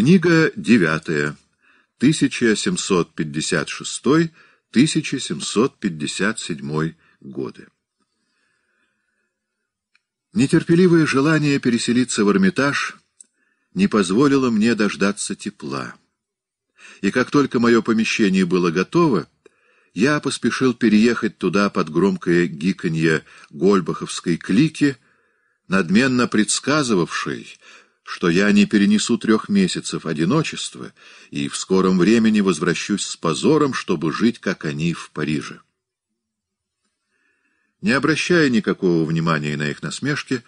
Книга девятая. 1756-1757 годы. Нетерпеливое желание переселиться в Эрмитаж не позволило мне дождаться тепла. И как только мое помещение было готово, я поспешил переехать туда под громкое гиканье гольбаховской клики, надменно предсказывавшей, что я не перенесу трех месяцев одиночества и в скором времени возвращусь с позором, чтобы жить, как они, в Париже. Не обращая никакого внимания на их насмешки,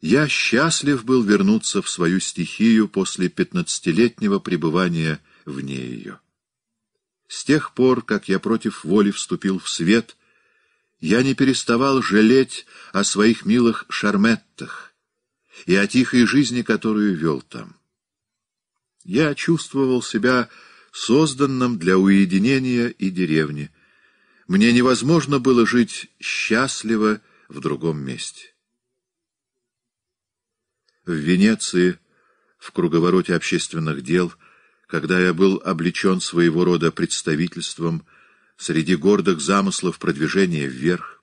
я счастлив был вернуться в свою стихию после пятнадцатилетнего пребывания вне ее. С тех пор, как я против воли вступил в свет, я не переставал жалеть о своих милых шарметтах, и о тихой жизни, которую вел там. Я чувствовал себя созданным для уединения и деревни. Мне невозможно было жить счастливо в другом месте. В Венеции, в круговороте общественных дел, когда я был облечен своего рода представительством, среди гордых замыслов продвижения вверх,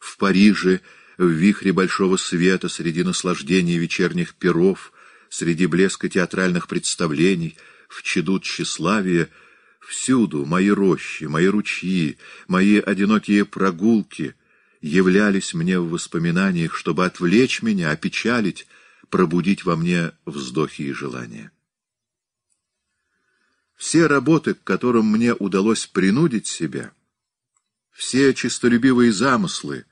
в Париже — в вихре большого света, среди наслаждений вечерних перов, среди блеска театральных представлений, в чаду тщеславия, всюду мои рощи, мои ручьи, мои одинокие прогулки являлись мне в воспоминаниях, чтобы отвлечь меня, опечалить, пробудить во мне вздохи и желания. Все работы, к которым мне удалось принудить себя, все честолюбивые замыслы,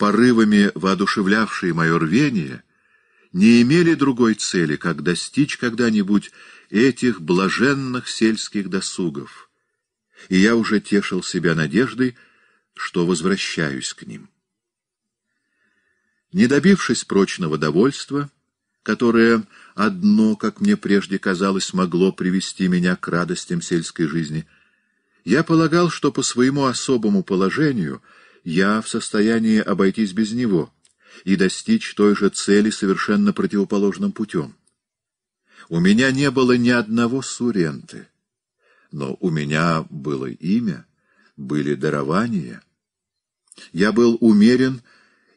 порывами воодушевлявшие мое рвение, не имели другой цели, как достичь когда-нибудь этих блаженных сельских досугов, и я уже тешил себя надеждой, что возвращаюсь к ним. Не добившись прочного довольства, которое одно, как мне прежде казалось, могло привести меня к радостям сельской жизни, я полагал, что по своему особому положению — я в состоянии обойтись без него и достичь той же цели совершенно противоположным путем. У меня не было ни одного суренты, но у меня было имя, были дарования. Я был умерен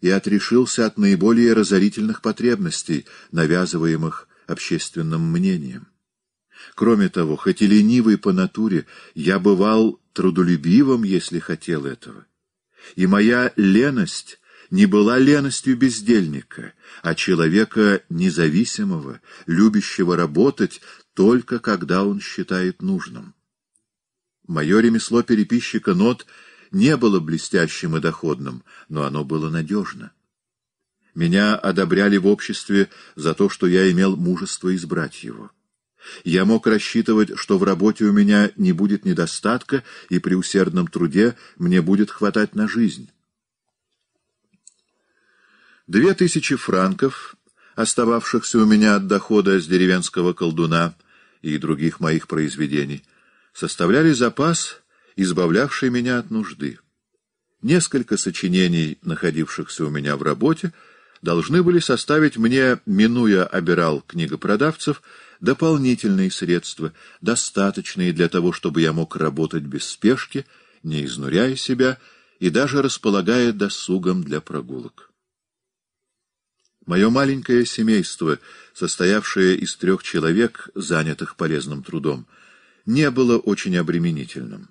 и отрешился от наиболее разорительных потребностей, навязываемых общественным мнением. Кроме того, хоть и ленивый по натуре, я бывал трудолюбивым, если хотел этого. И моя леность не была леностью бездельника, а человека независимого, любящего работать только когда он считает нужным. Мое ремесло переписчика нот не было блестящим и доходным, но оно было надежно. Меня одобряли в обществе за то, что я имел мужество избрать его. Я мог рассчитывать, что в работе у меня не будет недостатка, и при усердном труде мне будет хватать на жизнь. Две тысячи франков, остававшихся у меня от дохода с деревенского колдуна и других моих произведений, составляли запас, избавлявший меня от нужды. Несколько сочинений, находившихся у меня в работе, — должны были составить мне, минуя обирал книгопродавцев, дополнительные средства, достаточные для того, чтобы я мог работать без спешки, не изнуряя себя и даже располагая досугом для прогулок. Мое маленькое семейство, состоявшее из трех человек, занятых полезным трудом, не было очень обременительным.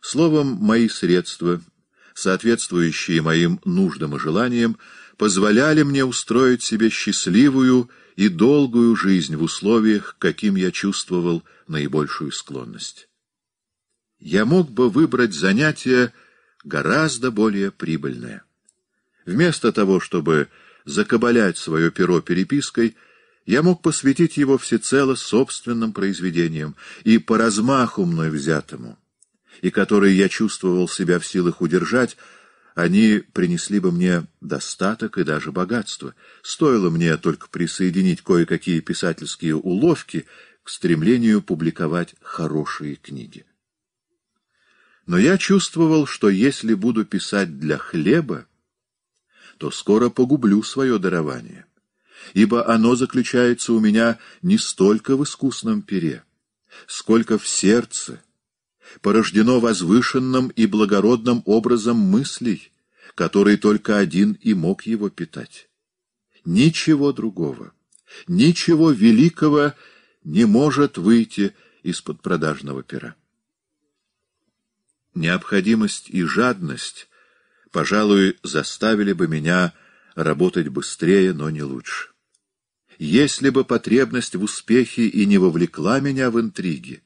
Словом, мои средства, соответствующие моим нуждам и желаниям, позволяли мне устроить себе счастливую и долгую жизнь в условиях, к каким я чувствовал наибольшую склонность. Я мог бы выбрать занятие гораздо более прибыльное. Вместо того, чтобы закабалять свое перо перепиской, я мог посвятить его всецело собственным произведениям и по размаху мной взятому, и который я чувствовал себя в силах удержать, они принесли бы мне достаток и даже богатство. Стоило мне только присоединить кое-какие писательские уловки к стремлению публиковать хорошие книги. Но я чувствовал, что если буду писать для хлеба, то скоро погублю свое дарование, ибо оно заключается у меня не столько в искусном пере, сколько в сердце, порождено возвышенным и благородным образом мыслей, который только один и мог его питать. Ничего другого, ничего великого не может выйти из-под продажного пера. Необходимость и жадность, пожалуй, заставили бы меня работать быстрее, но не лучше. Если бы потребность в успехе и не вовлекла меня в интриги,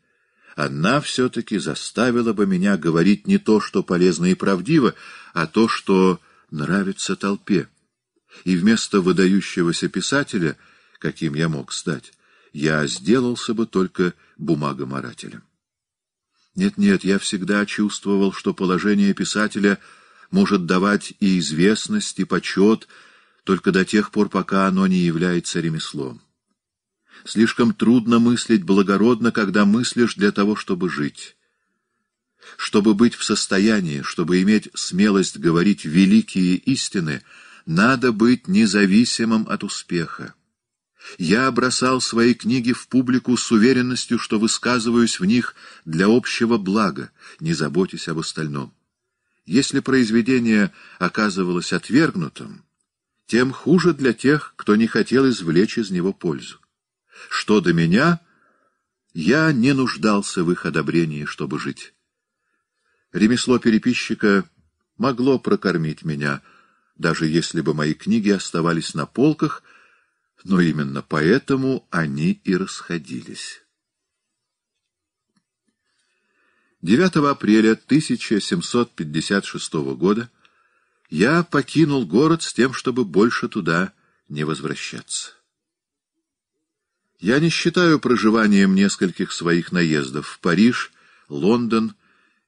она все-таки заставила бы меня говорить не то, что полезно и правдиво, а то, что нравится толпе. И вместо выдающегося писателя, каким я мог стать, я сделался бы только бумагоморателем. Нет-нет, я всегда чувствовал, что положение писателя может давать и известность, и почет, только до тех пор, пока оно не является ремеслом. Слишком трудно мыслить благородно, когда мыслишь для того, чтобы жить. Чтобы быть в состоянии, чтобы иметь смелость говорить великие истины, надо быть независимым от успеха. Я бросал свои книги в публику с уверенностью, что высказываюсь в них для общего блага, не заботясь об остальном. Если произведение оказывалось отвергнутым, тем хуже для тех, кто не хотел извлечь из него пользу. Что до меня, я не нуждался в их одобрении, чтобы жить. Ремесло переписчика могло прокормить меня, даже если бы мои книги оставались на полках, но именно поэтому они и расходились. 9 апреля 1756 года я покинул город с тем, чтобы больше туда не возвращаться. Я не считаю проживанием нескольких своих наездов в Париж, Лондон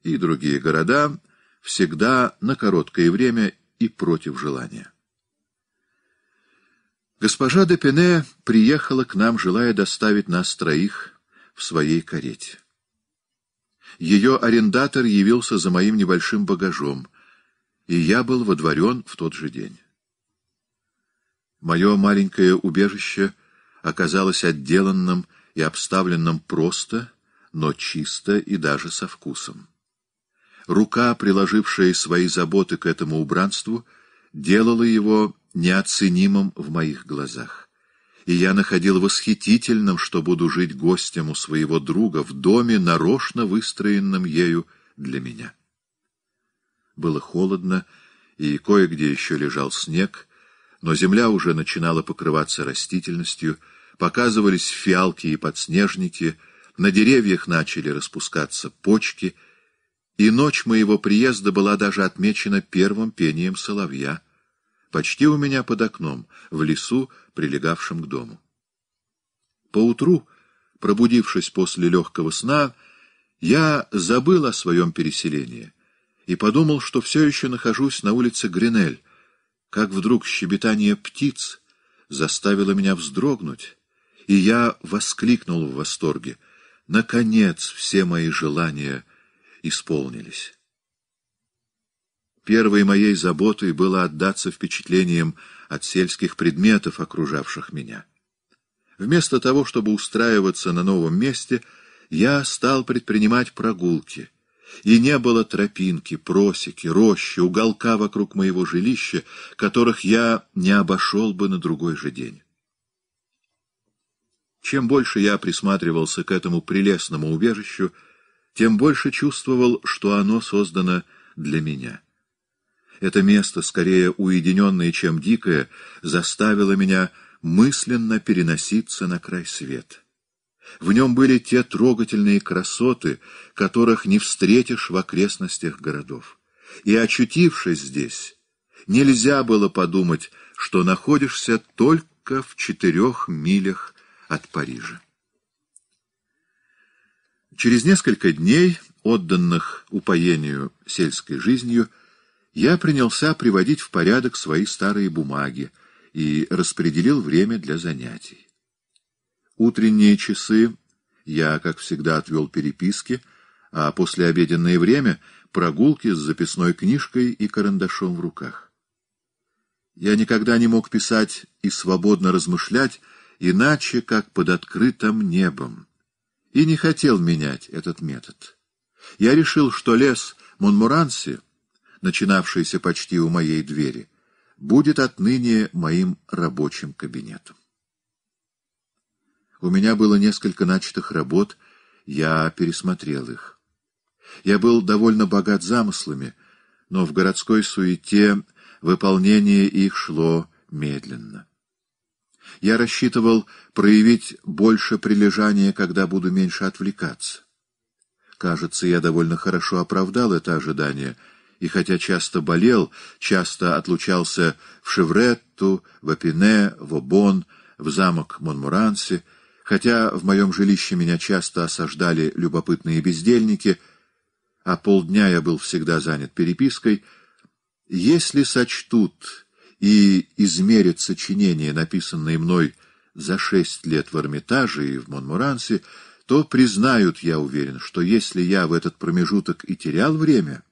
и другие города всегда на короткое время и против желания. Госпожа де Пене приехала к нам, желая доставить нас троих в своей карете. Ее арендатор явился за моим небольшим багажом, и я был водворен в тот же день. Мое маленькое убежище — оказалось отделанным и обставленным просто, но чисто и даже со вкусом. Рука, приложившая свои заботы к этому убранству, делала его неоценимым в моих глазах. И я находил восхитительным, что буду жить гостем у своего друга в доме, нарочно выстроенном ею для меня. Было холодно, и кое-где еще лежал снег, но земля уже начинала покрываться растительностью, показывались фиалки и подснежники, на деревьях начали распускаться почки, и ночь моего приезда была даже отмечена первым пением соловья, почти у меня под окном, в лесу, прилегавшем к дому. Поутру, пробудившись после легкого сна, я забыл о своем переселении и подумал, что все еще нахожусь на улице Гринель, как вдруг щебетание птиц заставило меня вздрогнуть, и я воскликнул в восторге. Наконец все мои желания исполнились. Первой моей заботой было отдаться впечатлениям от сельских предметов, окружавших меня. Вместо того, чтобы устраиваться на новом месте, я стал предпринимать прогулки. И не было тропинки, просеки, рощи, уголка вокруг моего жилища, которых я не обошел бы на другой же день. Чем больше я присматривался к этому прелестному убежищу, тем больше чувствовал, что оно создано для меня. Это место, скорее уединенное, чем дикое, заставило меня мысленно переноситься на край света. В нем были те трогательные красоты, которых не встретишь в окрестностях городов. И, очутившись здесь, нельзя было подумать, что находишься только в четырех милях от Парижа. Через несколько дней, отданных упоению сельской жизнью, я принялся приводить в порядок свои старые бумаги и распределил время для занятий. Утренние часы я, как всегда, отвел переписки, а послеобеденное время — прогулки с записной книжкой и карандашом в руках. Я никогда не мог писать и свободно размышлять, иначе, как под открытым небом, и не хотел менять этот метод. Я решил, что лес Монмуранси, начинавшийся почти у моей двери, будет отныне моим рабочим кабинетом. У меня было несколько начатых работ, я пересмотрел их. Я был довольно богат замыслами, но в городской суете выполнение их шло медленно. Я рассчитывал проявить больше прилежания, когда буду меньше отвлекаться. Кажется, я довольно хорошо оправдал это ожидание, и хотя часто болел, часто отлучался в Шевретту, в Апине, в Обон, в замок Монмуранси, хотя в моем жилище меня часто осаждали любопытные бездельники, а полдня я был всегда занят перепиской, если сочтут и измерит сочинения, написанные мной за шесть лет в Эрмитаже и в Монмурансе, то признают, я уверен, что если я в этот промежуток и терял время,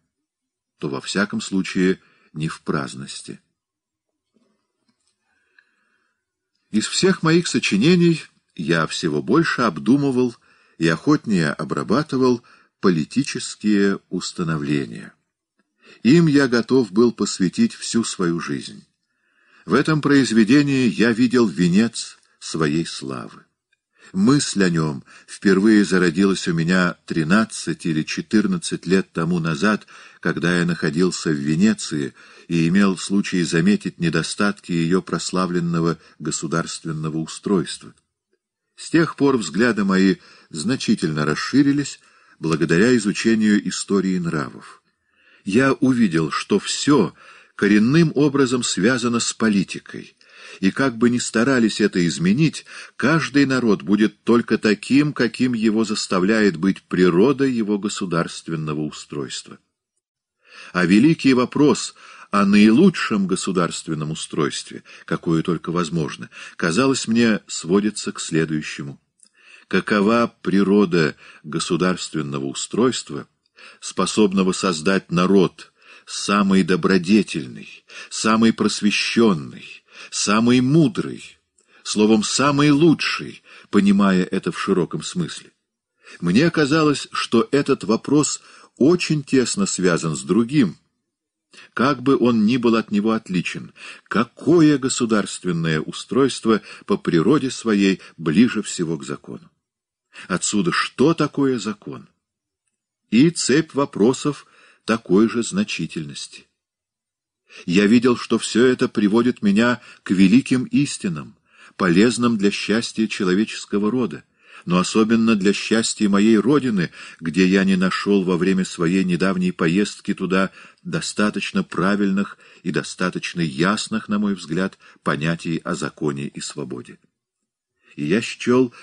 то во всяком случае не в праздности. Из всех моих сочинений я всего больше обдумывал и охотнее обрабатывал политические установления. Им я готов был посвятить всю свою жизнь. В этом произведении я видел венец своей славы. Мысль о нем впервые зародилась у меня тринадцать или четырнадцать лет тому назад, когда я находился в Венеции и имел случай заметить недостатки ее прославленного государственного устройства. С тех пор взгляды мои значительно расширились благодаря изучению истории нравов. Я увидел, что все — коренным образом связано с политикой, и как бы ни старались это изменить, каждый народ будет только таким, каким его заставляет быть природа его государственного устройства. А великий вопрос о наилучшем государственном устройстве, какое только возможно, казалось мне, сводится к следующему. Какова природа государственного устройства, способного создать народ – самый добродетельный, самый просвещенный, самый мудрый, словом, самый лучший, понимая это в широком смысле. Мне казалось, что этот вопрос очень тесно связан с другим, как бы он ни был от него отличен, какое государственное устройство по природе своей ближе всего к закону. Отсюда что такое закон? И цепь вопросов такой же значительности. Я видел, что все это приводит меня к великим истинам, полезным для счастья человеческого рода, но особенно для счастья моей родины, где я не нашел во время своей недавней поездки туда достаточно правильных и достаточно ясных, на мой взгляд, понятий о законе и свободе. И я счел,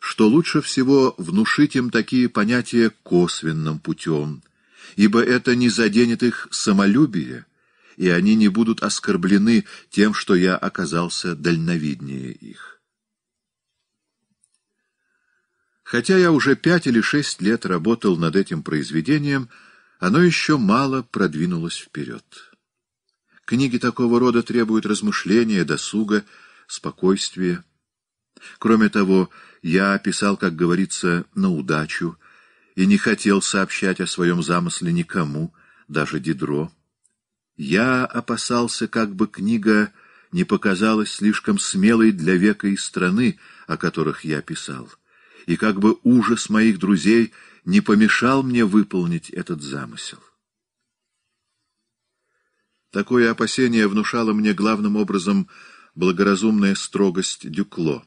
что лучше всего внушить им такие понятия косвенным путем — ибо это не заденет их самолюбие, и они не будут оскорблены тем, что я оказался дальновиднее их. Хотя я уже пять или шесть лет работал над этим произведением, оно еще мало продвинулось вперед. Книги такого рода требуют размышления, досуга, спокойствия. Кроме того, я писал, как говорится, на удачу — и не хотел сообщать о своем замысле никому, даже Дидро. Я опасался, как бы книга не показалась слишком смелой для века и страны, о которых я писал, и как бы ужас моих друзей не помешал мне выполнить этот замысел. Такое опасение внушало мне главным образом благоразумная строгость Дюкло.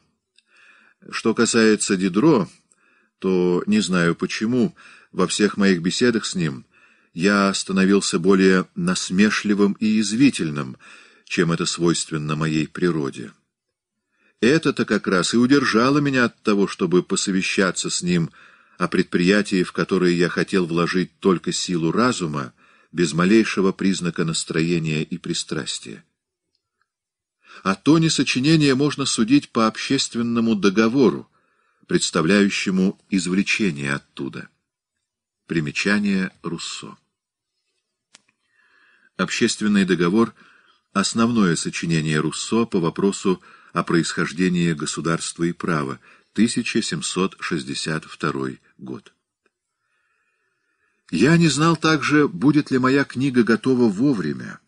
Что касается Дидро, то, не знаю почему, во всех моих беседах с ним я становился более насмешливым и язвительным, чем это свойственно моей природе. Это-то как раз и удержало меня от того, чтобы посовещаться с ним о предприятии, в которое я хотел вложить только силу разума, без малейшего признака настроения и пристрастия. О а тоне сочинения можно судить по общественному договору, представляющему извлечение оттуда. Примечание Руссо. Общественный договор — основное сочинение Руссо по вопросу о происхождении государства и права, 1762 год. Я не знал также, будет ли моя книга готова вовремя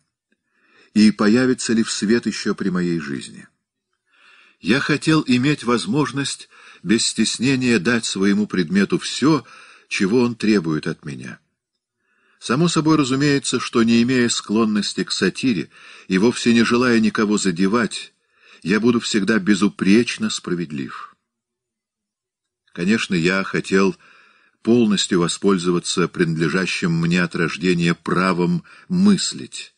и появится ли в свет еще при моей жизни. Я хотел иметь возможность без стеснения дать своему предмету все, чего он требует от меня. Само собой разумеется, что, не имея склонности к сатире и вовсе не желая никого задевать, я буду всегда безупречно справедлив. Конечно, я хотел полностью воспользоваться принадлежащим мне от рождения правом мыслить,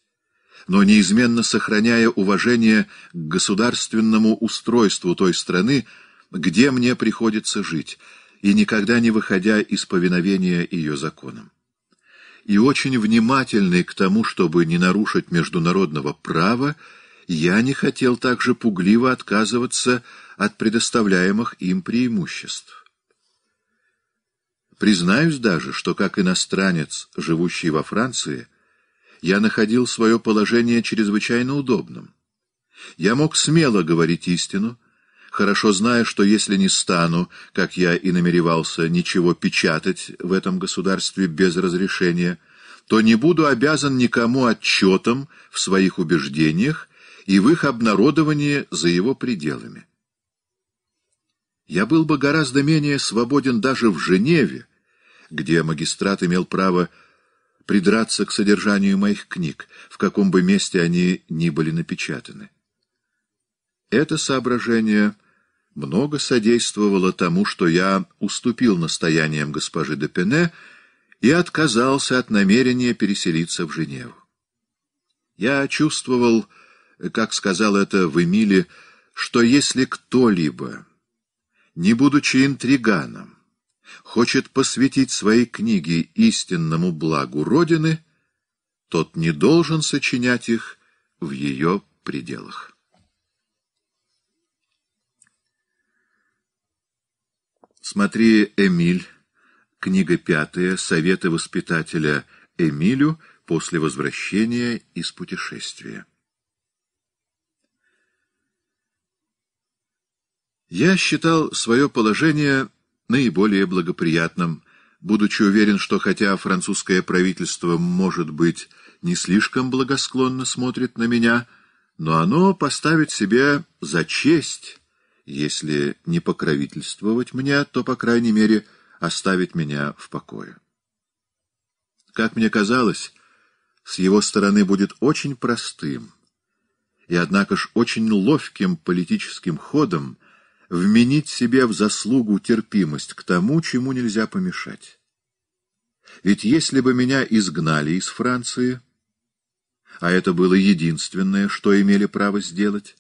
но неизменно сохраняя уважение к государственному устройству той страны, где мне приходится жить, и никогда не выходя из повиновения ее законам. И очень внимательный к тому, чтобы не нарушить международного права, я не хотел также пугливо отказываться от предоставляемых им преимуществ. Признаюсь даже, что как иностранец, живущий во Франции, я находил свое положение чрезвычайно удобным. Я мог смело говорить истину, хорошо зная, что если не стану, как я и намеревался, ничего печатать в этом государстве без разрешения, то не буду обязан никому отчетом в своих убеждениях и в их обнародовании за его пределами. Я был бы гораздо менее свободен даже в Женеве, где магистрат имел право придраться к содержанию моих книг, в каком бы месте они ни были напечатаны. Это соображение много содействовало тому, что я уступил настояниям госпожи де Пене и отказался от намерения переселиться в Женеву. Я чувствовал, как сказал это в Эмиле, что если кто-либо, не будучи интриганом, хочет посвятить свои книги истинному благу Родины, тот не должен сочинять их в ее пределах. Смотри «Эмиль», книга пятая, советы воспитателя Эмилю после возвращения из путешествия. Я считал свое положение наиболее благоприятным, будучи уверен, что хотя французское правительство, может быть, не слишком благосклонно смотрит на меня, но оно поставит себе за честь, если не покровительствовать мне, то, по крайней мере, оставить меня в покое. Как мне казалось, с его стороны будет очень простым и, однако ж, очень ловким политическим ходом вменить себе в заслугу терпимость к тому, чему нельзя помешать. Ведь если бы меня изгнали из Франции, а это было единственное, что имели право сделать,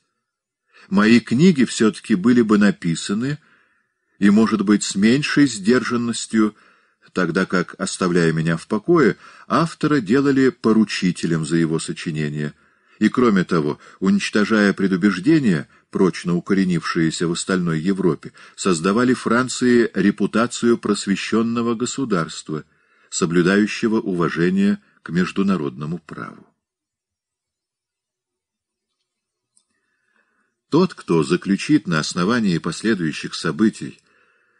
мои книги все-таки были бы написаны и, может быть, с меньшей сдержанностью, тогда как, оставляя меня в покое, автора делали поручителем за его сочинение — и, кроме того, уничтожая предубеждения, прочно укоренившиеся в остальной Европе, создавали Франции репутацию просвещенного государства, соблюдающего уважение к международному праву. Тот, кто заключит на основании последующих событий,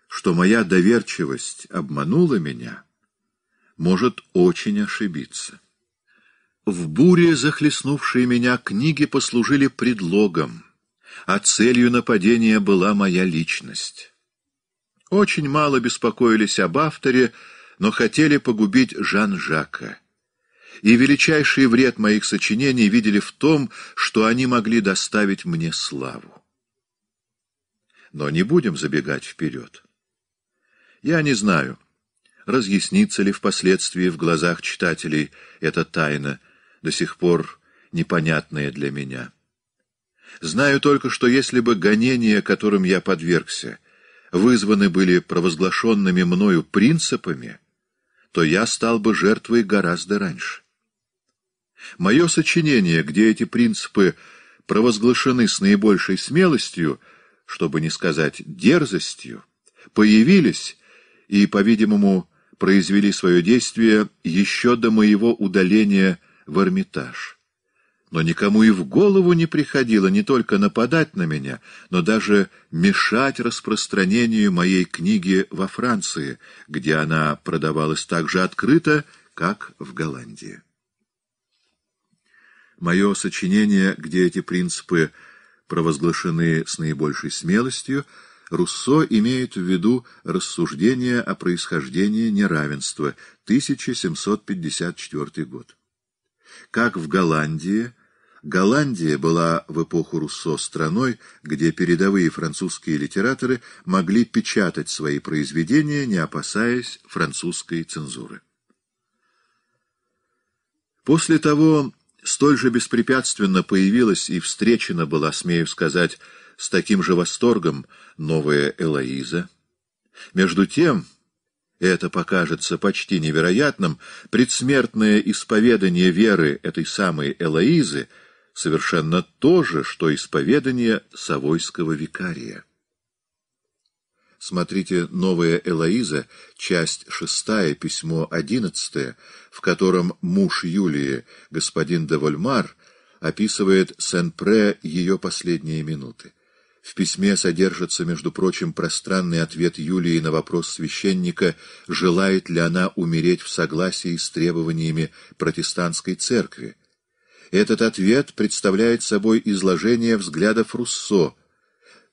что моя доверчивость обманула меня, может очень ошибиться. В буре, захлестнувшей меня, книги послужили предлогом, а целью нападения была моя личность. Очень мало беспокоились об авторе, но хотели погубить Жан-Жака. И величайший вред моих сочинений видели в том, что они могли доставить мне славу. Но не будем забегать вперед. Я не знаю, разъяснится ли впоследствии в глазах читателей эта тайна, до сих пор непонятная для меня. Знаю только, что если бы гонения, которым я подвергся, вызваны были провозглашенными мною принципами, то я стал бы жертвой гораздо раньше. Мое сочинение, где эти принципы провозглашены с наибольшей смелостью, чтобы не сказать дерзостью, появились и, по-видимому, произвели свое действие еще до моего удаления в Эрмитаж но никому и в голову не приходило не только нападать на меня, но даже мешать распространению моей книги во Франции, где она продавалась так же открыто, как в Голландии. Мое сочинение, где эти принципы провозглашены с наибольшей смелостью, Руссо имеет в виду рассуждение о происхождении неравенства, 1754 год. Как в Голландии, Голландия была в эпоху Руссо страной, где передовые французские литераторы могли печатать свои произведения, не опасаясь французской цензуры. После того столь же беспрепятственно появилась и встречена была, смею сказать, с таким же восторгом новая Элоиза. Между тем, это покажется почти невероятным, предсмертное исповедание веры этой самой Элоизы — совершенно то же, что исповедание Савойского викария. Смотрите «Новая Элоиза», часть 6, письмо 11, в котором муж Юлии, господин де Вольмар, описывает Сен-Пре ее последние минуты. В письме содержится, между прочим, пространный ответ Юлии на вопрос священника, желает ли она умереть в согласии с требованиями протестантской церкви. Этот ответ представляет собой изложение взглядов Руссо,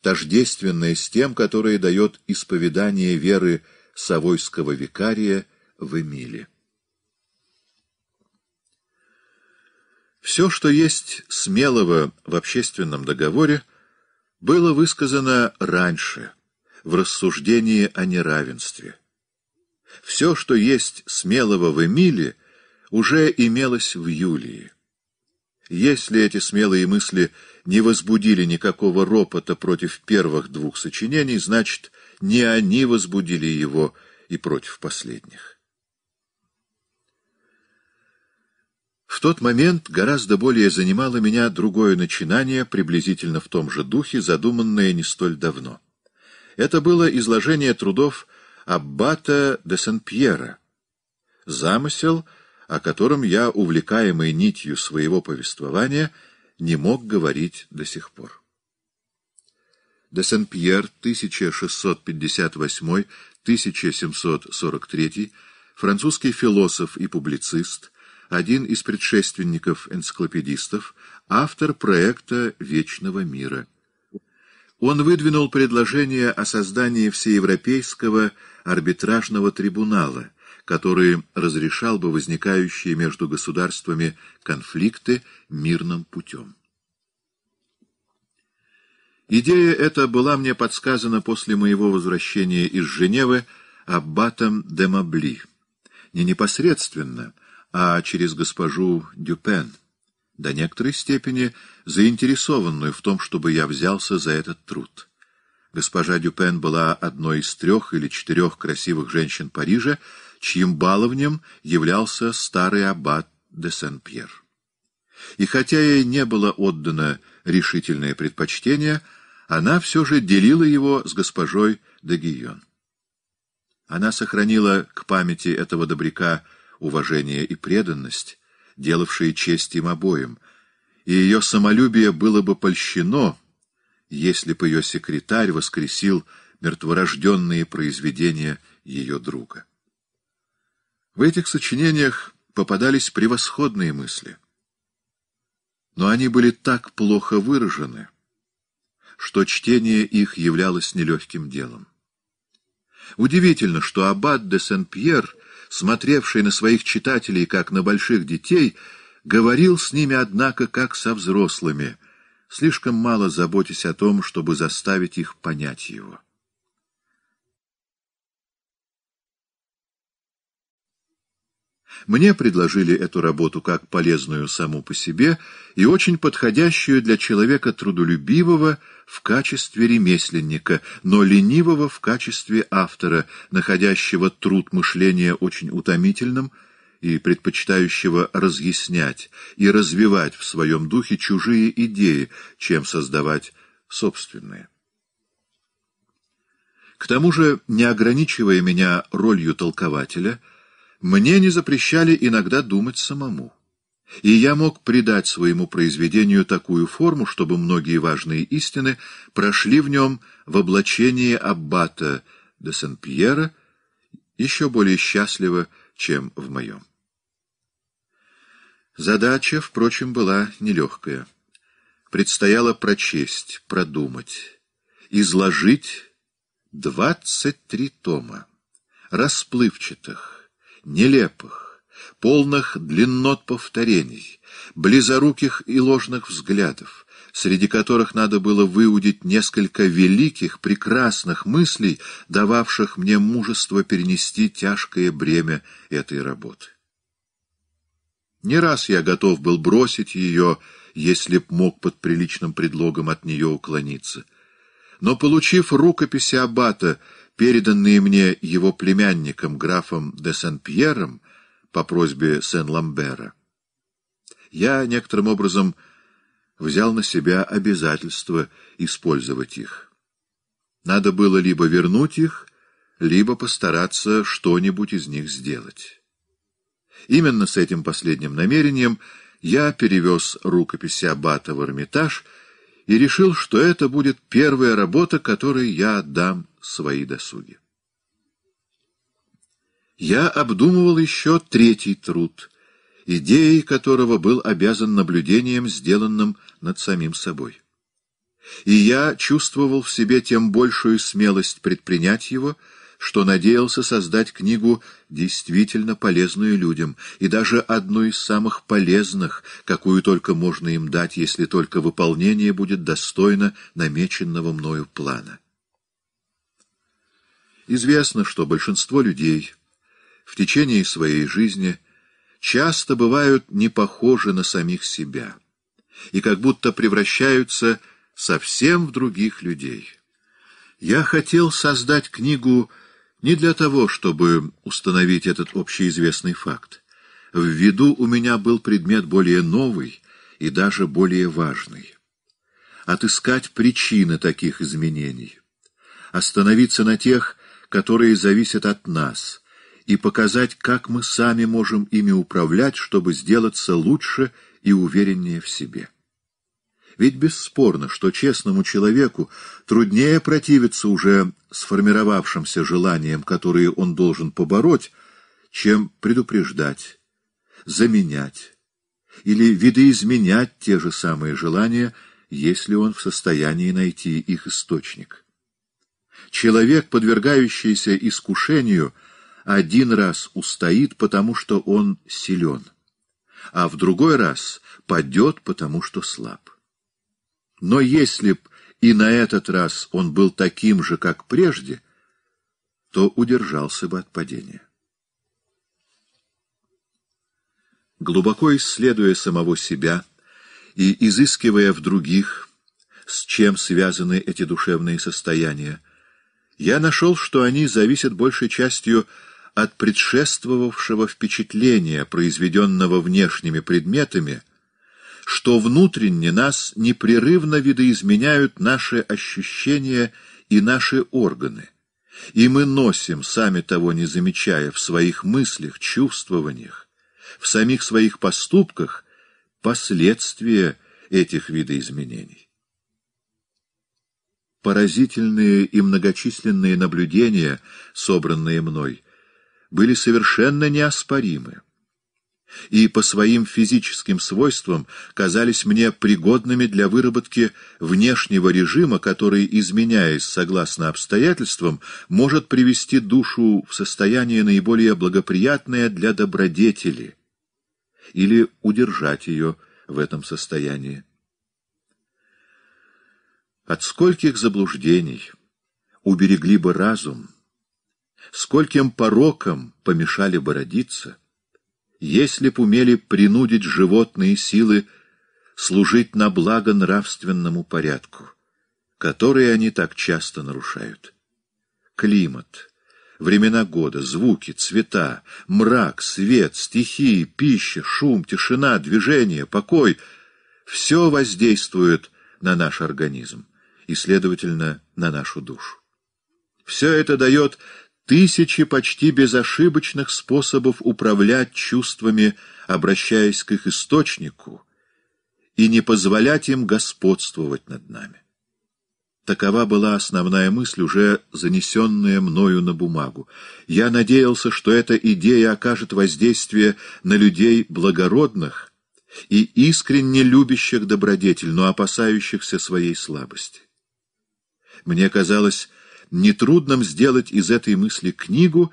тождественное с тем, которое дает исповедание веры Савойского викария в Эмиле. Все, что есть смелого в общественном договоре, было высказано раньше, в рассуждении о неравенстве. Все, что есть смелого в Эмиле, уже имелось в Юлии если эти смелые мысли не возбудили никакого ропота против первых двух сочинений, значит, не они возбудили его и против последних. В тот момент гораздо более занимало меня другое начинание, приблизительно в том же духе, задуманное не столь давно. Это было изложение трудов Аббата де Сен-Пьера. Замысел — о котором я, увлекаемый нитью своего повествования, не мог говорить до сих пор. Де Сен-Пьер, 1658-1743, французский философ и публицист, один из предшественников энциклопедистов, автор проекта «Вечного мира». Он выдвинул предложение о создании всеевропейского арбитражного трибунала, который разрешал бы возникающие между государствами конфликты мирным путем. Идея эта была мне подсказана после моего возвращения из Женевы аббатом де Мабли. Не непосредственно, а через госпожу Дюпен, до некоторой степени заинтересованную в том, чтобы я взялся за этот труд. Госпожа Дюпен была одной из трех или четырех красивых женщин Парижа, чьим баловнем являлся старый аббат де Сен-Пьер. И хотя ей не было отдано решительное предпочтение, она все же делила его с госпожой де Гийон. Она сохранила к памяти этого добряка уважение и преданность, делавшие честь им обоим, и ее самолюбие было бы польщено, если бы ее секретарь воскресил мертворожденные произведения ее друга. В этих сочинениях попадались превосходные мысли. Но они были так плохо выражены, что чтение их являлось нелегким делом. Удивительно, что аббат де Сен-Пьер, смотревший на своих читателей как на больших детей, говорил с ними, однако, как со взрослыми, слишком мало заботясь о том, чтобы заставить их понять его. Мне предложили эту работу как полезную саму по себе и очень подходящую для человека трудолюбивого в качестве ремесленника, но ленивого в качестве автора, находящего труд мышления очень утомительным и предпочитающего разъяснять и развивать в своем духе чужие идеи, чем создавать собственные. К тому же, не ограничивая меня ролью толкователя – мне не запрещали иногда думать самому. И я мог придать своему произведению такую форму, чтобы многие важные истины прошли в нем в облачении аббата де Сен-Пьера еще более счастливо, чем в моем. Задача, впрочем, была нелегкая. Предстояло прочесть, продумать, изложить двадцать три тома, расплывчатых, нелепых, полных длиннот повторений, близоруких и ложных взглядов, среди которых надо было выудить несколько великих, прекрасных мыслей, дававших мне мужество перенести тяжкое бремя этой работы. Не раз я готов был бросить ее, если б мог под приличным предлогом от нее уклониться. Но, получив рукописи аббата переданные мне его племянником графом де Сен-Пьером по просьбе Сен-Ламбера, я некоторым образом взял на себя обязательство использовать их. Надо было либо вернуть их, либо постараться что-нибудь из них сделать. Именно с этим последним намерением я перевез рукописи Аббата в Эрмитаж и решил, что это будет первая работа, которой я отдам свои досуги. Я обдумывал еще третий труд, идеей которого был обязан наблюдением, сделанным над самим собой. И я чувствовал в себе тем большую смелость предпринять его, что надеялся создать книгу действительно полезную людям, и даже одну из самых полезных, какую только можно им дать, если только выполнение будет достойно намеченного мною плана. Известно, что большинство людей в течение своей жизни часто бывают не похожи на самих себя и как будто превращаются совсем в других людей. Я хотел создать книгу не для того, чтобы установить этот общеизвестный факт. В виду у меня был предмет более новый и даже более важный. Отыскать причины таких изменений. Остановиться на тех, которые зависят от нас, и показать, как мы сами можем ими управлять, чтобы сделаться лучше и увереннее в себе. Ведь бесспорно, что честному человеку труднее противиться уже сформировавшимся желаниям, которые он должен побороть, чем предупреждать, заменять или видоизменять те же самые желания, если он в состоянии найти их источник. Человек, подвергающийся искушению, один раз устоит, потому что он силен, а в другой раз падет, потому что слаб. Но если б и на этот раз он был таким же, как прежде, то удержался бы от падения. Глубоко исследуя самого себя и изыскивая в других, с чем связаны эти душевные состояния, я нашел, что они зависят большей частью от предшествовавшего впечатления, произведенного внешними предметами, что внутренне нас непрерывно видоизменяют наши ощущения и наши органы, и мы носим, сами того не замечая, в своих мыслях, чувствованиях, в самих своих поступках последствия этих видоизменений. Поразительные и многочисленные наблюдения, собранные мной, были совершенно неоспоримы и по своим физическим свойствам казались мне пригодными для выработки внешнего режима, который, изменяясь согласно обстоятельствам, может привести душу в состояние наиболее благоприятное для добродетели или удержать ее в этом состоянии. От скольких заблуждений уберегли бы разум, скольким порокам помешали бы родиться, если б умели принудить животные силы служить на благо нравственному порядку, который они так часто нарушают. Климат, времена года, звуки, цвета, мрак, свет, стихии, пища, шум, тишина, движение, покой — все воздействует на наш организм и, следовательно, на нашу душу. Все это дает тысячи почти безошибочных способов управлять чувствами, обращаясь к их источнику, и не позволять им господствовать над нами. Такова была основная мысль, уже занесенная мною на бумагу. Я надеялся, что эта идея окажет воздействие на людей благородных и искренне любящих добродетель, но опасающихся своей слабости. Мне казалось нетрудным сделать из этой мысли книгу,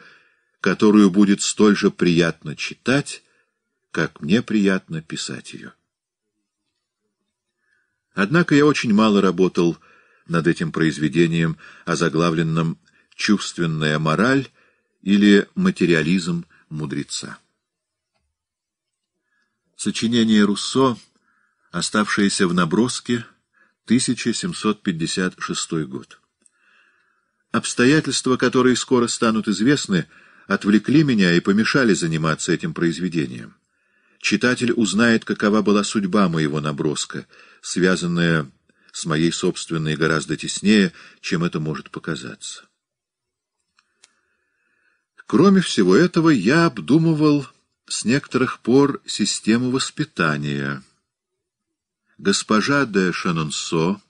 которую будет столь же приятно читать, как мне приятно писать ее. Однако я очень мало работал над этим произведением, озаглавленным «Чувственная мораль» или «Материализм мудреца». Сочинение Руссо, оставшееся в наброске, — 1756 год. Обстоятельства, которые скоро станут известны, отвлекли меня и помешали заниматься этим произведением. Читатель узнает, какова была судьба моего наброска, связанная с моей собственной гораздо теснее, чем это может показаться. Кроме всего этого, я обдумывал с некоторых пор систему воспитания — Госпожа де Шанонсо,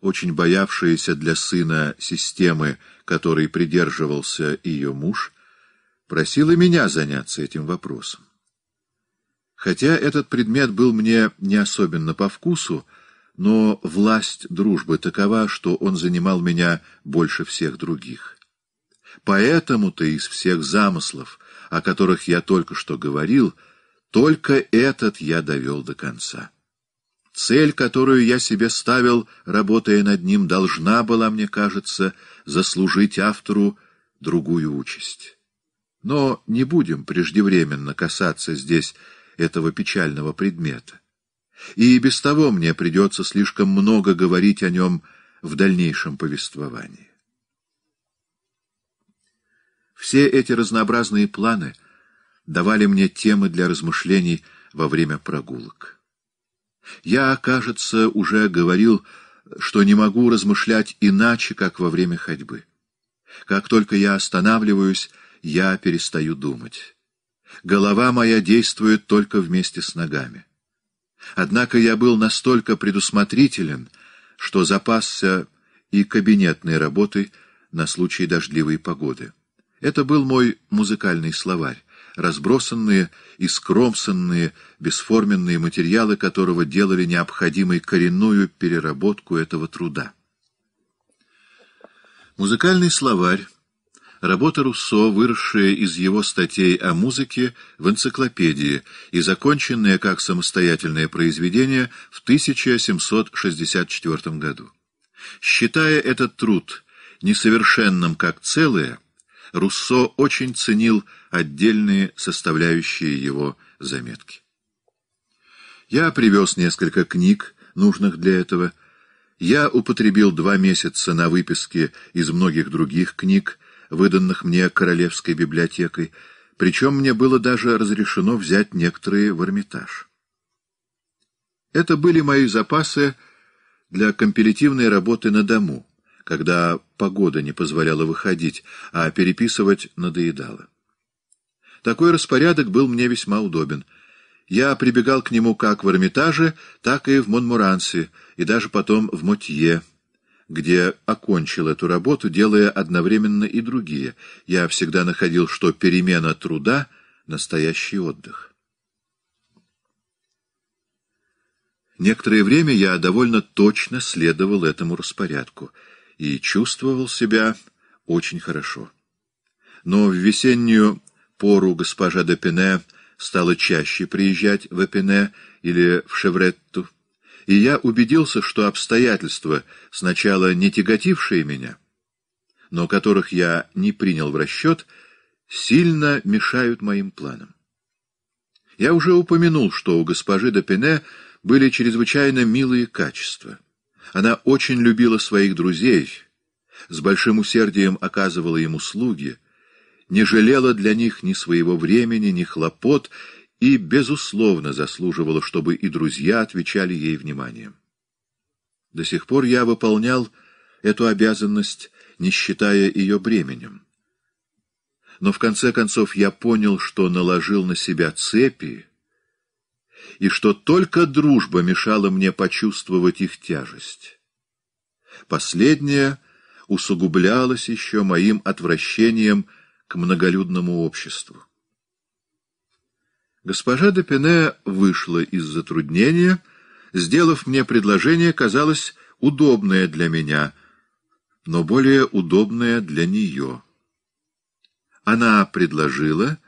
очень боявшаяся для сына системы, которой придерживался ее муж, просила меня заняться этим вопросом. Хотя этот предмет был мне не особенно по вкусу, но власть дружбы такова, что он занимал меня больше всех других. Поэтому-то из всех замыслов, о которых я только что говорил, только этот я довел до конца. Цель, которую я себе ставил, работая над ним, должна была, мне кажется, заслужить автору другую участь. Но не будем преждевременно касаться здесь этого печального предмета. И без того мне придется слишком много говорить о нем в дальнейшем повествовании. Все эти разнообразные планы давали мне темы для размышлений во время прогулок. Я, кажется, уже говорил, что не могу размышлять иначе, как во время ходьбы. Как только я останавливаюсь, я перестаю думать. Голова моя действует только вместе с ногами. Однако я был настолько предусмотрителен, что запасся и кабинетной работой на случай дождливой погоды. Это был мой музыкальный словарь разбросанные и скромсанные бесформенные материалы которого делали необходимой коренную переработку этого труда. Музыкальный словарь — работа Руссо, выросшая из его статей о музыке в энциклопедии и законченная как самостоятельное произведение в 1764 году. Считая этот труд несовершенным как целое, Руссо очень ценил отдельные составляющие его заметки. Я привез несколько книг, нужных для этого. Я употребил два месяца на выписке из многих других книг, выданных мне Королевской библиотекой, причем мне было даже разрешено взять некоторые в Эрмитаж. Это были мои запасы для компилятивной работы на дому — когда погода не позволяла выходить, а переписывать надоедало. Такой распорядок был мне весьма удобен. Я прибегал к нему как в Эрмитаже, так и в Монмурансе, и даже потом в Мотье, где окончил эту работу, делая одновременно и другие. Я всегда находил, что перемена труда — настоящий отдых. Некоторое время я довольно точно следовал этому распорядку — и чувствовал себя очень хорошо. Но в весеннюю пору госпожа де Пене стала чаще приезжать в Эпене или в Шевретту, и я убедился, что обстоятельства, сначала не тяготившие меня, но которых я не принял в расчет, сильно мешают моим планам. Я уже упомянул, что у госпожи де Пене были чрезвычайно милые качества — она очень любила своих друзей, с большим усердием оказывала им услуги, не жалела для них ни своего времени, ни хлопот и, безусловно, заслуживала, чтобы и друзья отвечали ей вниманием. До сих пор я выполнял эту обязанность, не считая ее бременем. Но в конце концов я понял, что наложил на себя цепи, и что только дружба мешала мне почувствовать их тяжесть. Последнее усугублялось еще моим отвращением к многолюдному обществу. Госпожа де Пене вышла из затруднения, сделав мне предложение, казалось, удобное для меня, но более удобное для нее. Она предложила,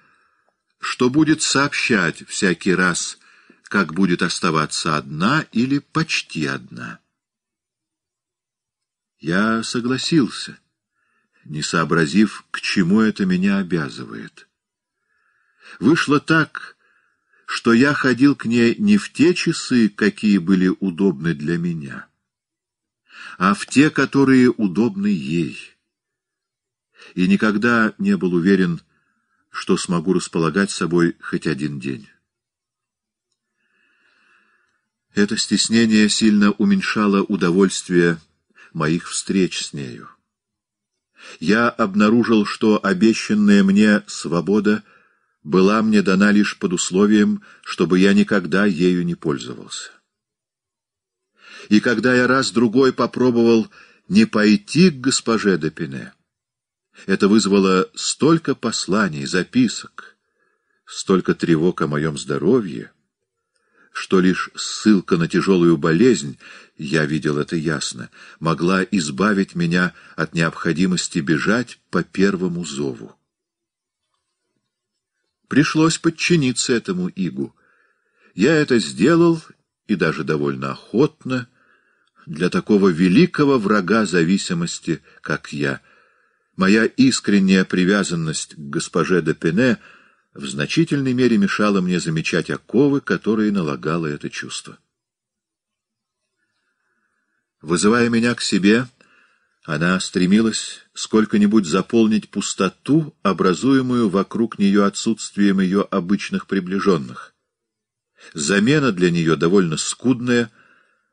что будет сообщать всякий раз, как будет оставаться одна или почти одна. Я согласился, не сообразив, к чему это меня обязывает. Вышло так, что я ходил к ней не в те часы, какие были удобны для меня, а в те, которые удобны ей. И никогда не был уверен, что смогу располагать собой хоть один день. Это стеснение сильно уменьшало удовольствие моих встреч с нею. Я обнаружил, что обещанная мне свобода была мне дана лишь под условием, чтобы я никогда ею не пользовался. И когда я раз-другой попробовал не пойти к госпоже Депине, это вызвало столько посланий, записок, столько тревог о моем здоровье, что лишь ссылка на тяжелую болезнь, я видел это ясно, могла избавить меня от необходимости бежать по первому зову. Пришлось подчиниться этому игу. Я это сделал, и даже довольно охотно, для такого великого врага зависимости, как я. Моя искренняя привязанность к госпоже де Пене — в значительной мере мешало мне замечать оковы, которые налагало это чувство. Вызывая меня к себе, она стремилась сколько-нибудь заполнить пустоту, образуемую вокруг нее отсутствием ее обычных приближенных. Замена для нее довольно скудная,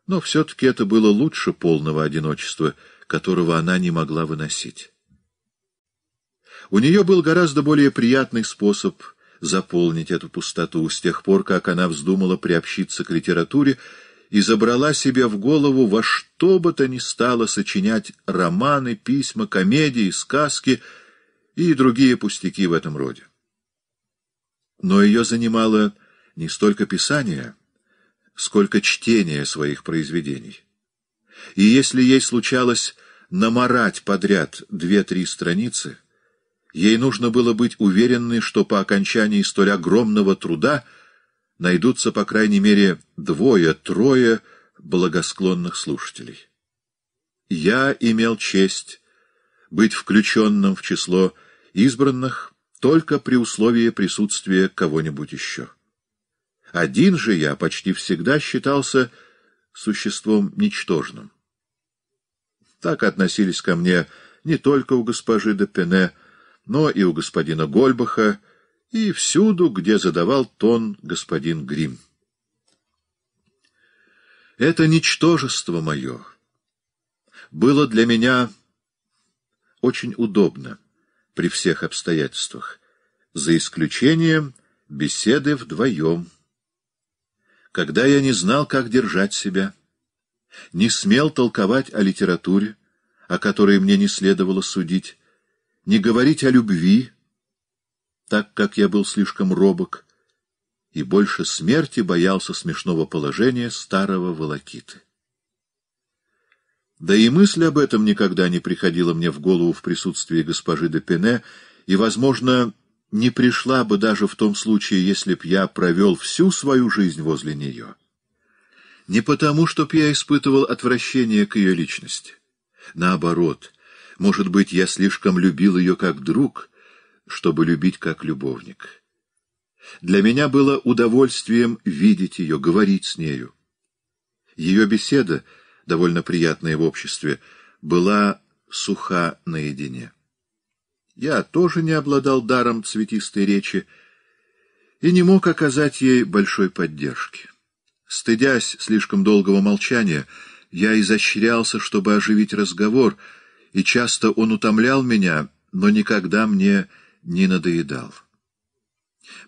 но все-таки это было лучше полного одиночества, которого она не могла выносить. У нее был гораздо более приятный способ заполнить эту пустоту с тех пор, как она вздумала приобщиться к литературе и забрала себе в голову во что бы то ни стало сочинять романы, письма, комедии, сказки и другие пустяки в этом роде. Но ее занимало не столько писание, сколько чтение своих произведений. И если ей случалось наморать подряд две-три страницы — Ей нужно было быть уверенной, что по окончании столь огромного труда найдутся, по крайней мере, двое-трое благосклонных слушателей. Я имел честь быть включенным в число избранных только при условии присутствия кого-нибудь еще. Один же я почти всегда считался существом ничтожным. Так относились ко мне не только у госпожи де Пене, но и у господина Гольбаха, и всюду, где задавал тон господин Грим. Это ничтожество мое было для меня очень удобно при всех обстоятельствах, за исключением беседы вдвоем, когда я не знал, как держать себя, не смел толковать о литературе, о которой мне не следовало судить, не говорить о любви, так как я был слишком робок, и больше смерти боялся смешного положения старого волокиты. Да и мысль об этом никогда не приходила мне в голову в присутствии госпожи де Пене, и, возможно, не пришла бы даже в том случае, если б я провел всю свою жизнь возле нее. Не потому, чтоб я испытывал отвращение к ее личности. Наоборот — может быть, я слишком любил ее как друг, чтобы любить как любовник. Для меня было удовольствием видеть ее, говорить с нею. Ее беседа, довольно приятная в обществе, была суха наедине. Я тоже не обладал даром цветистой речи и не мог оказать ей большой поддержки. Стыдясь слишком долгого молчания, я изощрялся, чтобы оживить разговор — и часто он утомлял меня, но никогда мне не надоедал.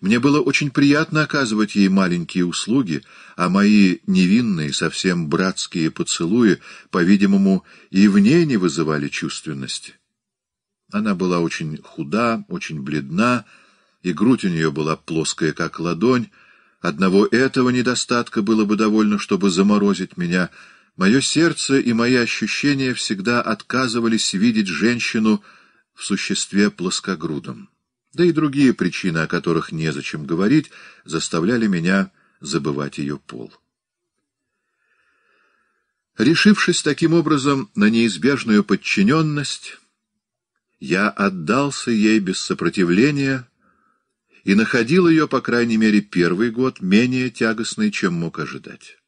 Мне было очень приятно оказывать ей маленькие услуги, а мои невинные, совсем братские поцелуи, по-видимому, и в ней не вызывали чувственности. Она была очень худа, очень бледна, и грудь у нее была плоская, как ладонь. Одного этого недостатка было бы довольно, чтобы заморозить меня — Мое сердце и мои ощущения всегда отказывались видеть женщину в существе плоскогрудом. Да и другие причины, о которых незачем говорить, заставляли меня забывать ее пол. Решившись таким образом на неизбежную подчиненность, я отдался ей без сопротивления и находил ее, по крайней мере, первый год менее тягостной, чем мог ожидать.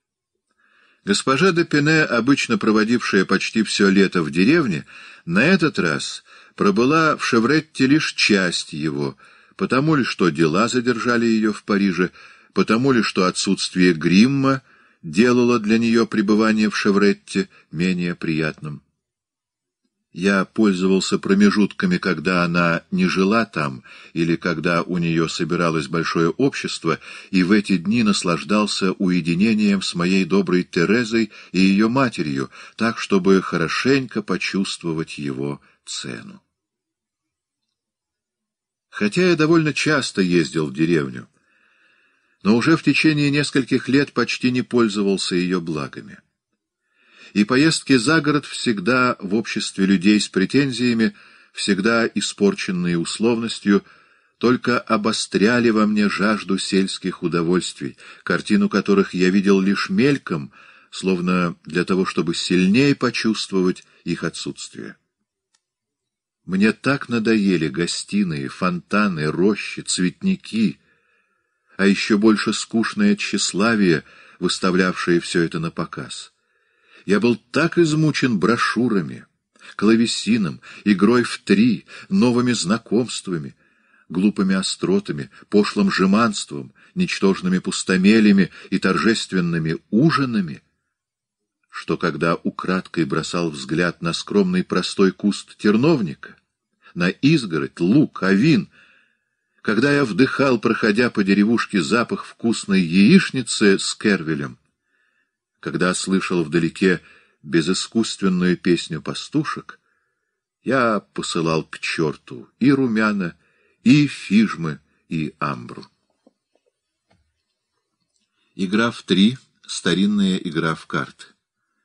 Госпожа Депене, обычно проводившая почти все лето в деревне, на этот раз пробыла в Шевретте лишь часть его, потому ли, что дела задержали ее в Париже, потому ли, что отсутствие гримма делало для нее пребывание в Шевретте менее приятным. Я пользовался промежутками, когда она не жила там или когда у нее собиралось большое общество, и в эти дни наслаждался уединением с моей доброй Терезой и ее матерью, так, чтобы хорошенько почувствовать его цену. Хотя я довольно часто ездил в деревню, но уже в течение нескольких лет почти не пользовался ее благами и поездки за город всегда в обществе людей с претензиями, всегда испорченные условностью, только обостряли во мне жажду сельских удовольствий, картину которых я видел лишь мельком, словно для того, чтобы сильнее почувствовать их отсутствие. Мне так надоели гостиные, фонтаны, рощи, цветники, а еще больше скучное тщеславие, выставлявшее все это на показ. Я был так измучен брошюрами, клавесином, игрой в три, новыми знакомствами, глупыми остротами, пошлым жеманством, ничтожными пустомелями и торжественными ужинами, что когда украдкой бросал взгляд на скромный простой куст терновника, на изгородь, лук, авин, когда я вдыхал, проходя по деревушке, запах вкусной яичницы с кервелем, когда слышал вдалеке безыскусственную песню пастушек, я посылал к черту и румяна, и фижмы, и амбру. Игра в три — старинная игра в карты.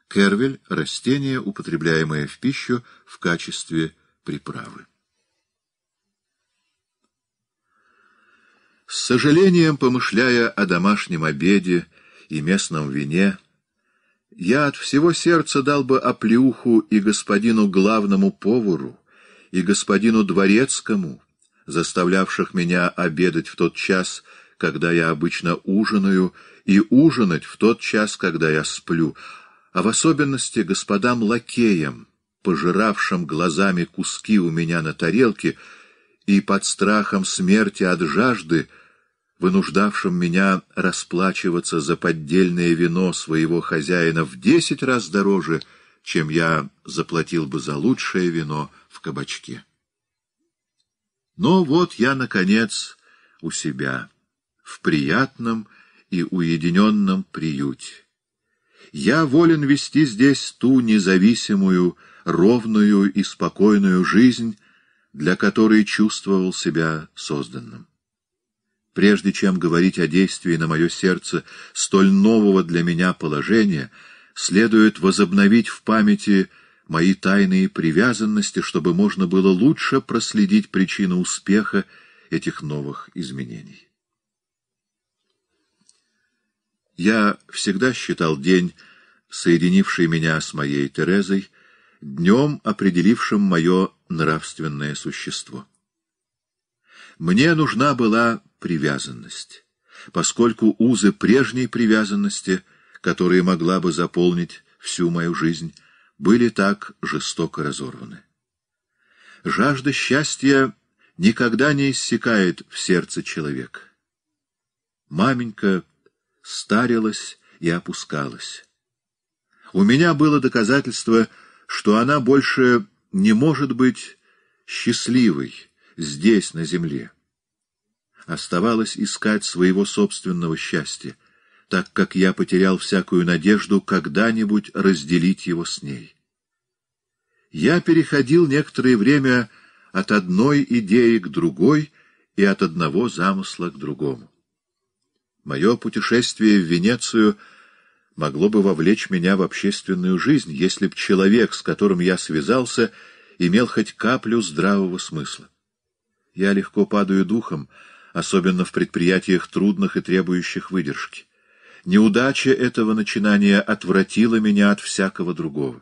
Кервель — растение, употребляемое в пищу в качестве приправы. С сожалением, помышляя о домашнем обеде и местном вине, — я от всего сердца дал бы оплеуху и господину главному повару, и господину дворецкому, заставлявших меня обедать в тот час, когда я обычно ужинаю, и ужинать в тот час, когда я сплю, а в особенности господам лакеям, пожиравшим глазами куски у меня на тарелке и под страхом смерти от жажды — вынуждавшим меня расплачиваться за поддельное вино своего хозяина в десять раз дороже, чем я заплатил бы за лучшее вино в кабачке. Но вот я, наконец, у себя, в приятном и уединенном приюте. Я волен вести здесь ту независимую, ровную и спокойную жизнь, для которой чувствовал себя созданным прежде чем говорить о действии на мое сердце столь нового для меня положения, следует возобновить в памяти мои тайные привязанности, чтобы можно было лучше проследить причину успеха этих новых изменений. Я всегда считал день, соединивший меня с моей Терезой, днем, определившим мое нравственное существо. Мне нужна была привязанность, поскольку узы прежней привязанности, которые могла бы заполнить всю мою жизнь, были так жестоко разорваны. Жажда счастья никогда не иссякает в сердце человека. Маменька старилась и опускалась. У меня было доказательство, что она больше не может быть счастливой здесь, на земле оставалось искать своего собственного счастья, так как я потерял всякую надежду когда-нибудь разделить его с ней. Я переходил некоторое время от одной идеи к другой и от одного замысла к другому. Мое путешествие в Венецию могло бы вовлечь меня в общественную жизнь, если б человек, с которым я связался, имел хоть каплю здравого смысла. Я легко падаю духом, особенно в предприятиях трудных и требующих выдержки. Неудача этого начинания отвратила меня от всякого другого.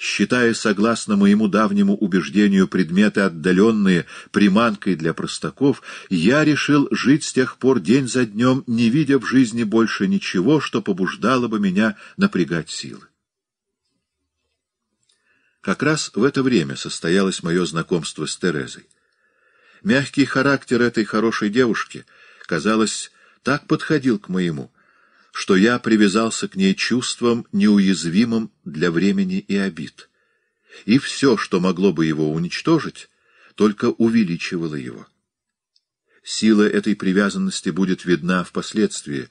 Считая, согласно моему давнему убеждению, предметы отдаленные приманкой для простаков, я решил жить с тех пор день за днем, не видя в жизни больше ничего, что побуждало бы меня напрягать силы. Как раз в это время состоялось мое знакомство с Терезой. Мягкий характер этой хорошей девушки, казалось, так подходил к моему, что я привязался к ней чувством, неуязвимым для времени и обид. И все, что могло бы его уничтожить, только увеличивало его. Сила этой привязанности будет видна впоследствии,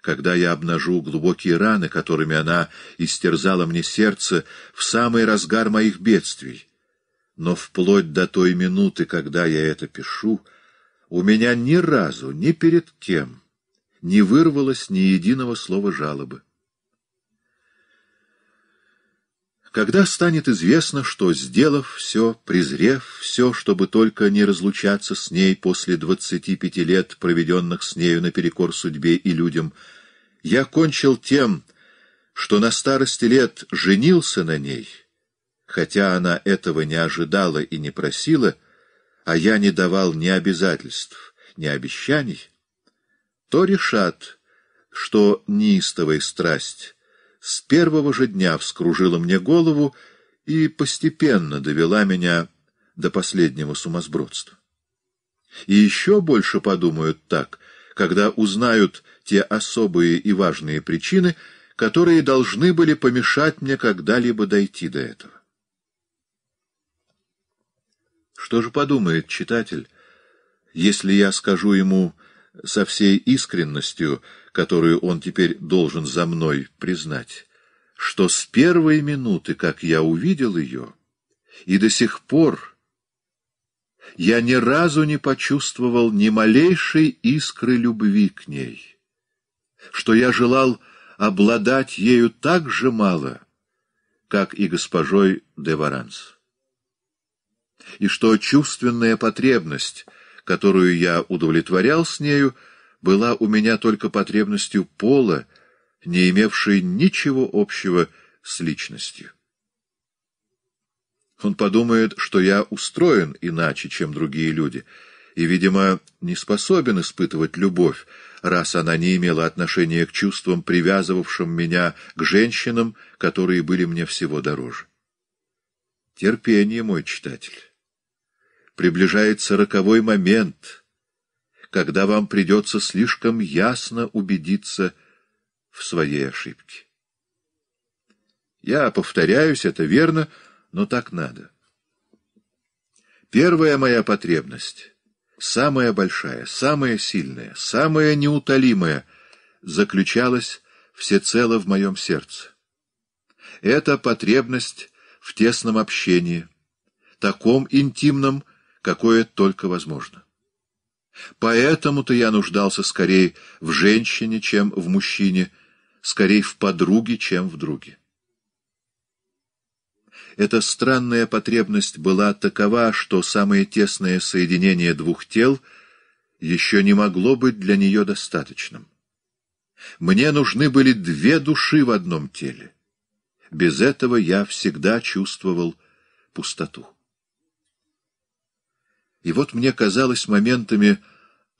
когда я обнажу глубокие раны, которыми она истерзала мне сердце в самый разгар моих бедствий, но вплоть до той минуты, когда я это пишу, у меня ни разу, ни перед кем не вырвалось ни единого слова жалобы. Когда станет известно, что, сделав все, презрев все, чтобы только не разлучаться с ней после двадцати пяти лет, проведенных с нею наперекор судьбе и людям, я кончил тем, что на старости лет женился на ней — хотя она этого не ожидала и не просила, а я не давал ни обязательств, ни обещаний, то решат, что неистовая страсть с первого же дня вскружила мне голову и постепенно довела меня до последнего сумасбродства. И еще больше подумают так, когда узнают те особые и важные причины, которые должны были помешать мне когда-либо дойти до этого. Что же подумает читатель, если я скажу ему со всей искренностью, которую он теперь должен за мной признать, что с первой минуты, как я увидел ее, и до сих пор я ни разу не почувствовал ни малейшей искры любви к ней, что я желал обладать ею так же мало, как и госпожой де Варанс и что чувственная потребность, которую я удовлетворял с нею, была у меня только потребностью пола, не имевшей ничего общего с личностью. Он подумает, что я устроен иначе, чем другие люди, и, видимо, не способен испытывать любовь, раз она не имела отношения к чувствам, привязывавшим меня к женщинам, которые были мне всего дороже. Терпение, мой читатель приближается роковой момент, когда вам придется слишком ясно убедиться в своей ошибке. Я повторяюсь, это верно, но так надо. Первая моя потребность, самая большая, самая сильная, самая неутолимая, заключалась всецело в моем сердце. Это потребность в тесном общении, таком интимном, какое только возможно. Поэтому-то я нуждался скорее в женщине, чем в мужчине, скорее в подруге, чем в друге. Эта странная потребность была такова, что самое тесное соединение двух тел еще не могло быть для нее достаточным. Мне нужны были две души в одном теле. Без этого я всегда чувствовал пустоту. И вот мне казалось моментами,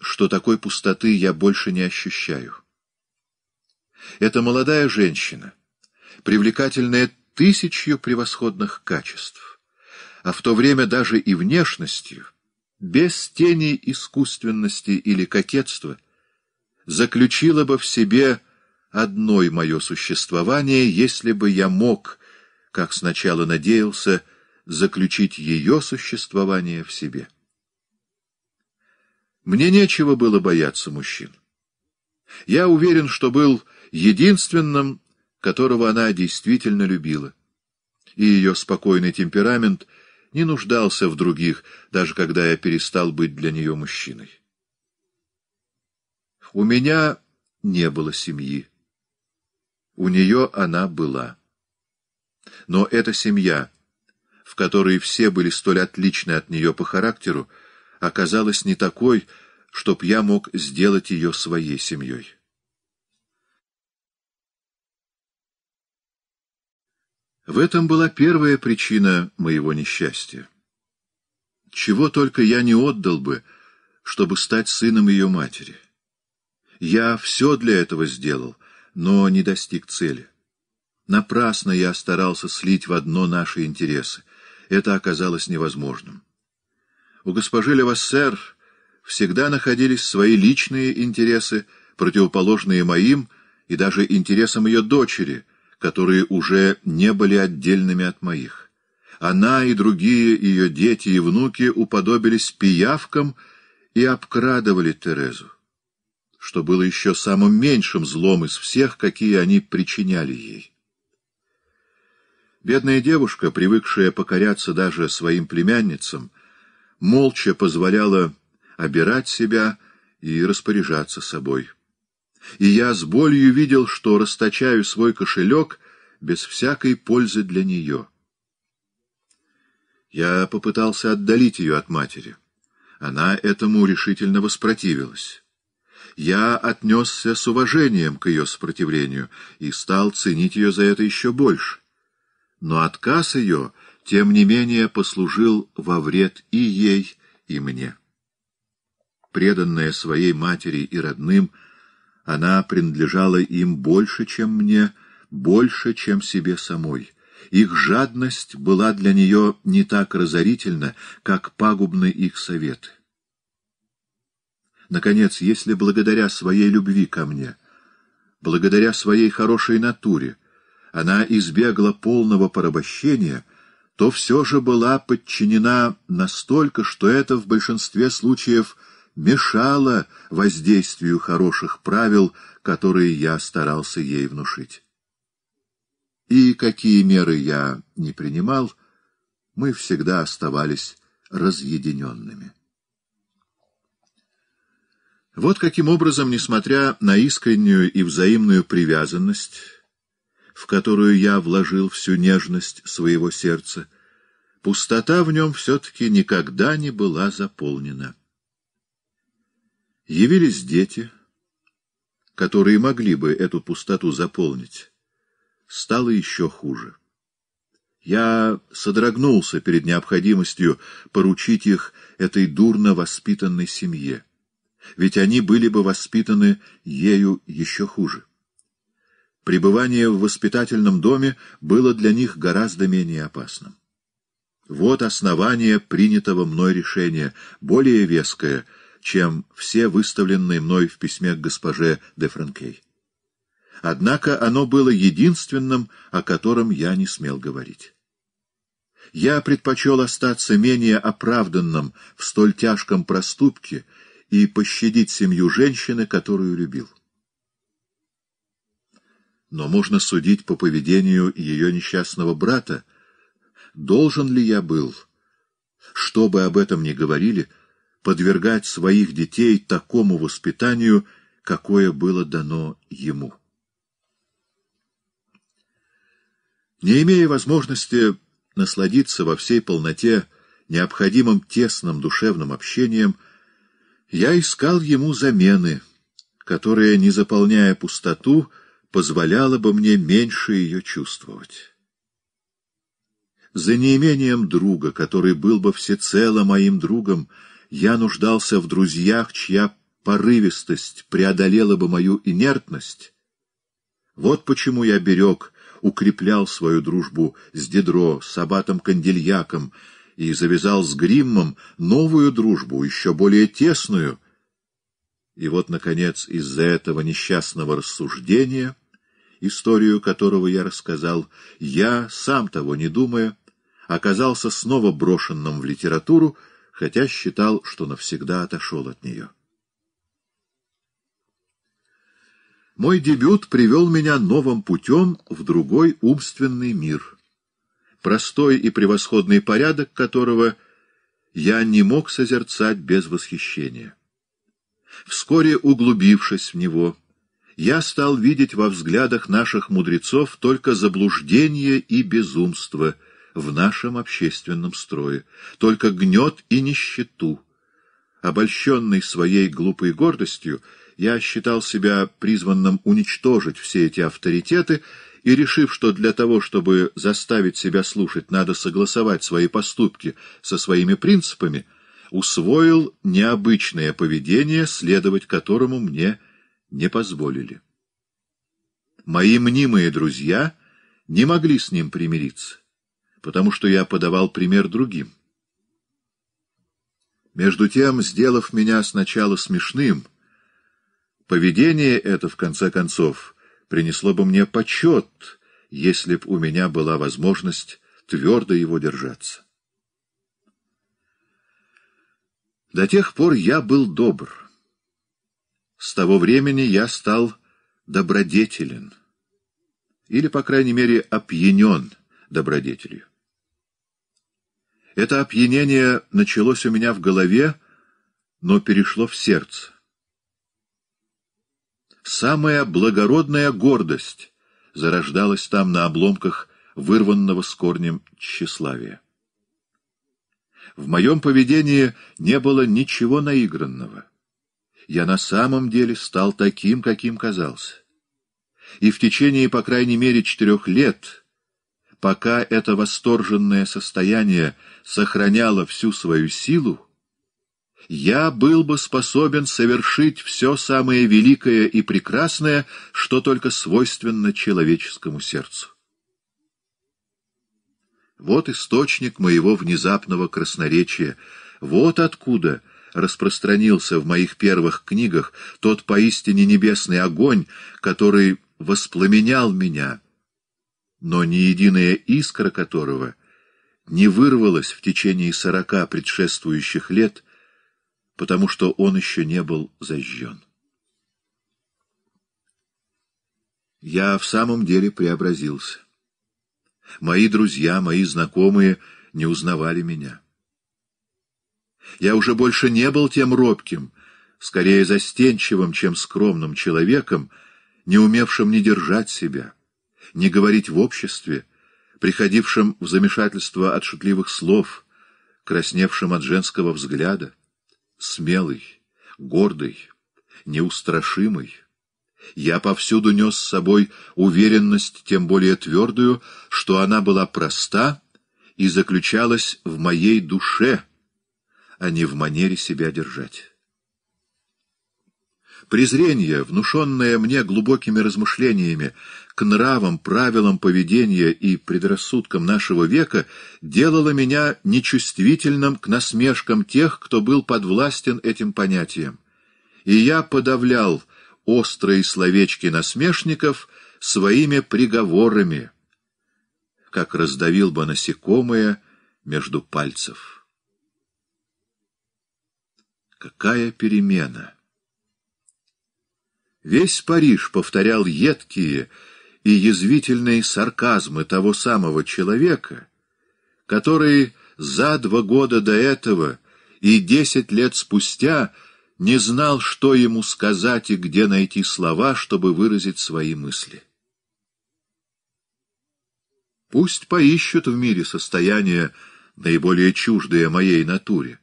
что такой пустоты я больше не ощущаю. Это молодая женщина, привлекательная тысячью превосходных качеств, а в то время даже и внешностью, без тени искусственности или кокетства, заключила бы в себе одной мое существование, если бы я мог, как сначала надеялся, заключить ее существование в себе. Мне нечего было бояться мужчин. Я уверен, что был единственным, которого она действительно любила. И ее спокойный темперамент не нуждался в других, даже когда я перестал быть для нее мужчиной. У меня не было семьи. У нее она была. Но эта семья, в которой все были столь отличны от нее по характеру, оказалась не такой, чтоб я мог сделать ее своей семьей. В этом была первая причина моего несчастья. Чего только я не отдал бы, чтобы стать сыном ее матери. Я все для этого сделал, но не достиг цели. Напрасно я старался слить в одно наши интересы. Это оказалось невозможным. У госпожи Левассер всегда находились свои личные интересы, противоположные моим и даже интересам ее дочери, которые уже не были отдельными от моих. Она и другие ее дети и внуки уподобились пиявкам и обкрадывали Терезу, что было еще самым меньшим злом из всех, какие они причиняли ей. Бедная девушка, привыкшая покоряться даже своим племянницам, молча позволяла обирать себя и распоряжаться собой. И я с болью видел, что расточаю свой кошелек без всякой пользы для нее. Я попытался отдалить ее от матери. Она этому решительно воспротивилась. Я отнесся с уважением к ее сопротивлению и стал ценить ее за это еще больше. Но отказ ее тем не менее послужил во вред и ей, и мне. Преданная своей матери и родным, она принадлежала им больше, чем мне, больше, чем себе самой. Их жадность была для нее не так разорительна, как пагубны их советы. Наконец, если благодаря своей любви ко мне, благодаря своей хорошей натуре, она избегла полного порабощения, то все же была подчинена настолько, что это в большинстве случаев мешало воздействию хороших правил, которые я старался ей внушить. И какие меры я не принимал, мы всегда оставались разъединенными. Вот каким образом, несмотря на искреннюю и взаимную привязанность, в которую я вложил всю нежность своего сердца, пустота в нем все-таки никогда не была заполнена. Явились дети, которые могли бы эту пустоту заполнить. Стало еще хуже. Я содрогнулся перед необходимостью поручить их этой дурно воспитанной семье, ведь они были бы воспитаны ею еще хуже пребывание в воспитательном доме было для них гораздо менее опасным. Вот основание принятого мной решения, более веское, чем все выставленные мной в письме к госпоже де Франкей. Однако оно было единственным, о котором я не смел говорить. Я предпочел остаться менее оправданным в столь тяжком проступке и пощадить семью женщины, которую любил но можно судить по поведению ее несчастного брата. Должен ли я был, что бы об этом ни говорили, подвергать своих детей такому воспитанию, какое было дано ему? Не имея возможности насладиться во всей полноте необходимым тесным душевным общением, я искал ему замены, которые, не заполняя пустоту, позволяло бы мне меньше ее чувствовать. За неимением друга, который был бы всецело моим другом, я нуждался в друзьях, чья порывистость преодолела бы мою инертность. Вот почему я берег, укреплял свою дружбу с Дедро, с Абатом Кандильяком и завязал с Гриммом новую дружбу, еще более тесную — и вот, наконец, из-за этого несчастного рассуждения, историю которого я рассказал, я, сам того не думая, оказался снова брошенным в литературу, хотя считал, что навсегда отошел от нее. Мой дебют привел меня новым путем в другой умственный мир, простой и превосходный порядок которого я не мог созерцать без восхищения. Вскоре углубившись в него, я стал видеть во взглядах наших мудрецов только заблуждение и безумство в нашем общественном строе, только гнет и нищету. Обольщенный своей глупой гордостью, я считал себя призванным уничтожить все эти авторитеты и, решив, что для того, чтобы заставить себя слушать, надо согласовать свои поступки со своими принципами, — усвоил необычное поведение, следовать которому мне не позволили. Мои мнимые друзья не могли с ним примириться, потому что я подавал пример другим. Между тем, сделав меня сначала смешным, поведение это, в конце концов, принесло бы мне почет, если б у меня была возможность твердо его держаться. До тех пор я был добр. С того времени я стал добродетелен. Или, по крайней мере, опьянен добродетелью. Это опьянение началось у меня в голове, но перешло в сердце. Самая благородная гордость зарождалась там на обломках вырванного с корнем тщеславия. В моем поведении не было ничего наигранного. Я на самом деле стал таким, каким казался. И в течение, по крайней мере, четырех лет, пока это восторженное состояние сохраняло всю свою силу, я был бы способен совершить все самое великое и прекрасное, что только свойственно человеческому сердцу. Вот источник моего внезапного красноречия. Вот откуда распространился в моих первых книгах тот поистине небесный огонь, который воспламенял меня, но ни единая искра которого не вырвалась в течение сорока предшествующих лет, потому что он еще не был зажжен. Я в самом деле преобразился. Мои друзья, мои знакомые не узнавали меня. Я уже больше не был тем робким, скорее застенчивым, чем скромным человеком, не умевшим ни держать себя, ни говорить в обществе, приходившим в замешательство от шутливых слов, красневшим от женского взгляда, смелый, гордый, неустрашимый. Я повсюду нес с собой уверенность, тем более твердую, что она была проста и заключалась в моей душе, а не в манере себя держать. Презрение, внушенное мне глубокими размышлениями к нравам, правилам поведения и предрассудкам нашего века, делало меня нечувствительным к насмешкам тех, кто был подвластен этим понятиям, И я подавлял острые словечки насмешников своими приговорами, как раздавил бы насекомое между пальцев. Какая перемена! Весь Париж повторял едкие и язвительные сарказмы того самого человека, который за два года до этого и десять лет спустя — не знал, что ему сказать и где найти слова, чтобы выразить свои мысли. Пусть поищут в мире состояние, наиболее чуждое моей натуре.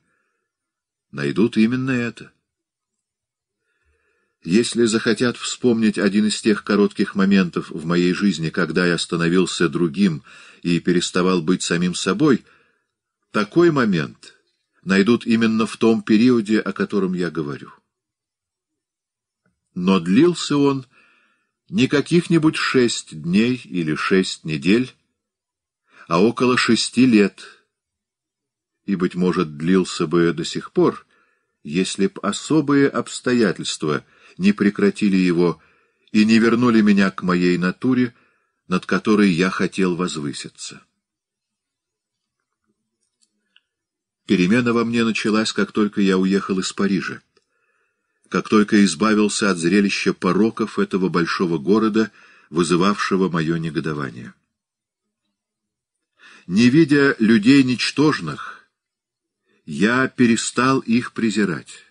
Найдут именно это. Если захотят вспомнить один из тех коротких моментов в моей жизни, когда я становился другим и переставал быть самим собой, такой момент — найдут именно в том периоде, о котором я говорю. Но длился он не каких-нибудь шесть дней или шесть недель, а около шести лет, и, быть может, длился бы до сих пор, если б особые обстоятельства не прекратили его и не вернули меня к моей натуре, над которой я хотел возвыситься. Перемена во мне началась, как только я уехал из Парижа. Как только избавился от зрелища пороков этого большого города, вызывавшего мое негодование. Не видя людей ничтожных, я перестал их презирать.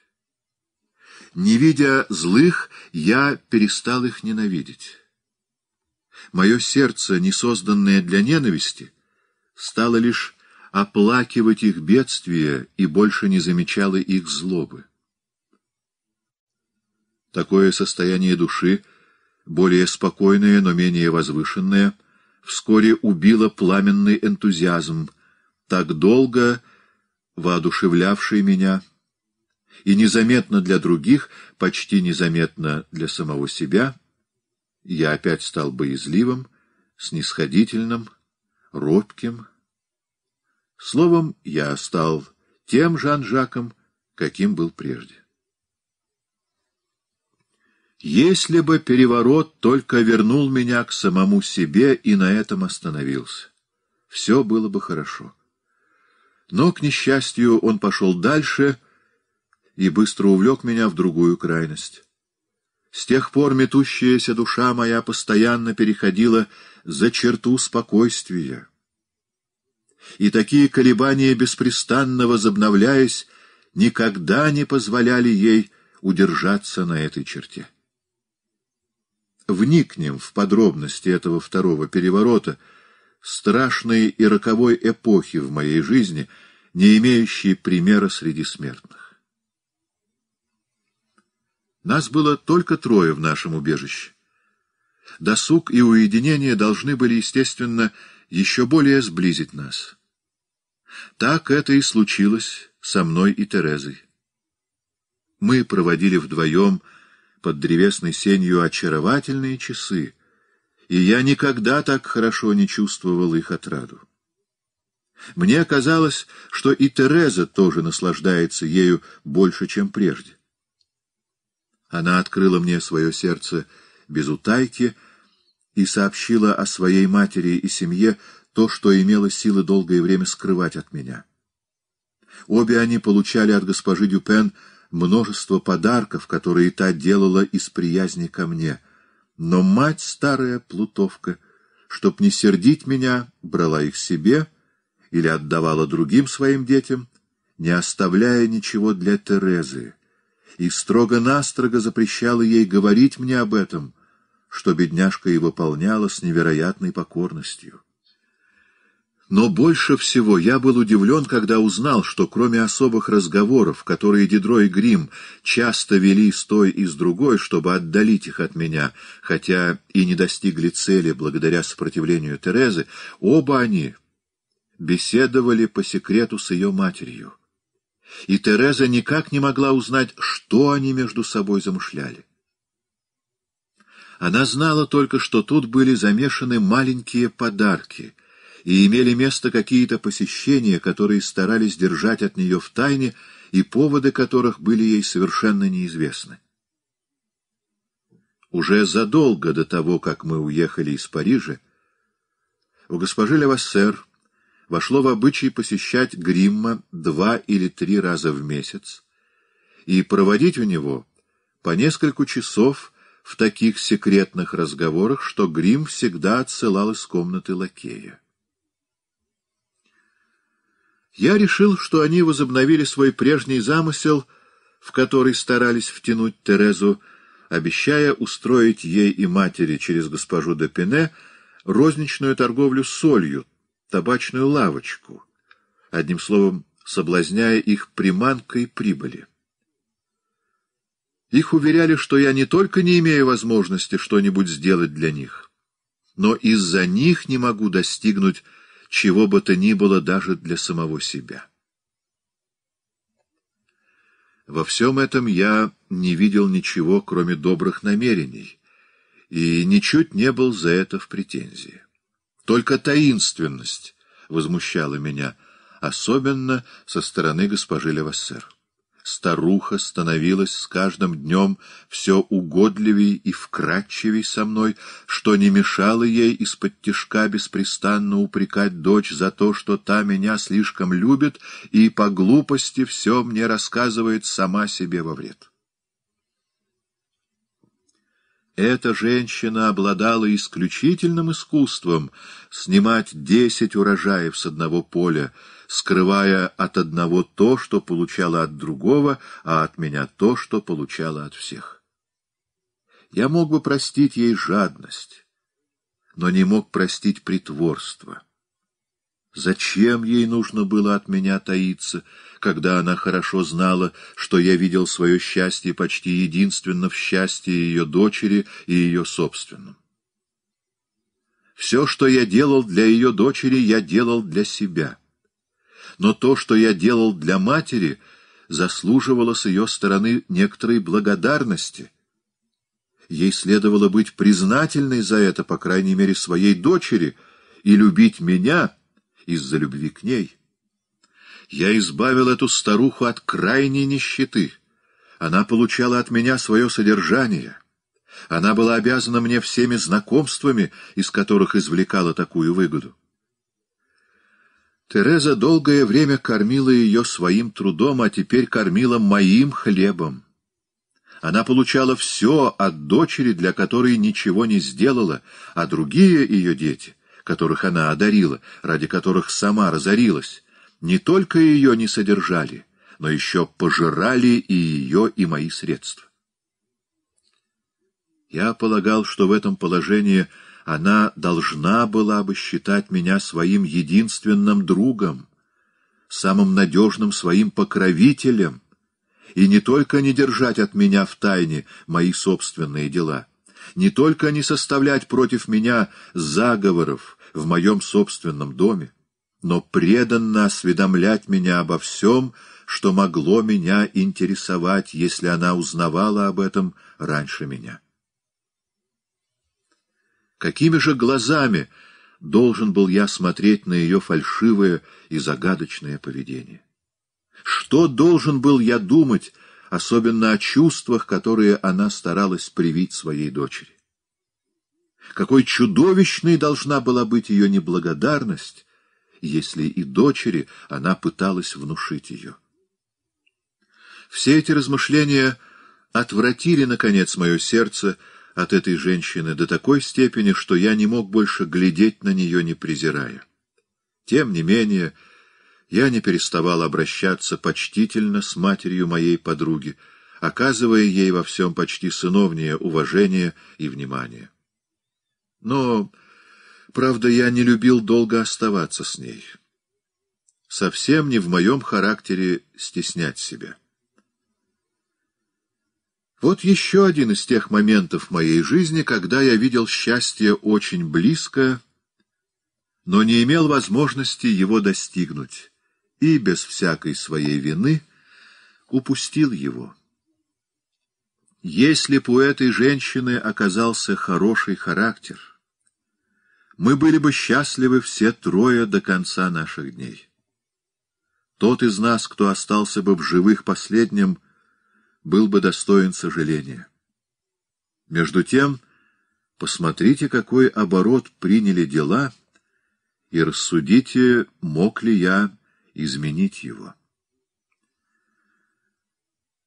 Не видя злых, я перестал их ненавидеть. Мое сердце, не созданное для ненависти, стало лишь оплакивать их бедствия и больше не замечала их злобы. Такое состояние души, более спокойное, но менее возвышенное, вскоре убило пламенный энтузиазм, так долго воодушевлявший меня, и незаметно для других, почти незаметно для самого себя, я опять стал боязливым, снисходительным, робким, Словом, я стал тем Жан-Жаком, каким был прежде. Если бы переворот только вернул меня к самому себе и на этом остановился, все было бы хорошо. Но, к несчастью, он пошел дальше и быстро увлек меня в другую крайность. С тех пор метущаяся душа моя постоянно переходила за черту спокойствия и такие колебания, беспрестанно возобновляясь, никогда не позволяли ей удержаться на этой черте. Вникнем в подробности этого второго переворота, страшной и роковой эпохи в моей жизни, не имеющей примера среди смертных. Нас было только трое в нашем убежище. Досуг и уединение должны были, естественно, еще более сблизить нас. Так это и случилось со мной и Терезой. Мы проводили вдвоем под древесной сенью очаровательные часы, и я никогда так хорошо не чувствовал их отраду. Мне казалось, что и Тереза тоже наслаждается ею больше, чем прежде. Она открыла мне свое сердце без утайки, и сообщила о своей матери и семье то, что имела силы долгое время скрывать от меня. Обе они получали от госпожи Дюпен множество подарков, которые та делала из приязни ко мне. Но мать старая плутовка, чтоб не сердить меня, брала их себе или отдавала другим своим детям, не оставляя ничего для Терезы, и строго-настрого запрещала ей говорить мне об этом — что бедняжка и выполняла с невероятной покорностью. Но больше всего я был удивлен, когда узнал, что кроме особых разговоров, которые Дидро и Грим часто вели с той и с другой, чтобы отдалить их от меня, хотя и не достигли цели благодаря сопротивлению Терезы, оба они беседовали по секрету с ее матерью. И Тереза никак не могла узнать, что они между собой замышляли. Она знала только, что тут были замешаны маленькие подарки и имели место какие-то посещения, которые старались держать от нее в тайне и поводы которых были ей совершенно неизвестны. Уже задолго до того, как мы уехали из Парижа, у госпожи Левассер вошло в обычай посещать Гримма два или три раза в месяц и проводить у него по несколько часов в таких секретных разговорах, что грим всегда отсылал из комнаты лакея. Я решил, что они возобновили свой прежний замысел, в который старались втянуть Терезу, обещая устроить ей и матери через госпожу Депене розничную торговлю солью, табачную лавочку, одним словом, соблазняя их приманкой прибыли. Их уверяли, что я не только не имею возможности что-нибудь сделать для них, но из-за них не могу достигнуть чего бы то ни было даже для самого себя. Во всем этом я не видел ничего, кроме добрых намерений, и ничуть не был за это в претензии. Только таинственность возмущала меня, особенно со стороны госпожи Левассер старуха становилась с каждым днем все угодливей и вкрадчивей со мной, что не мешало ей из-под тишка беспрестанно упрекать дочь за то, что та меня слишком любит и по глупости все мне рассказывает сама себе во вред. Эта женщина обладала исключительным искусством снимать десять урожаев с одного поля, скрывая от одного то, что получала от другого, а от меня то, что получала от всех. Я мог бы простить ей жадность, но не мог простить притворство. Зачем ей нужно было от меня таиться, когда она хорошо знала, что я видел свое счастье почти единственно в счастье ее дочери и ее собственном? Все, что я делал для ее дочери, я делал для себя. Но то, что я делал для матери, заслуживало с ее стороны некоторой благодарности. Ей следовало быть признательной за это, по крайней мере, своей дочери, и любить меня — из-за любви к ней. Я избавил эту старуху от крайней нищеты. Она получала от меня свое содержание. Она была обязана мне всеми знакомствами, из которых извлекала такую выгоду. Тереза долгое время кормила ее своим трудом, а теперь кормила моим хлебом. Она получала все от дочери, для которой ничего не сделала, а другие ее дети — которых она одарила, ради которых сама разорилась, не только ее не содержали, но еще пожирали и ее, и мои средства. Я полагал, что в этом положении она должна была бы считать меня своим единственным другом, самым надежным своим покровителем, и не только не держать от меня в тайне мои собственные дела — не только не составлять против меня заговоров в моем собственном доме, но преданно осведомлять меня обо всем, что могло меня интересовать, если она узнавала об этом раньше меня. Какими же глазами должен был я смотреть на ее фальшивое и загадочное поведение? Что должен был я думать особенно о чувствах, которые она старалась привить своей дочери. Какой чудовищной должна была быть ее неблагодарность, если и дочери она пыталась внушить ее. Все эти размышления отвратили, наконец, мое сердце от этой женщины до такой степени, что я не мог больше глядеть на нее, не презирая. Тем не менее, я не переставал обращаться почтительно с матерью моей подруги, оказывая ей во всем почти сыновнее уважение и внимание. Но, правда, я не любил долго оставаться с ней. Совсем не в моем характере стеснять себя. Вот еще один из тех моментов моей жизни, когда я видел счастье очень близко, но не имел возможности его достигнуть и без всякой своей вины упустил его. Если б у этой женщины оказался хороший характер, мы были бы счастливы все трое до конца наших дней. Тот из нас, кто остался бы в живых последним, был бы достоин сожаления. Между тем, посмотрите, какой оборот приняли дела, и рассудите, мог ли я изменить его.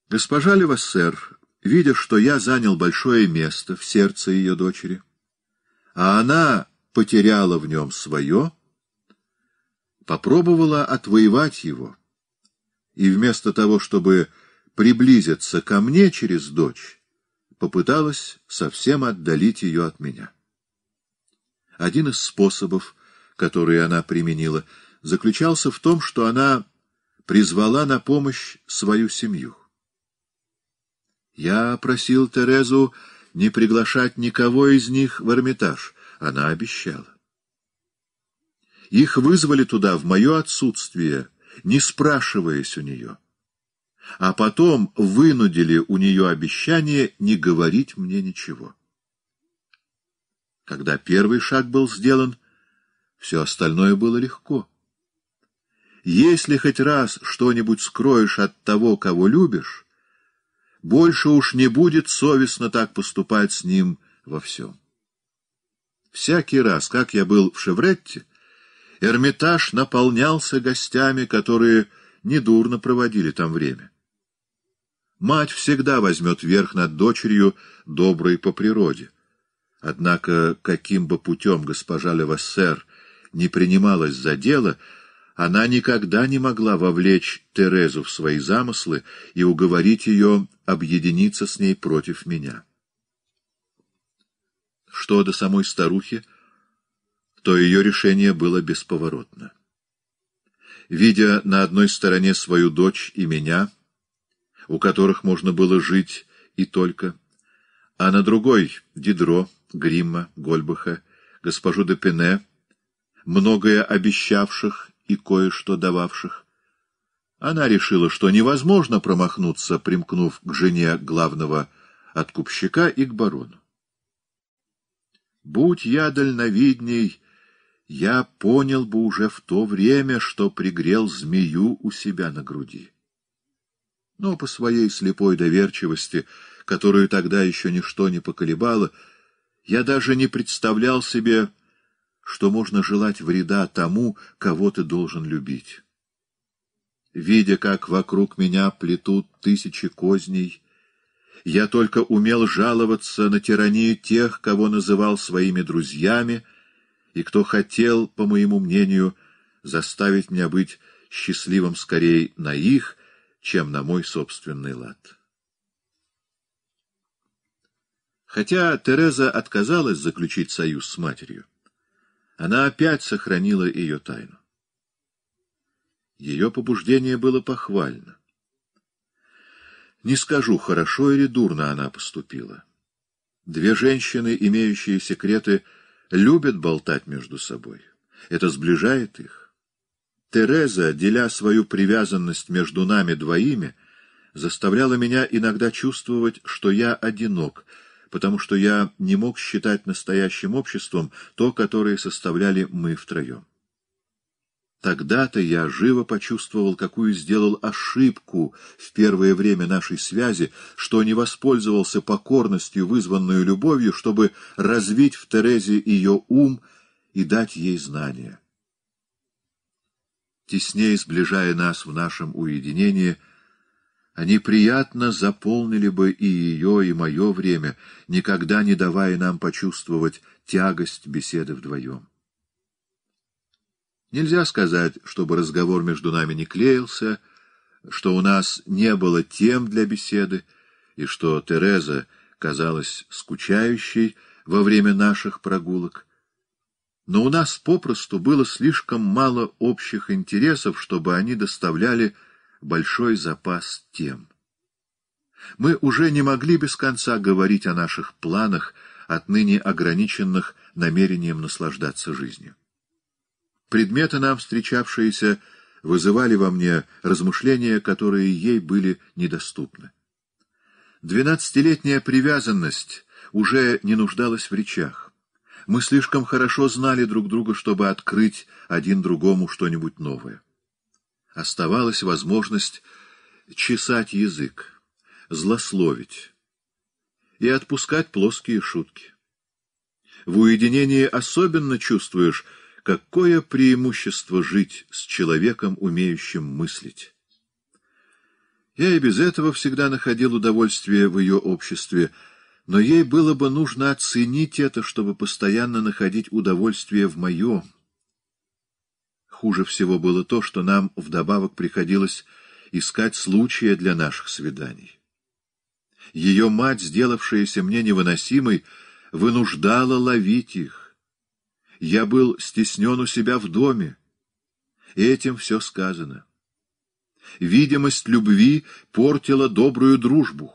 Госпожа Левассер, видя, что я занял большое место в сердце ее дочери, а она потеряла в нем свое, попробовала отвоевать его, и вместо того, чтобы приблизиться ко мне через дочь, попыталась совсем отдалить ее от меня. Один из способов, который она применила — заключался в том, что она призвала на помощь свою семью. Я просил Терезу не приглашать никого из них в Эрмитаж. Она обещала. Их вызвали туда в мое отсутствие, не спрашиваясь у нее. А потом вынудили у нее обещание не говорить мне ничего. Когда первый шаг был сделан, все остальное было легко. Если хоть раз что-нибудь скроешь от того, кого любишь, больше уж не будет совестно так поступать с ним во всем. Всякий раз, как я был в Шевретте, Эрмитаж наполнялся гостями, которые недурно проводили там время. Мать всегда возьмет верх над дочерью, доброй по природе. Однако, каким бы путем госпожа Левассер не принималась за дело, она никогда не могла вовлечь Терезу в свои замыслы и уговорить ее объединиться с ней против меня. Что до самой старухи, то ее решение было бесповоротно. Видя на одной стороне свою дочь и меня, у которых можно было жить и только, а на другой — Дидро, Гримма, Гольбаха, госпожу де Пене, многое обещавших и кое-что дававших. Она решила, что невозможно промахнуться, примкнув к жене главного откупщика и к барону. Будь я дальновидней, я понял бы уже в то время, что пригрел змею у себя на груди. Но по своей слепой доверчивости, которую тогда еще ничто не поколебало, я даже не представлял себе, что можно желать вреда тому, кого ты должен любить. Видя, как вокруг меня плетут тысячи козней, я только умел жаловаться на тиранию тех, кого называл своими друзьями, и кто хотел, по моему мнению, заставить меня быть счастливым скорее на их, чем на мой собственный лад. Хотя Тереза отказалась заключить союз с матерью, она опять сохранила ее тайну. Ее побуждение было похвально. Не скажу, хорошо или дурно она поступила. Две женщины, имеющие секреты, любят болтать между собой. Это сближает их. Тереза, деля свою привязанность между нами двоими, заставляла меня иногда чувствовать, что я одинок — потому что я не мог считать настоящим обществом то, которое составляли мы втроем. Тогда-то я живо почувствовал, какую сделал ошибку в первое время нашей связи, что не воспользовался покорностью, вызванную любовью, чтобы развить в Терезе ее ум и дать ей знания. Теснее сближая нас в нашем уединении, они приятно заполнили бы и ее, и мое время, никогда не давая нам почувствовать тягость беседы вдвоем. Нельзя сказать, чтобы разговор между нами не клеился, что у нас не было тем для беседы, и что Тереза казалась скучающей во время наших прогулок. Но у нас попросту было слишком мало общих интересов, чтобы они доставляли большой запас тем. Мы уже не могли без конца говорить о наших планах, отныне ограниченных намерением наслаждаться жизнью. Предметы нам встречавшиеся вызывали во мне размышления, которые ей были недоступны. Двенадцатилетняя привязанность уже не нуждалась в речах. Мы слишком хорошо знали друг друга, чтобы открыть один другому что-нибудь новое оставалась возможность чесать язык, злословить и отпускать плоские шутки. В уединении особенно чувствуешь, какое преимущество жить с человеком, умеющим мыслить. Я и без этого всегда находил удовольствие в ее обществе, но ей было бы нужно оценить это, чтобы постоянно находить удовольствие в моем. Хуже всего было то, что нам вдобавок приходилось искать случая для наших свиданий. Ее мать, сделавшаяся мне невыносимой, вынуждала ловить их. Я был стеснен у себя в доме. Этим все сказано. Видимость любви портила добрую дружбу.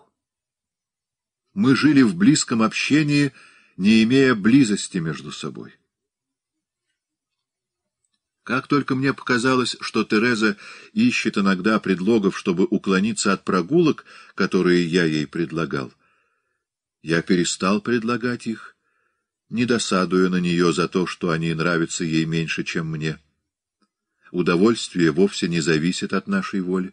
Мы жили в близком общении, не имея близости между собой. Как только мне показалось, что Тереза ищет иногда предлогов, чтобы уклониться от прогулок, которые я ей предлагал, я перестал предлагать их, не досадуя на нее за то, что они нравятся ей меньше, чем мне. Удовольствие вовсе не зависит от нашей воли.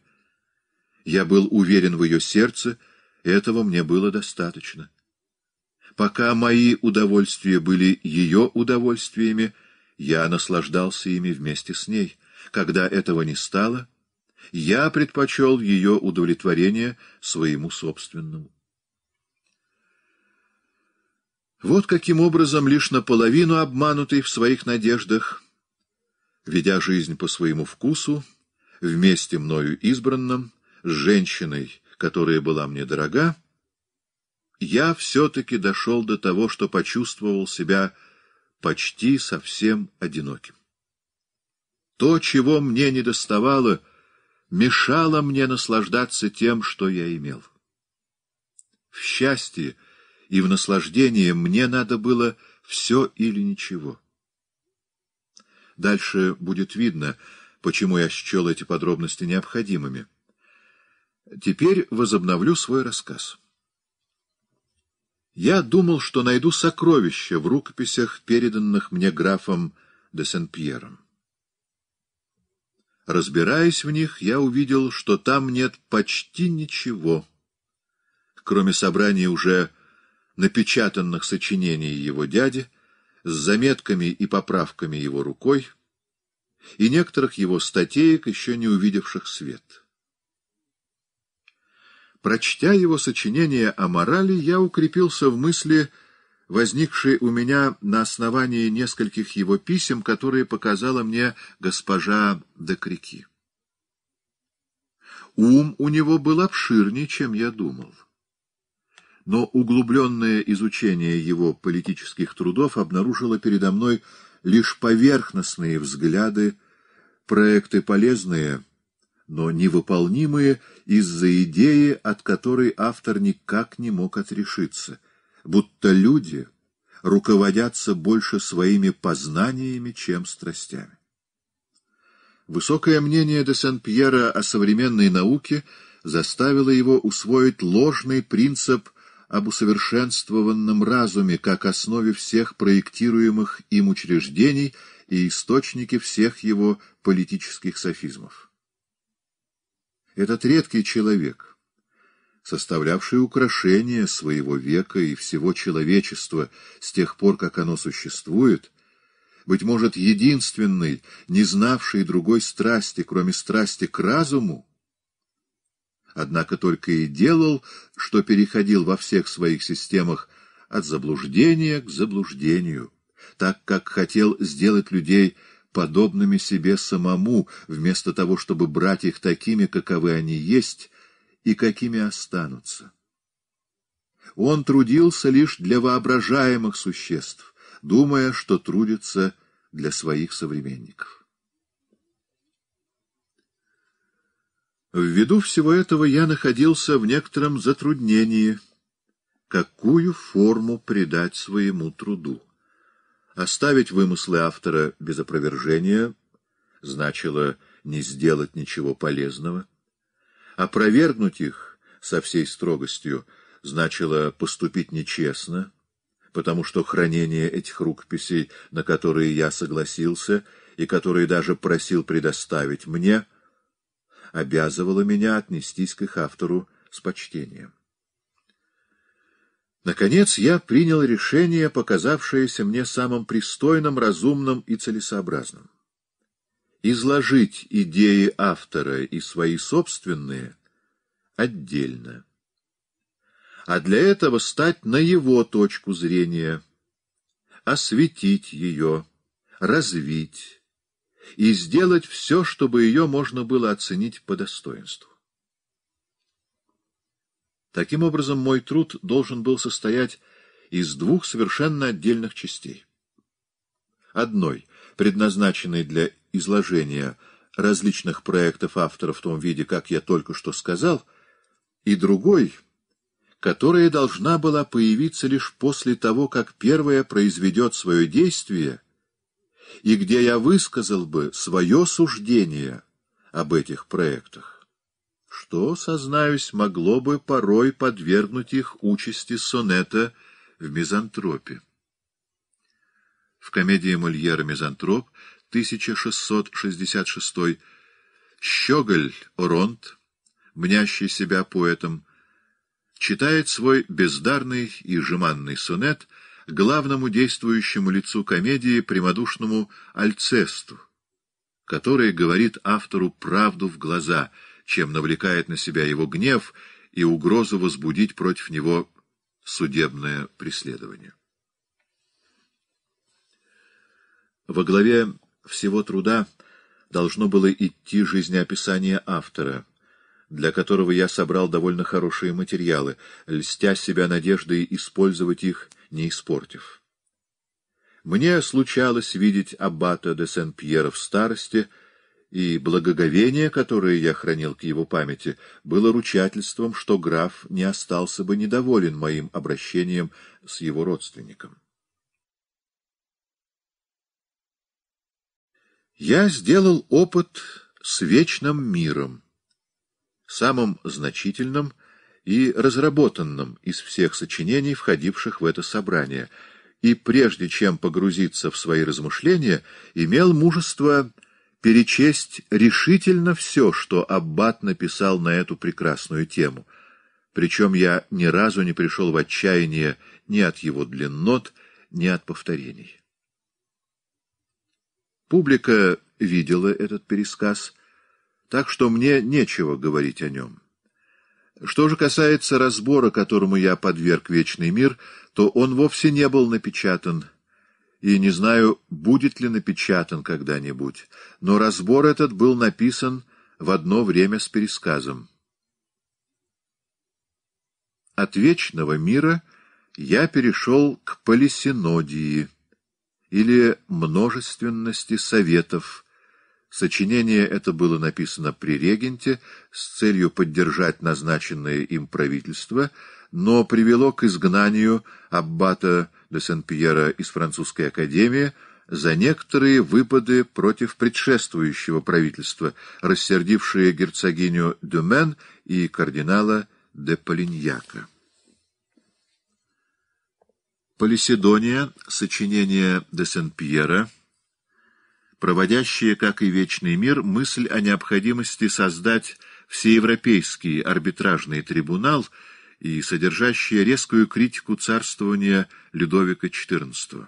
Я был уверен в ее сердце, этого мне было достаточно. Пока мои удовольствия были ее удовольствиями, я наслаждался ими вместе с ней. Когда этого не стало, я предпочел ее удовлетворение своему собственному. Вот каким образом лишь наполовину обманутый в своих надеждах, ведя жизнь по своему вкусу, вместе мною избранным, с женщиной, которая была мне дорога, я все-таки дошел до того, что почувствовал себя почти совсем одиноким. То, чего мне недоставало, мешало мне наслаждаться тем, что я имел. В счастье и в наслаждении мне надо было все или ничего. Дальше будет видно, почему я счел эти подробности необходимыми. Теперь возобновлю свой рассказ. Я думал, что найду сокровища в рукописях, переданных мне графом де Сен-Пьером. Разбираясь в них, я увидел, что там нет почти ничего, кроме собрания уже напечатанных сочинений его дяди с заметками и поправками его рукой и некоторых его статеек, еще не увидевших свет. Прочтя его сочинение о морали, я укрепился в мысли, возникшей у меня на основании нескольких его писем, которые показала мне госпожа Декрики. Ум у него был обширнее, чем я думал. Но углубленное изучение его политических трудов обнаружило передо мной лишь поверхностные взгляды, проекты полезные — но невыполнимые из-за идеи, от которой автор никак не мог отрешиться, будто люди руководятся больше своими познаниями, чем страстями. Высокое мнение де Сен-Пьера о современной науке заставило его усвоить ложный принцип об усовершенствованном разуме как основе всех проектируемых им учреждений и источнике всех его политических софизмов. Этот редкий человек, составлявший украшение своего века и всего человечества с тех пор, как оно существует, быть может, единственный, не знавший другой страсти, кроме страсти к разуму, однако только и делал, что переходил во всех своих системах от заблуждения к заблуждению, так как хотел сделать людей подобными себе самому, вместо того, чтобы брать их такими, каковы они есть и какими останутся. Он трудился лишь для воображаемых существ, думая, что трудится для своих современников. Ввиду всего этого я находился в некотором затруднении, какую форму придать своему труду. Оставить вымыслы автора без опровержения значило не сделать ничего полезного. Опровергнуть их со всей строгостью значило поступить нечестно, потому что хранение этих рукописей, на которые я согласился и которые даже просил предоставить мне, обязывало меня отнестись к их автору с почтением. Наконец я принял решение, показавшееся мне самым пристойным, разумным и целесообразным. Изложить идеи автора и свои собственные отдельно. А для этого стать на его точку зрения, осветить ее, развить и сделать все, чтобы ее можно было оценить по достоинству. Таким образом, мой труд должен был состоять из двух совершенно отдельных частей. Одной, предназначенной для изложения различных проектов автора в том виде, как я только что сказал, и другой, которая должна была появиться лишь после того, как первая произведет свое действие, и где я высказал бы свое суждение об этих проектах что, сознаюсь, могло бы порой подвергнуть их участи сонета в мизантропе. В комедии Мольера «Мизантроп» 1666 Щеголь Оронт, мнящий себя поэтом, читает свой бездарный и жеманный сонет главному действующему лицу комедии, прямодушному Альцесту, который говорит автору правду в глаза — чем навлекает на себя его гнев и угрозу возбудить против него судебное преследование. Во главе всего труда должно было идти жизнеописание автора, для которого я собрал довольно хорошие материалы, льстя себя надеждой использовать их, не испортив. Мне случалось видеть аббата де Сен-Пьера в старости — и благоговение, которое я хранил к его памяти, было ручательством, что граф не остался бы недоволен моим обращением с его родственником. Я сделал опыт с вечным миром, самым значительным и разработанным из всех сочинений, входивших в это собрание, и прежде чем погрузиться в свои размышления, имел мужество перечесть решительно все, что Аббат написал на эту прекрасную тему. Причем я ни разу не пришел в отчаяние ни от его длиннот, ни от повторений. Публика видела этот пересказ, так что мне нечего говорить о нем. Что же касается разбора, которому я подверг «Вечный мир», то он вовсе не был напечатан и не знаю, будет ли напечатан когда-нибудь, но разбор этот был написан в одно время с пересказом. От вечного мира я перешел к полисинодии, или множественности советов. Сочинение это было написано при регенте с целью поддержать назначенное им правительство — но привело к изгнанию аббата де Сен-Пьера из французской академии за некоторые выпады против предшествующего правительства, рассердившие герцогиню Дюмен и кардинала де Полиньяка. Полиседония, сочинение де Сен-Пьера, проводящее, как и вечный мир, мысль о необходимости создать всеевропейский арбитражный трибунал — и содержащее резкую критику царствования Людовика XIV.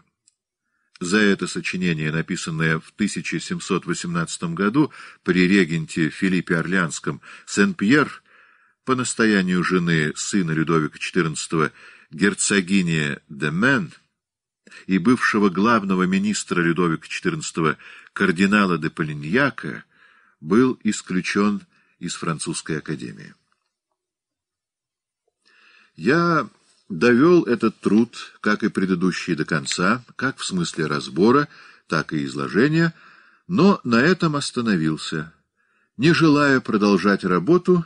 За это сочинение, написанное в 1718 году при регенте Филиппе Орлянском, Сен-Пьер, по настоянию жены сына Людовика XIV, герцогини де Мен, и бывшего главного министра Людовика XIV кардинала де Полиньяка, был исключен из французской академии. Я довел этот труд, как и предыдущий, до конца, как в смысле разбора, так и изложения, но на этом остановился, не желая продолжать работу,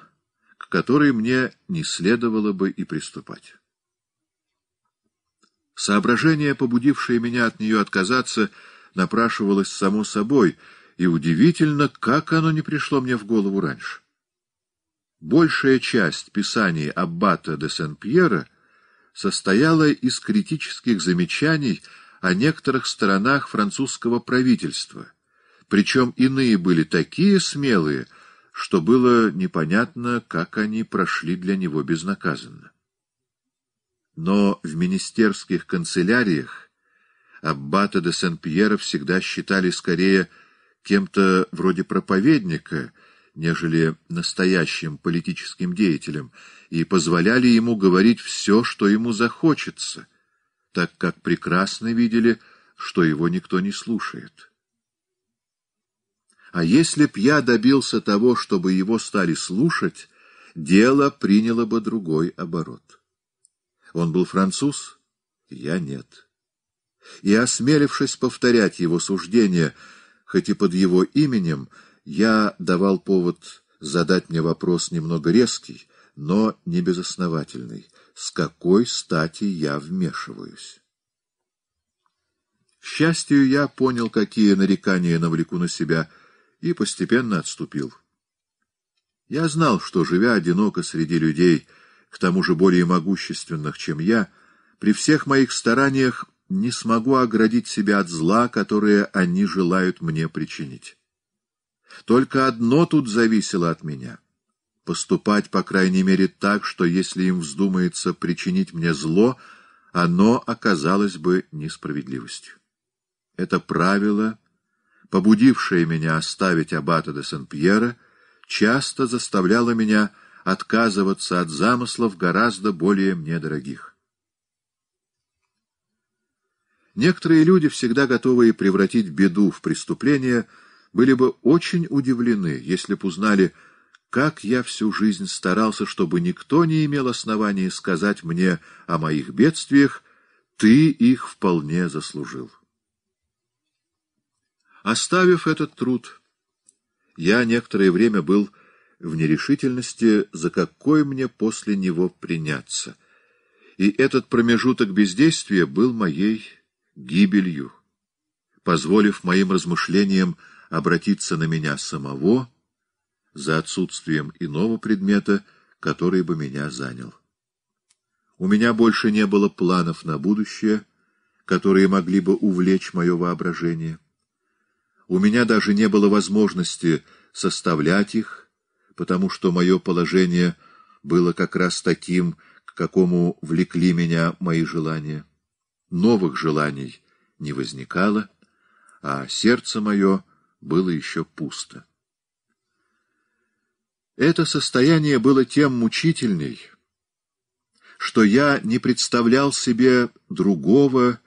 к которой мне не следовало бы и приступать. Соображение, побудившее меня от нее отказаться, напрашивалось само собой, и удивительно, как оно не пришло мне в голову раньше. Большая часть писаний аббата де Сен-Пьера состояла из критических замечаний о некоторых сторонах французского правительства, причем иные были такие смелые, что было непонятно, как они прошли для него безнаказанно. Но в министерских канцеляриях аббата де Сен-Пьера всегда считали скорее кем-то вроде проповедника — нежели настоящим политическим деятелем, и позволяли ему говорить все, что ему захочется, так как прекрасно видели, что его никто не слушает. А если б я добился того, чтобы его стали слушать, дело приняло бы другой оборот. Он был француз, я нет. И, осмелившись повторять его суждения, хоть и под его именем, я давал повод задать мне вопрос немного резкий, но не безосновательный. С какой стати я вмешиваюсь? К счастью, я понял, какие нарекания навлеку на себя, и постепенно отступил. Я знал, что, живя одиноко среди людей, к тому же более могущественных, чем я, при всех моих стараниях не смогу оградить себя от зла, которое они желают мне причинить. Только одно тут зависело от меня. Поступать, по крайней мере, так, что если им вздумается причинить мне зло, оно оказалось бы несправедливостью. Это правило, побудившее меня оставить аббата де Сен-Пьера, часто заставляло меня отказываться от замыслов гораздо более мне дорогих. Некоторые люди, всегда готовые превратить беду в преступление, — были бы очень удивлены, если б узнали, как я всю жизнь старался, чтобы никто не имел оснований сказать мне о моих бедствиях, ты их вполне заслужил. Оставив этот труд, я некоторое время был в нерешительности, за какой мне после него приняться. И этот промежуток бездействия был моей гибелью, позволив моим размышлениям обратиться на меня самого за отсутствием иного предмета, который бы меня занял. У меня больше не было планов на будущее, которые могли бы увлечь мое воображение. У меня даже не было возможности составлять их, потому что мое положение было как раз таким, к какому влекли меня мои желания. Новых желаний не возникало, а сердце мое — было еще пусто. Это состояние было тем мучительней, что я не представлял себе другого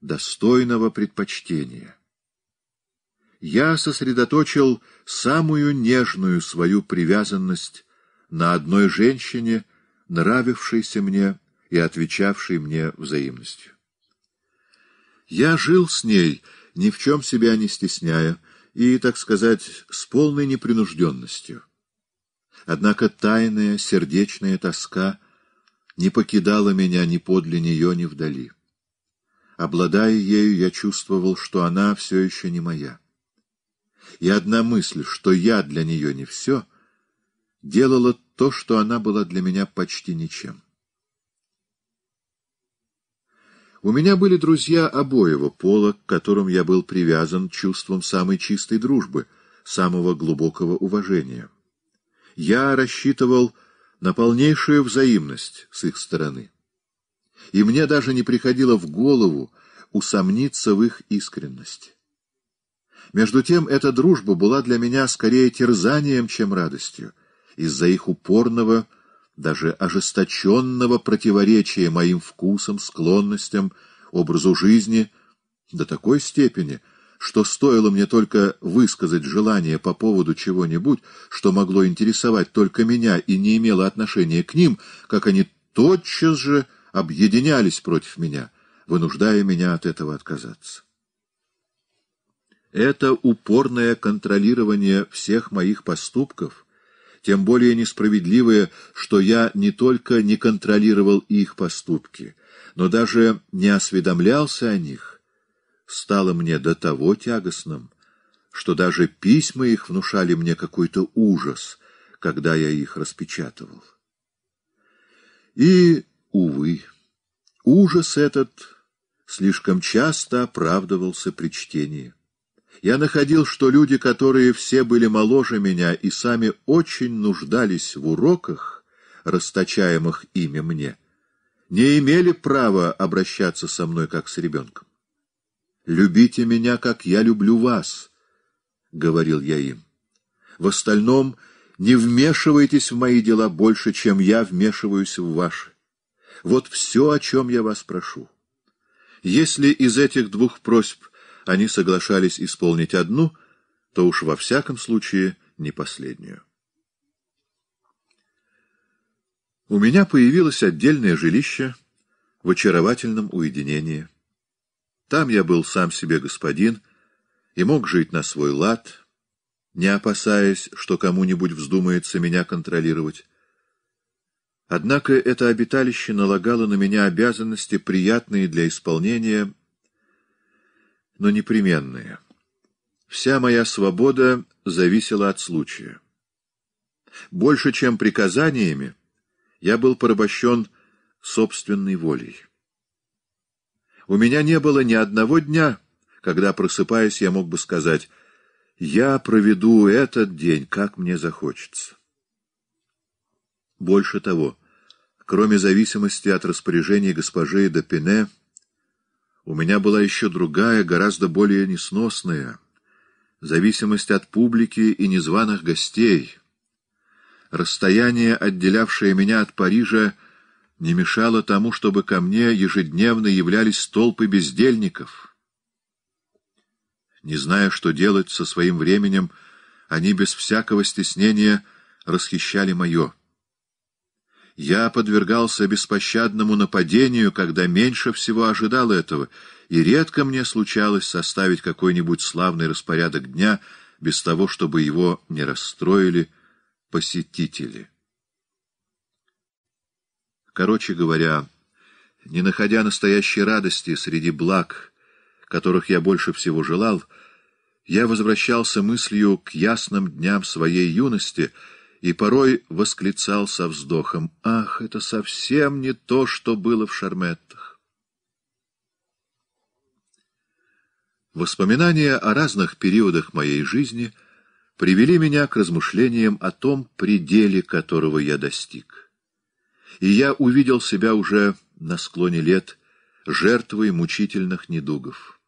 достойного предпочтения. Я сосредоточил самую нежную свою привязанность на одной женщине, нравившейся мне и отвечавшей мне взаимностью. Я жил с ней, ни в чем себя не стесняя, и, так сказать, с полной непринужденностью. Однако тайная сердечная тоска не покидала меня ни подле нее, ни вдали. Обладая ею, я чувствовал, что она все еще не моя. И одна мысль, что я для нее не все, делала то, что она была для меня почти ничем. У меня были друзья обоего пола, к которым я был привязан чувством самой чистой дружбы, самого глубокого уважения. Я рассчитывал на полнейшую взаимность с их стороны. И мне даже не приходило в голову усомниться в их искренности. Между тем, эта дружба была для меня скорее терзанием, чем радостью, из-за их упорного, даже ожесточенного противоречия моим вкусам, склонностям, образу жизни до такой степени, что стоило мне только высказать желание по поводу чего-нибудь, что могло интересовать только меня и не имело отношения к ним, как они тотчас же объединялись против меня, вынуждая меня от этого отказаться. Это упорное контролирование всех моих поступков тем более несправедливое, что я не только не контролировал их поступки, но даже не осведомлялся о них, стало мне до того тягостным, что даже письма их внушали мне какой-то ужас, когда я их распечатывал. И, увы, ужас этот слишком часто оправдывался при чтении я находил, что люди, которые все были моложе меня и сами очень нуждались в уроках, расточаемых ими мне, не имели права обращаться со мной как с ребенком. «Любите меня, как я люблю вас», — говорил я им. «В остальном не вмешивайтесь в мои дела больше, чем я вмешиваюсь в ваши. Вот все, о чем я вас прошу. Если из этих двух просьб они соглашались исполнить одну, то уж во всяком случае не последнюю. У меня появилось отдельное жилище в очаровательном уединении. Там я был сам себе господин и мог жить на свой лад, не опасаясь, что кому-нибудь вздумается меня контролировать. Однако это обиталище налагало на меня обязанности, приятные для исполнения но непременные. Вся моя свобода зависела от случая. Больше, чем приказаниями, я был порабощен собственной волей. У меня не было ни одного дня, когда, просыпаясь, я мог бы сказать «Я проведу этот день, как мне захочется». Больше того, кроме зависимости от распоряжений госпожи Допине, у меня была еще другая, гораздо более несносная. Зависимость от публики и незваных гостей. Расстояние, отделявшее меня от Парижа, не мешало тому, чтобы ко мне ежедневно являлись толпы бездельников. Не зная, что делать со своим временем, они без всякого стеснения расхищали мое. Я подвергался беспощадному нападению, когда меньше всего ожидал этого, и редко мне случалось составить какой-нибудь славный распорядок дня без того, чтобы его не расстроили посетители. Короче говоря, не находя настоящей радости среди благ, которых я больше всего желал, я возвращался мыслью к ясным дням своей юности — и порой восклицал со вздохом, «Ах, это совсем не то, что было в шарметтах!» Воспоминания о разных периодах моей жизни привели меня к размышлениям о том пределе, которого я достиг. И я увидел себя уже на склоне лет жертвой мучительных недугов.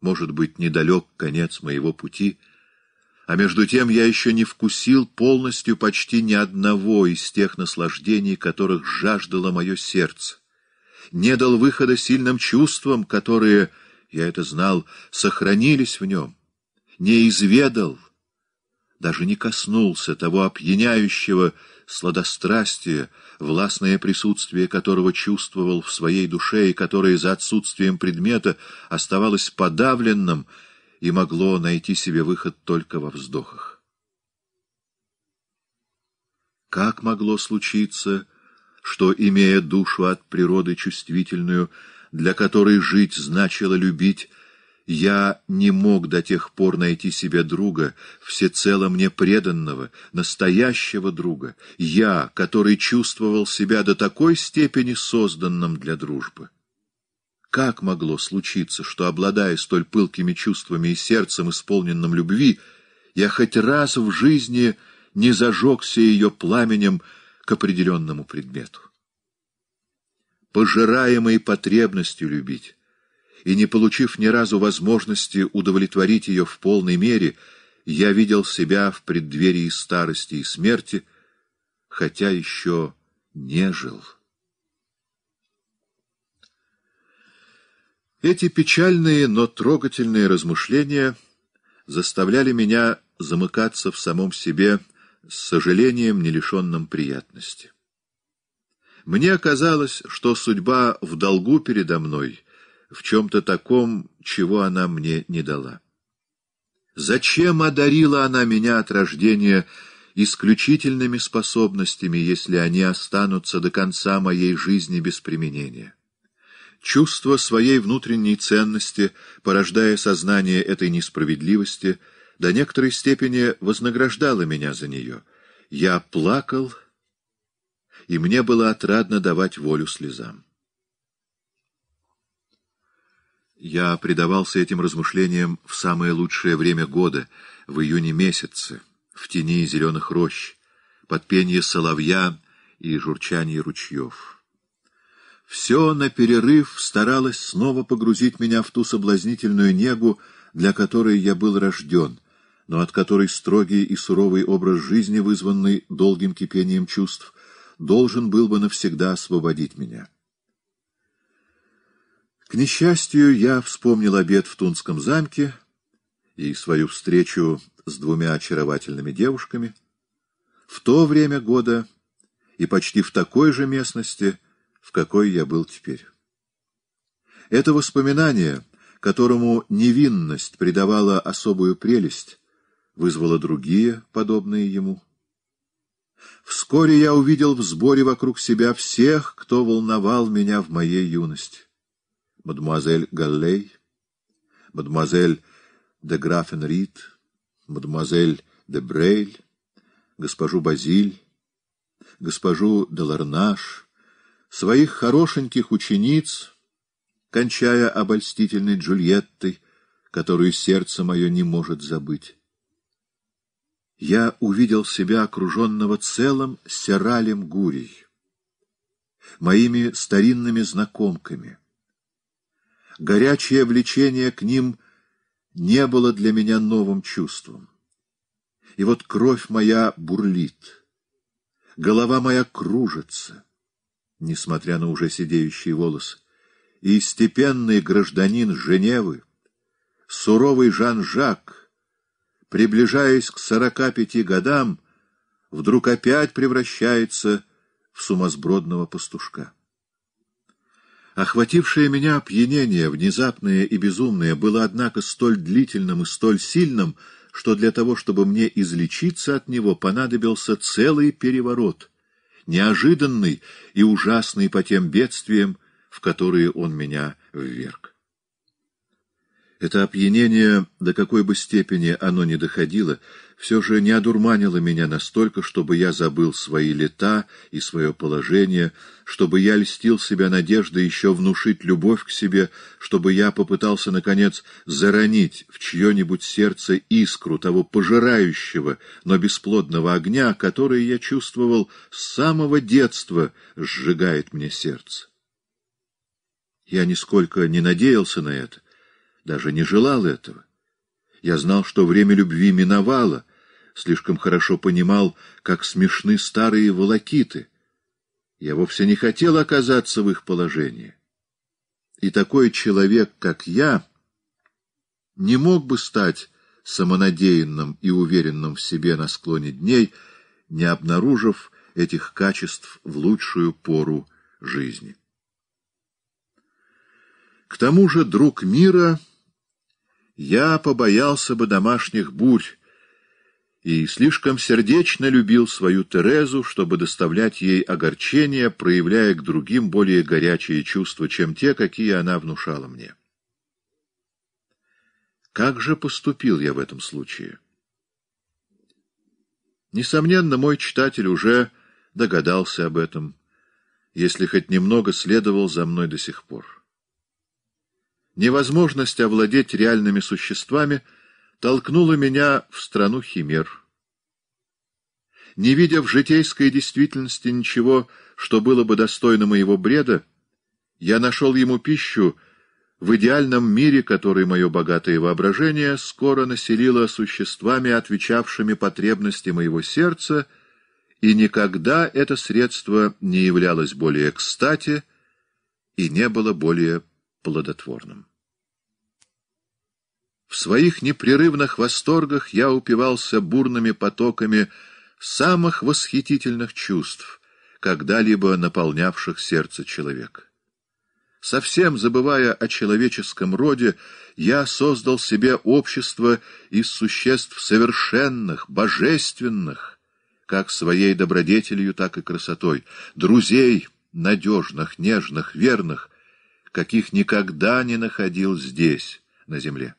Может быть, недалек конец моего пути — а между тем я еще не вкусил полностью почти ни одного из тех наслаждений, которых жаждало мое сердце. Не дал выхода сильным чувствам, которые, я это знал, сохранились в нем. Не изведал, даже не коснулся того опьяняющего сладострастия, властное присутствие которого чувствовал в своей душе и которое за отсутствием предмета оставалось подавленным — и могло найти себе выход только во вздохах. Как могло случиться, что, имея душу от природы чувствительную, для которой жить значило любить, я не мог до тех пор найти себе друга, всецело мне преданного, настоящего друга, я, который чувствовал себя до такой степени созданным для дружбы как могло случиться, что, обладая столь пылкими чувствами и сердцем, исполненным любви, я хоть раз в жизни не зажегся ее пламенем к определенному предмету? Пожираемой потребностью любить, и не получив ни разу возможности удовлетворить ее в полной мере, я видел себя в преддверии старости и смерти, хотя еще не жил. Эти печальные, но трогательные размышления заставляли меня замыкаться в самом себе с сожалением, не лишенным приятности. Мне казалось, что судьба в долгу передо мной, в чем-то таком, чего она мне не дала. Зачем одарила она меня от рождения исключительными способностями, если они останутся до конца моей жизни без применения? Чувство своей внутренней ценности, порождая сознание этой несправедливости, до некоторой степени вознаграждало меня за нее. Я плакал, и мне было отрадно давать волю слезам. Я предавался этим размышлениям в самое лучшее время года, в июне месяце, в тени зеленых рощ, под пение соловья и журчание ручьев все на перерыв старалось снова погрузить меня в ту соблазнительную негу, для которой я был рожден, но от которой строгий и суровый образ жизни, вызванный долгим кипением чувств, должен был бы навсегда освободить меня. К несчастью, я вспомнил обед в Тунском замке и свою встречу с двумя очаровательными девушками. В то время года и почти в такой же местности — в какой я был теперь. Это воспоминание, которому невинность придавала особую прелесть, вызвало другие, подобные ему. Вскоре я увидел в сборе вокруг себя всех, кто волновал меня в моей юности. Мадемуазель Галлей, мадемуазель де Графен Рид, мадемуазель де Брейль, госпожу Базиль, госпожу де Ларнаш, своих хорошеньких учениц, кончая обольстительной Джульеттой, которую сердце мое не может забыть. Я увидел себя окруженного целым Сиралем гурий, моими старинными знакомками. Горячее влечение к ним не было для меня новым чувством. И вот кровь моя бурлит, голова моя кружится — несмотря на уже сидеющие волосы, и степенный гражданин Женевы, суровый Жан-Жак, приближаясь к сорока пяти годам, вдруг опять превращается в сумасбродного пастушка. Охватившее меня опьянение, внезапное и безумное, было, однако, столь длительным и столь сильным, что для того, чтобы мне излечиться от него, понадобился целый переворот — неожиданный и ужасный по тем бедствиям, в которые он меня вверг. Это опьянение, до какой бы степени оно ни доходило, — все же не одурманило меня настолько, чтобы я забыл свои лета и свое положение, чтобы я льстил себя надеждой еще внушить любовь к себе, чтобы я попытался, наконец, заронить в чье-нибудь сердце искру того пожирающего, но бесплодного огня, который я чувствовал с самого детства сжигает мне сердце. Я нисколько не надеялся на это, даже не желал этого. Я знал, что время любви миновало, слишком хорошо понимал, как смешны старые волокиты. Я вовсе не хотел оказаться в их положении. И такой человек, как я, не мог бы стать самонадеянным и уверенным в себе на склоне дней, не обнаружив этих качеств в лучшую пору жизни. К тому же, друг мира, я побоялся бы домашних бурь, и слишком сердечно любил свою Терезу, чтобы доставлять ей огорчения, проявляя к другим более горячие чувства, чем те, какие она внушала мне. Как же поступил я в этом случае? Несомненно, мой читатель уже догадался об этом, если хоть немного следовал за мной до сих пор. Невозможность овладеть реальными существами — толкнуло меня в страну химер. Не видя в житейской действительности ничего, что было бы достойно моего бреда, я нашел ему пищу в идеальном мире, который мое богатое воображение скоро населило существами, отвечавшими потребности моего сердца, и никогда это средство не являлось более кстати и не было более плодотворным. В своих непрерывных восторгах я упивался бурными потоками самых восхитительных чувств, когда-либо наполнявших сердце человека. Совсем забывая о человеческом роде, я создал себе общество из существ совершенных, божественных, как своей добродетелью, так и красотой, друзей надежных, нежных, верных, каких никогда не находил здесь, на земле.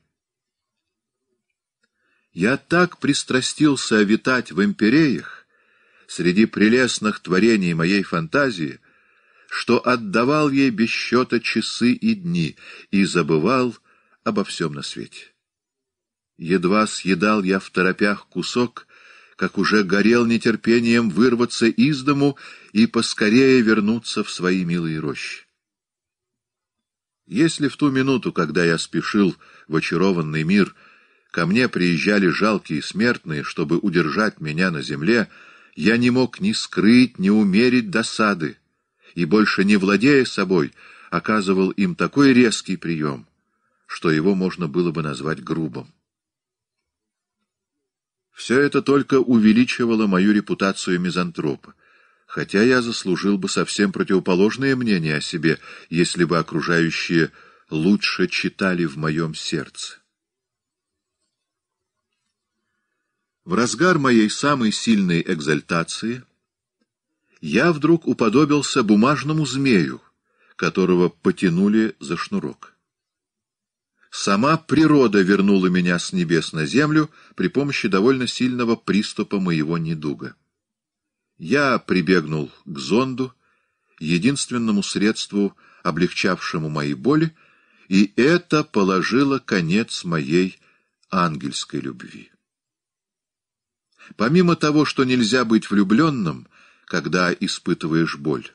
Я так пристрастился витать в империях, среди прелестных творений моей фантазии, что отдавал ей без счета часы и дни и забывал обо всем на свете. Едва съедал я в торопях кусок, как уже горел нетерпением вырваться из дому и поскорее вернуться в свои милые рощи. Если в ту минуту, когда я спешил в очарованный мир, — ко мне приезжали жалкие смертные, чтобы удержать меня на земле, я не мог ни скрыть, ни умерить досады, и, больше не владея собой, оказывал им такой резкий прием, что его можно было бы назвать грубым. Все это только увеличивало мою репутацию мизантропа, хотя я заслужил бы совсем противоположное мнение о себе, если бы окружающие лучше читали в моем сердце. В разгар моей самой сильной экзальтации я вдруг уподобился бумажному змею, которого потянули за шнурок. Сама природа вернула меня с небес на землю при помощи довольно сильного приступа моего недуга. Я прибегнул к зонду, единственному средству, облегчавшему мои боли, и это положило конец моей ангельской любви. Помимо того, что нельзя быть влюбленным, когда испытываешь боль.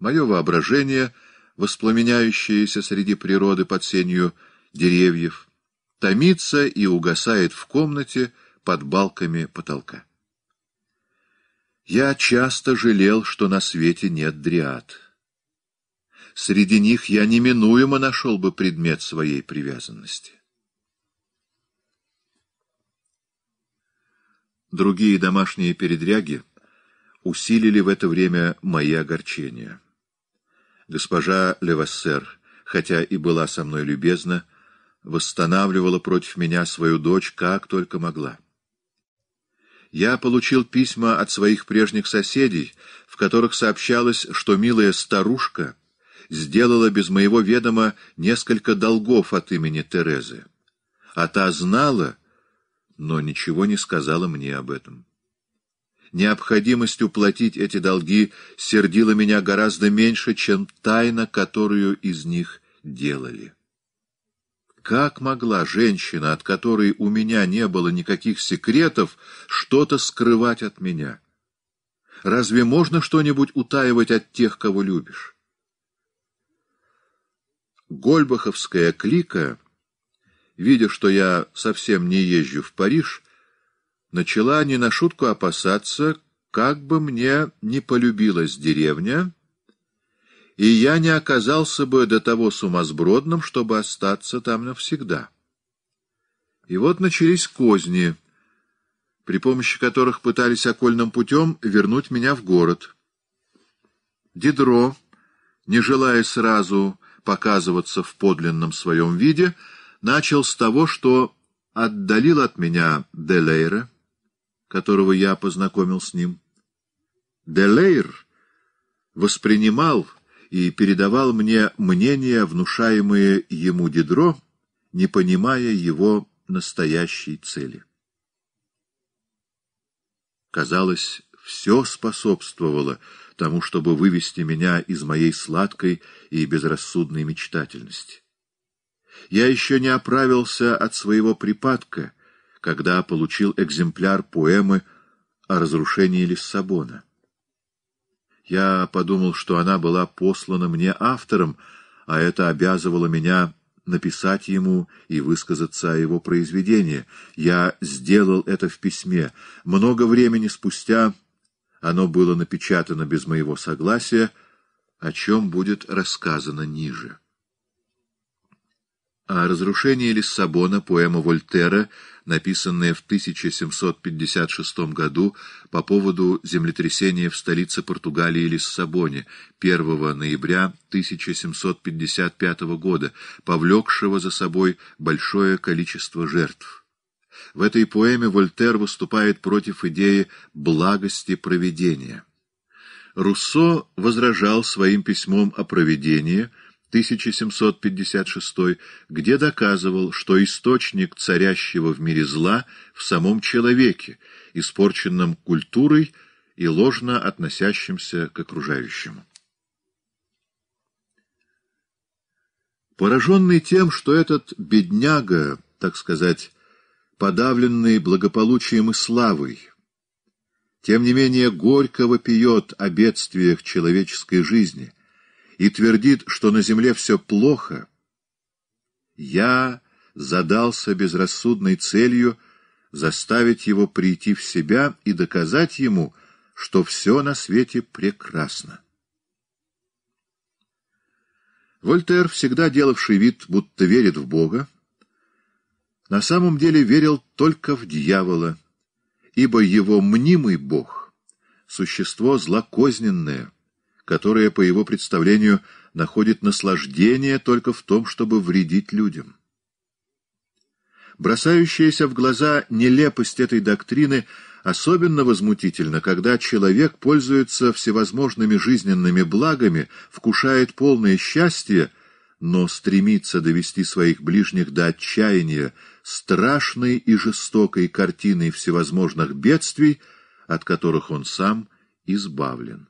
Мое воображение, воспламеняющееся среди природы под сенью деревьев, томится и угасает в комнате под балками потолка. Я часто жалел, что на свете нет дриад. Среди них я неминуемо нашел бы предмет своей привязанности. Другие домашние передряги усилили в это время мои огорчения. Госпожа Левассер, хотя и была со мной любезна, восстанавливала против меня свою дочь как только могла. Я получил письма от своих прежних соседей, в которых сообщалось, что милая старушка сделала без моего ведома несколько долгов от имени Терезы. А та знала но ничего не сказала мне об этом. Необходимость уплатить эти долги сердила меня гораздо меньше, чем тайна, которую из них делали. Как могла женщина, от которой у меня не было никаких секретов, что-то скрывать от меня? Разве можно что-нибудь утаивать от тех, кого любишь? Гольбаховская клика видя, что я совсем не езжу в Париж, начала не на шутку опасаться, как бы мне не полюбилась деревня, и я не оказался бы до того сумасбродным, чтобы остаться там навсегда. И вот начались козни, при помощи которых пытались окольным путем вернуть меня в город. Дидро, не желая сразу показываться в подлинном своем виде, — начал с того, что отдалил от меня Делейра, которого я познакомил с ним. Делейр воспринимал и передавал мне мнения, внушаемые ему Дидро, не понимая его настоящей цели. Казалось, все способствовало тому, чтобы вывести меня из моей сладкой и безрассудной мечтательности. Я еще не оправился от своего припадка, когда получил экземпляр поэмы о разрушении Лиссабона. Я подумал, что она была послана мне автором, а это обязывало меня написать ему и высказаться о его произведении. Я сделал это в письме. Много времени спустя оно было напечатано без моего согласия, о чем будет рассказано ниже о разрушении Лиссабона поэма Вольтера, написанная в 1756 году по поводу землетрясения в столице Португалии Лиссабоне 1 ноября 1755 года, повлекшего за собой большое количество жертв. В этой поэме Вольтер выступает против идеи благости проведения. Руссо возражал своим письмом о проведении – 1756, где доказывал, что источник царящего в мире зла в самом человеке, испорченном культурой и ложно относящимся к окружающему. Пораженный тем, что этот бедняга, так сказать, подавленный благополучием и славой, тем не менее горько вопиет о бедствиях человеческой жизни — и твердит, что на земле все плохо, я задался безрассудной целью заставить его прийти в себя и доказать ему, что все на свете прекрасно. Вольтер, всегда делавший вид, будто верит в Бога, на самом деле верил только в дьявола, ибо его мнимый Бог — существо злокозненное — которое по его представлению, находит наслаждение только в том, чтобы вредить людям. Бросающаяся в глаза нелепость этой доктрины особенно возмутительна, когда человек пользуется всевозможными жизненными благами, вкушает полное счастье, но стремится довести своих ближних до отчаяния страшной и жестокой картиной всевозможных бедствий, от которых он сам избавлен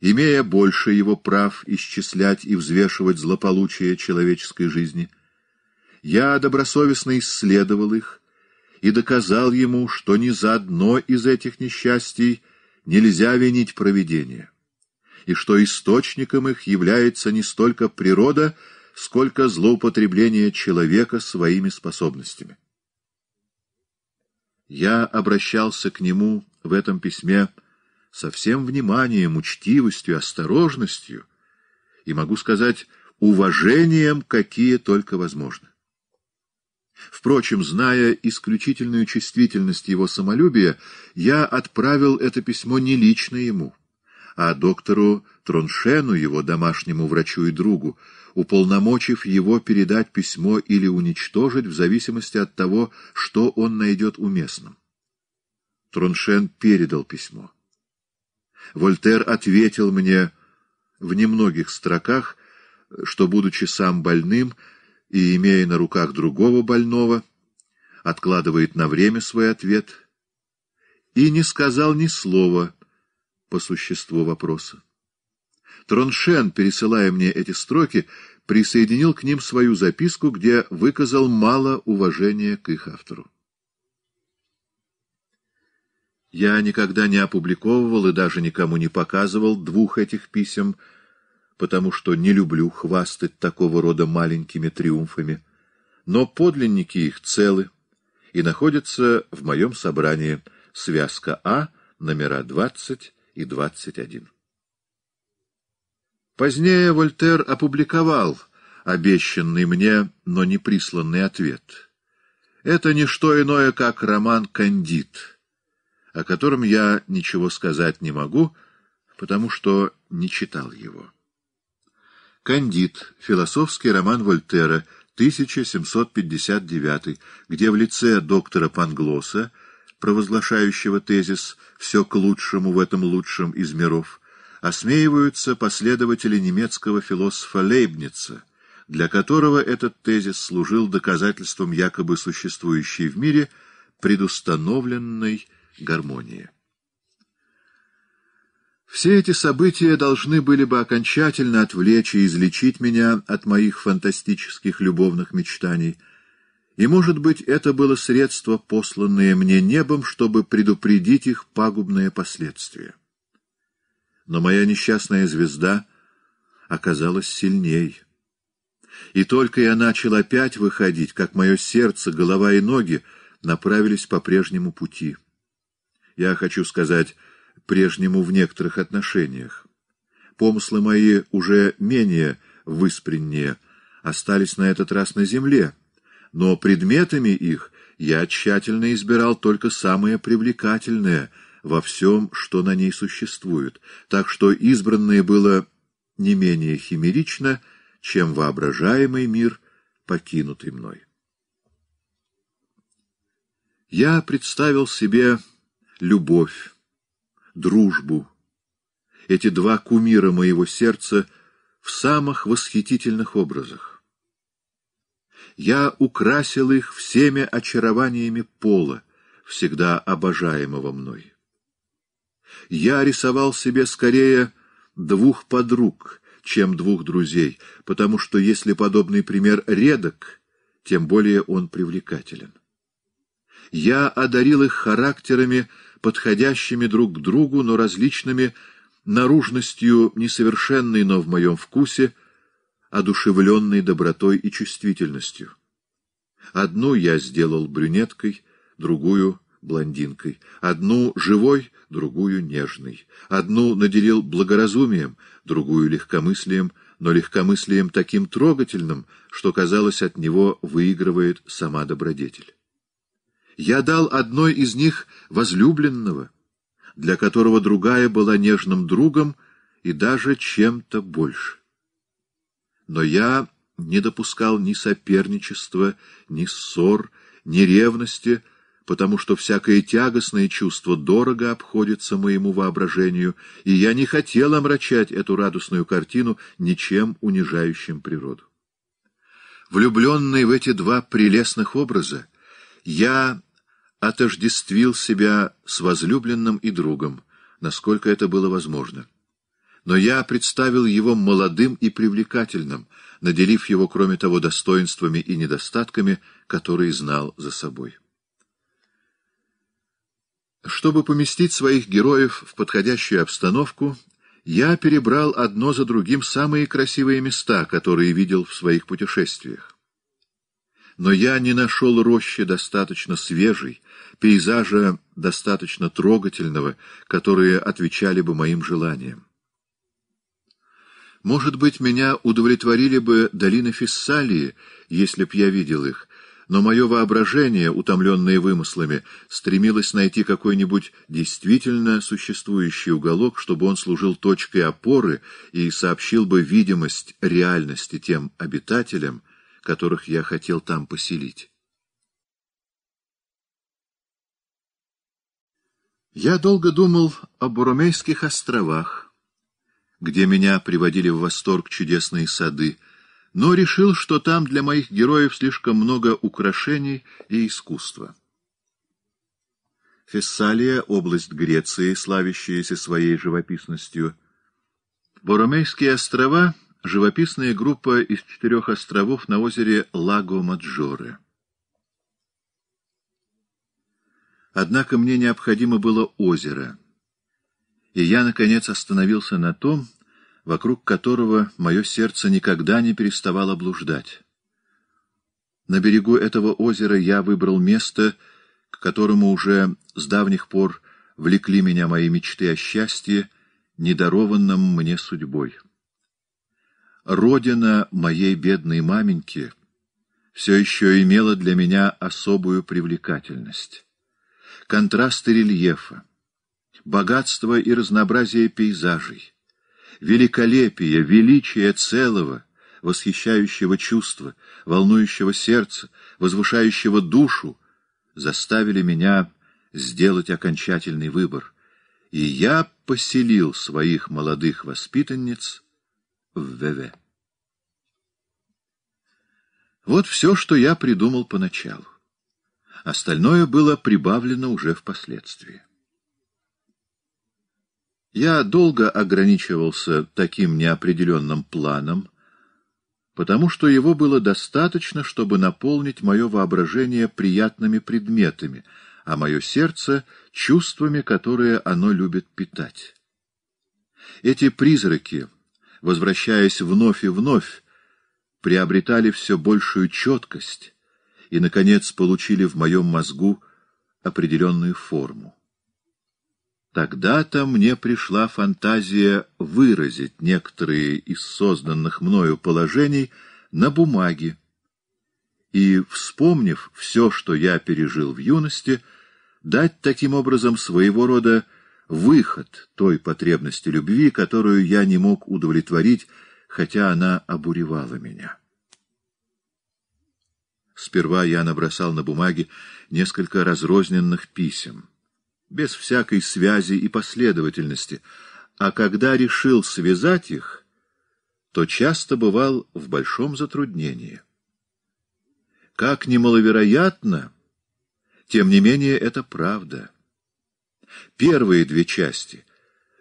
имея больше его прав исчислять и взвешивать злополучие человеческой жизни. Я добросовестно исследовал их и доказал ему, что ни за одно из этих несчастий нельзя винить провидение, и что источником их является не столько природа, сколько злоупотребление человека своими способностями. Я обращался к нему в этом письме со всем вниманием, учтивостью, осторожностью и, могу сказать, уважением, какие только возможно. Впрочем, зная исключительную чувствительность его самолюбия, я отправил это письмо не лично ему, а доктору Троншену, его домашнему врачу и другу, уполномочив его передать письмо или уничтожить в зависимости от того, что он найдет уместным. Троншен передал письмо. Вольтер ответил мне в немногих строках, что, будучи сам больным и имея на руках другого больного, откладывает на время свой ответ, и не сказал ни слова по существу вопроса. Троншен, пересылая мне эти строки, присоединил к ним свою записку, где выказал мало уважения к их автору. Я никогда не опубликовывал и даже никому не показывал двух этих писем, потому что не люблю хвастать такого рода маленькими триумфами. Но подлинники их целы и находятся в моем собрании «Связка А», номера 20 и 21. Позднее Вольтер опубликовал обещанный мне, но не присланный ответ. Это не что иное, как роман «Кандид» о котором я ничего сказать не могу, потому что не читал его. «Кандид. Философский роман Вольтера. 1759, где в лице доктора Панглоса, провозглашающего тезис «все к лучшему в этом лучшем из миров», осмеиваются последователи немецкого философа Лейбница, для которого этот тезис служил доказательством якобы существующей в мире предустановленной гармонии. Все эти события должны были бы окончательно отвлечь и излечить меня от моих фантастических любовных мечтаний, и, может быть, это было средство, посланное мне небом, чтобы предупредить их пагубные последствия. Но моя несчастная звезда оказалась сильней. И только я начал опять выходить, как мое сердце, голова и ноги направились по прежнему пути я хочу сказать, прежнему в некоторых отношениях. Помыслы мои уже менее выспренние, остались на этот раз на земле, но предметами их я тщательно избирал только самое привлекательное во всем, что на ней существует, так что избранное было не менее химерично, чем воображаемый мир, покинутый мной. Я представил себе любовь, дружбу, эти два кумира моего сердца в самых восхитительных образах. Я украсил их всеми очарованиями пола, всегда обожаемого мной. Я рисовал себе скорее двух подруг, чем двух друзей, потому что если подобный пример редок, тем более он привлекателен. Я одарил их характерами, подходящими друг к другу, но различными наружностью несовершенной, но в моем вкусе, одушевленной добротой и чувствительностью. Одну я сделал брюнеткой, другую — блондинкой, одну — живой, другую — нежной, одну наделил благоразумием, другую — легкомыслием, но легкомыслием таким трогательным, что, казалось, от него выигрывает сама добродетель. Я дал одной из них возлюбленного, для которого другая была нежным другом и даже чем-то больше. Но я не допускал ни соперничества, ни ссор, ни ревности, потому что всякое тягостное чувство дорого обходится моему воображению, и я не хотел омрачать эту радостную картину ничем унижающим природу. Влюбленный в эти два прелестных образа, я отождествил себя с возлюбленным и другом, насколько это было возможно. Но я представил его молодым и привлекательным, наделив его, кроме того, достоинствами и недостатками, которые знал за собой. Чтобы поместить своих героев в подходящую обстановку, я перебрал одно за другим самые красивые места, которые видел в своих путешествиях но я не нашел рощи достаточно свежей, пейзажа достаточно трогательного, которые отвечали бы моим желаниям. Может быть, меня удовлетворили бы долины Фессалии, если б я видел их, но мое воображение, утомленное вымыслами, стремилось найти какой-нибудь действительно существующий уголок, чтобы он служил точкой опоры и сообщил бы видимость реальности тем обитателям, которых я хотел там поселить. Я долго думал о Буромейских островах, где меня приводили в восторг чудесные сады, но решил, что там для моих героев слишком много украшений и искусства. Фессалия, область Греции, славящаяся своей живописностью. Боромейские острова — живописная группа из четырех островов на озере Лаго-Маджоре. Однако мне необходимо было озеро, и я, наконец, остановился на том, вокруг которого мое сердце никогда не переставало блуждать. На берегу этого озера я выбрал место, к которому уже с давних пор влекли меня мои мечты о счастье, недарованном мне судьбой родина моей бедной маменьки все еще имела для меня особую привлекательность. Контрасты рельефа, богатство и разнообразие пейзажей, великолепие, величие целого, восхищающего чувства, волнующего сердце, возвышающего душу, заставили меня сделать окончательный выбор, и я поселил своих молодых воспитанниц — в ВВ. Вот все, что я придумал поначалу. Остальное было прибавлено уже впоследствии. Я долго ограничивался таким неопределенным планом, потому что его было достаточно, чтобы наполнить мое воображение приятными предметами, а мое сердце — чувствами, которые оно любит питать. Эти призраки — возвращаясь вновь и вновь, приобретали все большую четкость и, наконец, получили в моем мозгу определенную форму. Тогда-то мне пришла фантазия выразить некоторые из созданных мною положений на бумаге, и, вспомнив все, что я пережил в юности, дать таким образом своего рода выход той потребности любви, которую я не мог удовлетворить, хотя она обуревала меня. Сперва я набросал на бумаге несколько разрозненных писем, без всякой связи и последовательности, а когда решил связать их, то часто бывал в большом затруднении. Как немаловероятно, тем не менее это правда. Первые две части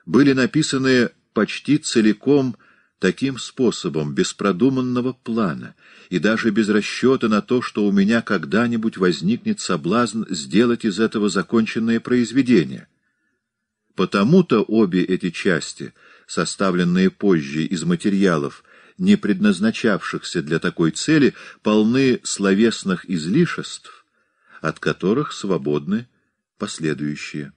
были написаны почти целиком таким способом, без продуманного плана и даже без расчета на то, что у меня когда-нибудь возникнет соблазн сделать из этого законченное произведение. Потому-то обе эти части, составленные позже из материалов, не предназначавшихся для такой цели, полны словесных излишеств, от которых свободны последующие.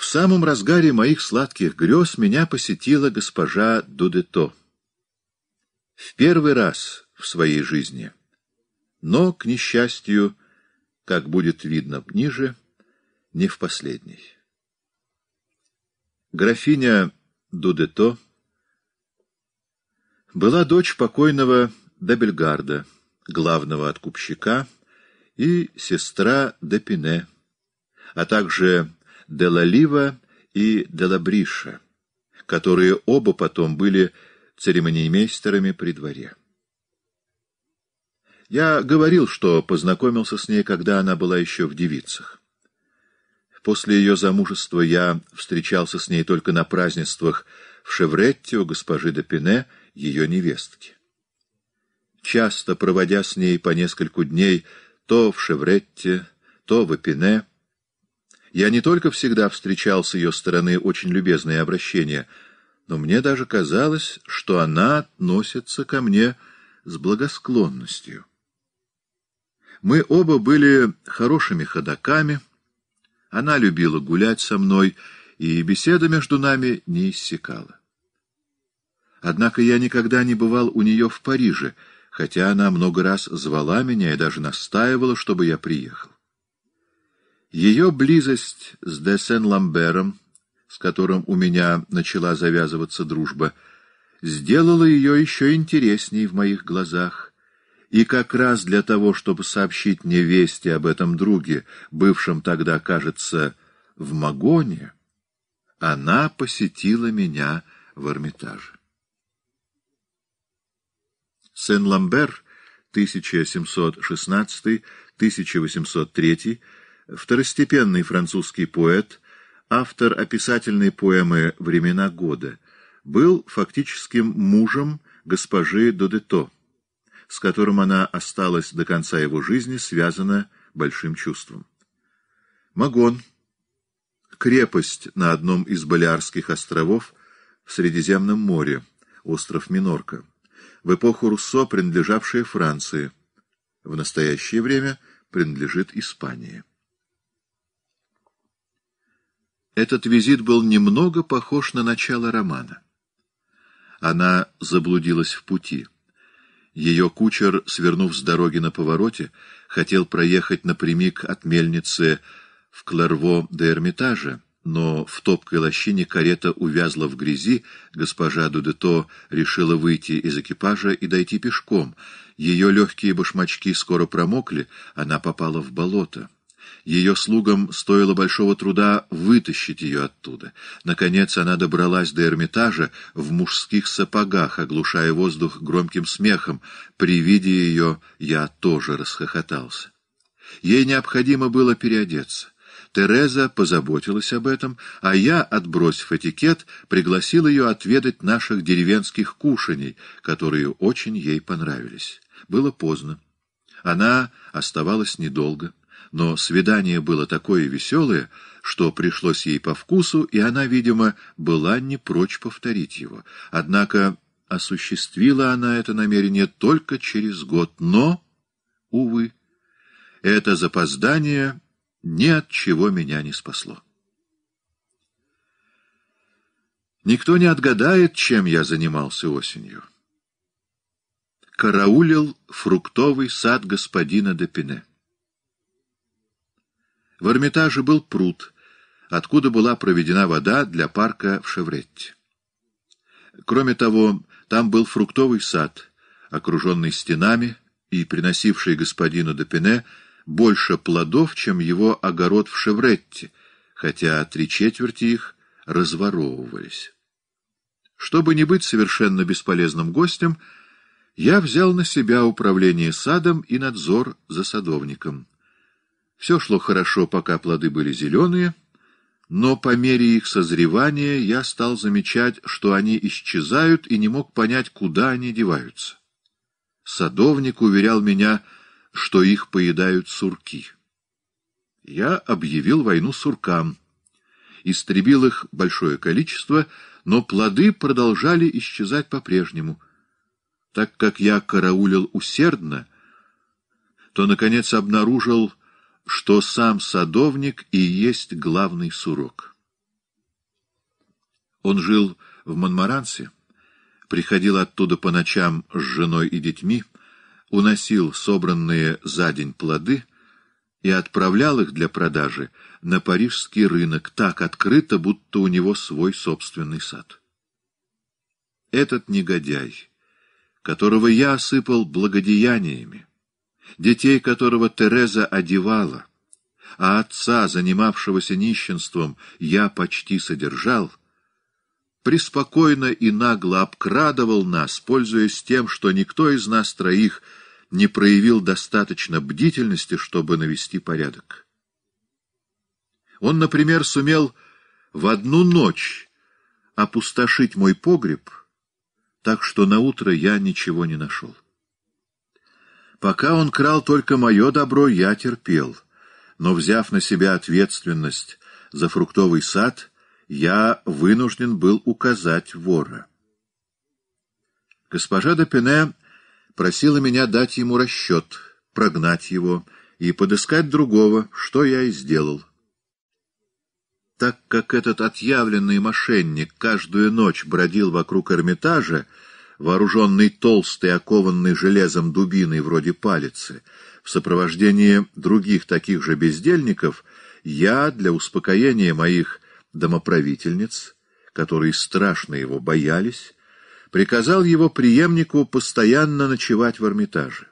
В самом разгаре моих сладких грез меня посетила госпожа Дудето. В первый раз в своей жизни. Но, к несчастью, как будет видно ниже, не в последний. Графиня Дудето была дочь покойного Дебельгарда, главного откупщика, и сестра Депине, а также Делалива и Делабриша, которые оба потом были церемониймейстерами при дворе. Я говорил, что познакомился с ней, когда она была еще в девицах. После ее замужества я встречался с ней только на празднествах в Шевретте у госпожи де Пине, ее невестки. Часто проводя с ней по нескольку дней то в Шевретте, то в Эпине, я не только всегда встречал с ее стороны очень любезные обращения, но мне даже казалось, что она относится ко мне с благосклонностью. Мы оба были хорошими ходаками, она любила гулять со мной, и беседа между нами не иссякала. Однако я никогда не бывал у нее в Париже, хотя она много раз звала меня и даже настаивала, чтобы я приехал. Ее близость с Десен ламбером с которым у меня начала завязываться дружба, сделала ее еще интересней в моих глазах. И как раз для того, чтобы сообщить мне вести об этом друге, бывшем тогда, кажется, в Магоне, она посетила меня в Эрмитаже. Сен-Ламбер, 1716-1803, второстепенный французский поэт, автор описательной поэмы «Времена года», был фактическим мужем госпожи Додето, с которым она осталась до конца его жизни связана большим чувством. Магон. Крепость на одном из Балиарских островов в Средиземном море, остров Минорка, в эпоху Руссо принадлежавшая Франции, в настоящее время принадлежит Испании. Этот визит был немного похож на начало романа. Она заблудилась в пути. Ее кучер, свернув с дороги на повороте, хотел проехать напрямик от мельницы в Кларво де Эрмитажа, но в топкой лощине карета увязла в грязи, госпожа Дудето решила выйти из экипажа и дойти пешком. Ее легкие башмачки скоро промокли, она попала в болото. Ее слугам стоило большого труда вытащить ее оттуда. Наконец она добралась до Эрмитажа в мужских сапогах, оглушая воздух громким смехом. При виде ее я тоже расхохотался. Ей необходимо было переодеться. Тереза позаботилась об этом, а я, отбросив этикет, пригласил ее отведать наших деревенских кушаний, которые очень ей понравились. Было поздно. Она оставалась недолго но свидание было такое веселое, что пришлось ей по вкусу, и она, видимо, была не прочь повторить его. Однако осуществила она это намерение только через год, но, увы, это запоздание ни от чего меня не спасло. Никто не отгадает, чем я занимался осенью. Караулил фруктовый сад господина Депине. В Эрмитаже был пруд, откуда была проведена вода для парка в Шевретте. Кроме того, там был фруктовый сад, окруженный стенами и приносивший господину Депене больше плодов, чем его огород в Шевретте, хотя три четверти их разворовывались. Чтобы не быть совершенно бесполезным гостем, я взял на себя управление садом и надзор за садовником. Все шло хорошо, пока плоды были зеленые, но по мере их созревания я стал замечать, что они исчезают и не мог понять, куда они деваются. Садовник уверял меня, что их поедают сурки. Я объявил войну суркам. Истребил их большое количество, но плоды продолжали исчезать по-прежнему. Так как я караулил усердно, то, наконец, обнаружил что сам садовник и есть главный сурок. Он жил в Монмарансе, приходил оттуда по ночам с женой и детьми, уносил собранные за день плоды и отправлял их для продажи на парижский рынок так открыто, будто у него свой собственный сад. Этот негодяй, которого я осыпал благодеяниями, детей которого Тереза одевала, а отца, занимавшегося нищенством, я почти содержал, преспокойно и нагло обкрадывал нас, пользуясь тем, что никто из нас троих не проявил достаточно бдительности, чтобы навести порядок. Он, например, сумел в одну ночь опустошить мой погреб, так что на утро я ничего не нашел. Пока он крал только мое добро, я терпел. Но, взяв на себя ответственность за фруктовый сад, я вынужден был указать вора. Госпожа де просила меня дать ему расчет, прогнать его и подыскать другого, что я и сделал. Так как этот отъявленный мошенник каждую ночь бродил вокруг Эрмитажа, вооруженный толстой, окованной железом дубиной вроде палицы, в сопровождении других таких же бездельников, я для успокоения моих домоправительниц, которые страшно его боялись, приказал его преемнику постоянно ночевать в Эрмитаже.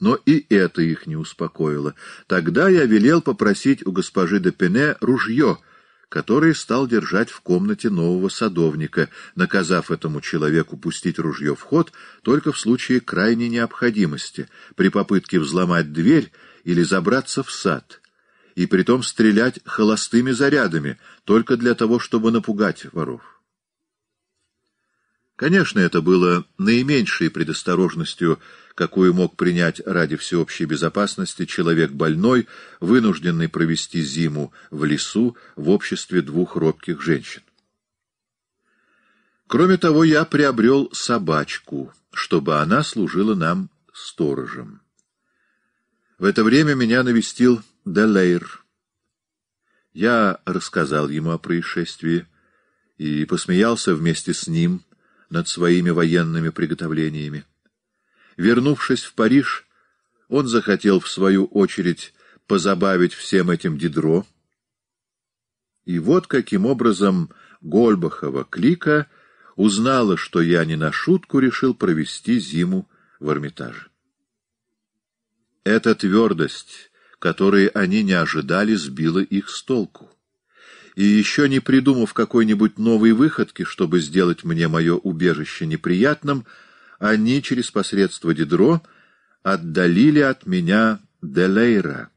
Но и это их не успокоило. Тогда я велел попросить у госпожи де Пене ружье — который стал держать в комнате нового садовника, наказав этому человеку пустить ружье в ход только в случае крайней необходимости, при попытке взломать дверь или забраться в сад, и притом стрелять холостыми зарядами только для того, чтобы напугать воров. Конечно, это было наименьшей предосторожностью, какую мог принять ради всеобщей безопасности человек больной, вынужденный провести зиму в лесу в обществе двух робких женщин. Кроме того, я приобрел собачку, чтобы она служила нам сторожем. В это время меня навестил Делейр. Я рассказал ему о происшествии и посмеялся вместе с ним над своими военными приготовлениями. Вернувшись в Париж, он захотел, в свою очередь, позабавить всем этим Дидро. И вот каким образом Гольбахова клика узнала, что я не на шутку решил провести зиму в Эрмитаже. Эта твердость, которой они не ожидали, сбила их с толку. И еще не придумав какой-нибудь новой выходки, чтобы сделать мне мое убежище неприятным, — они через посредство Дидро отдалили от меня Делейра.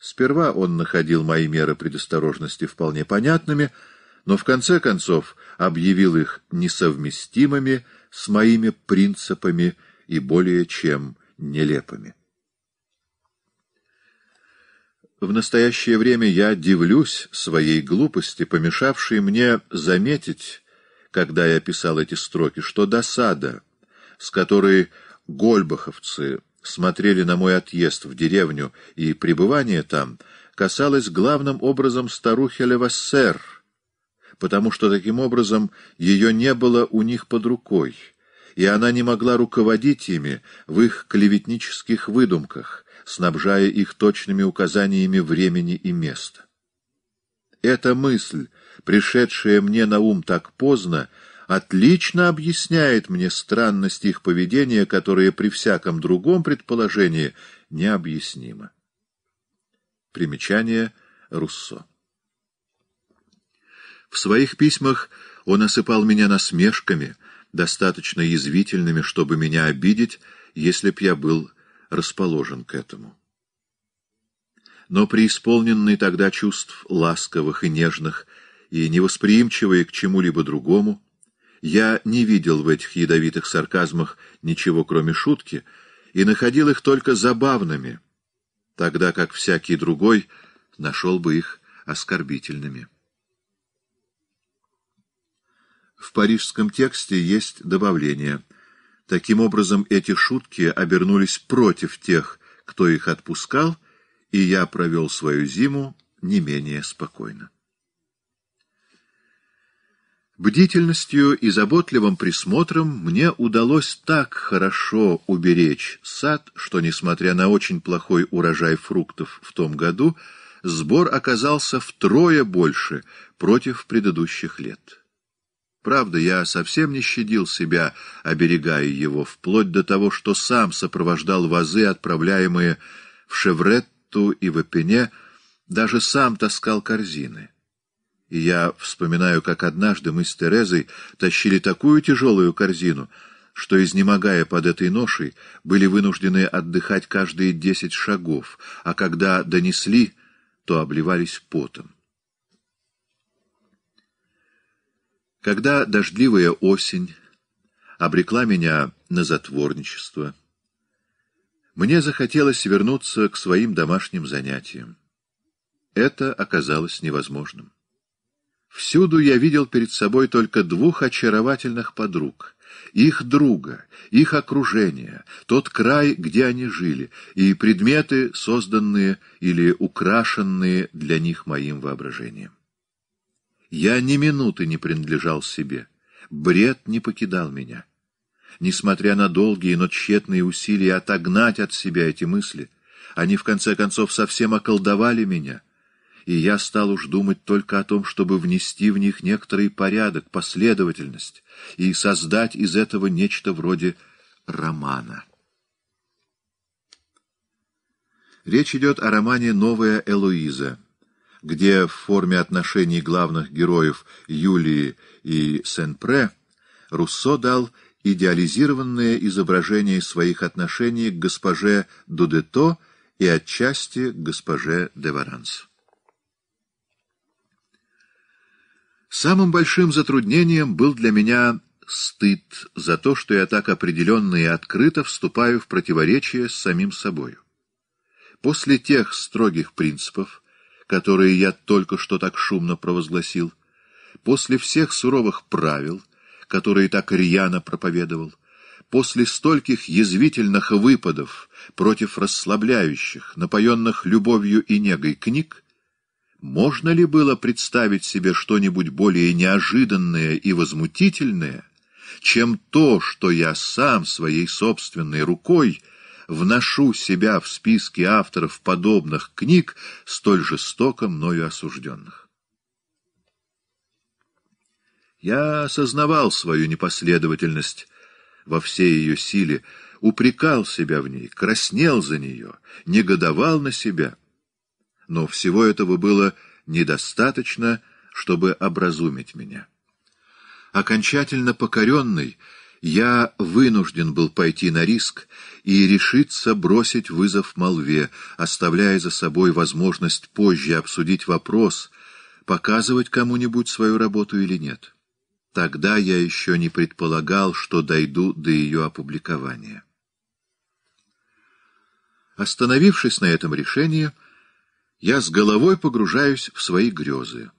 Сперва он находил мои меры предосторожности вполне понятными, но в конце концов объявил их несовместимыми с моими принципами и более чем нелепыми. В настоящее время я дивлюсь своей глупости, помешавшей мне заметить, когда я писал эти строки, что досада, с которой гольбаховцы смотрели на мой отъезд в деревню и пребывание там, касалась главным образом старухи Левассер, потому что таким образом ее не было у них под рукой, и она не могла руководить ими в их клеветнических выдумках, снабжая их точными указаниями времени и места. Эта мысль пришедшее мне на ум так поздно, отлично объясняет мне странность их поведения, которая при всяком другом предположении необъяснима. Примечание Руссо. В своих письмах он осыпал меня насмешками, достаточно язвительными, чтобы меня обидеть, если б я был расположен к этому. Но преисполненный тогда чувств ласковых и нежных — и невосприимчивые к чему-либо другому, я не видел в этих ядовитых сарказмах ничего, кроме шутки, и находил их только забавными, тогда как всякий другой нашел бы их оскорбительными. В парижском тексте есть добавление. Таким образом, эти шутки обернулись против тех, кто их отпускал, и я провел свою зиму не менее спокойно. Бдительностью и заботливым присмотром мне удалось так хорошо уберечь сад, что, несмотря на очень плохой урожай фруктов в том году, сбор оказался втрое больше против предыдущих лет. Правда, я совсем не щадил себя, оберегая его, вплоть до того, что сам сопровождал вазы, отправляемые в Шевретту и в Эпене, даже сам таскал корзины. И я вспоминаю, как однажды мы с Терезой тащили такую тяжелую корзину, что, изнемогая под этой ношей, были вынуждены отдыхать каждые десять шагов, а когда донесли, то обливались потом. Когда дождливая осень обрекла меня на затворничество, мне захотелось вернуться к своим домашним занятиям. Это оказалось невозможным. Всюду я видел перед собой только двух очаровательных подруг, их друга, их окружение, тот край, где они жили, и предметы, созданные или украшенные для них моим воображением. Я ни минуты не принадлежал себе, бред не покидал меня. Несмотря на долгие, но тщетные усилия отогнать от себя эти мысли, они в конце концов совсем околдовали меня — и я стал уж думать только о том, чтобы внести в них некоторый порядок, последовательность и создать из этого нечто вроде романа. Речь идет о романе «Новая Элоиза, где в форме отношений главных героев Юлии и Сен-Пре Руссо дал идеализированное изображение своих отношений к госпоже Дудето и отчасти к госпоже Деваранс. Самым большим затруднением был для меня стыд за то, что я так определенно и открыто вступаю в противоречие с самим собою. После тех строгих принципов, которые я только что так шумно провозгласил, после всех суровых правил, которые так рьяно проповедовал, после стольких язвительных выпадов против расслабляющих, напоенных любовью и негой книг, можно ли было представить себе что-нибудь более неожиданное и возмутительное, чем то, что я сам своей собственной рукой вношу себя в списки авторов подобных книг, столь жестоко мною осужденных? Я осознавал свою непоследовательность во всей ее силе, упрекал себя в ней, краснел за нее, негодовал на себя — но всего этого было недостаточно, чтобы образумить меня. Окончательно покоренный, я вынужден был пойти на риск и решиться бросить вызов молве, оставляя за собой возможность позже обсудить вопрос, показывать кому-нибудь свою работу или нет. Тогда я еще не предполагал, что дойду до ее опубликования. Остановившись на этом решении, я с головой погружаюсь в свои грезы.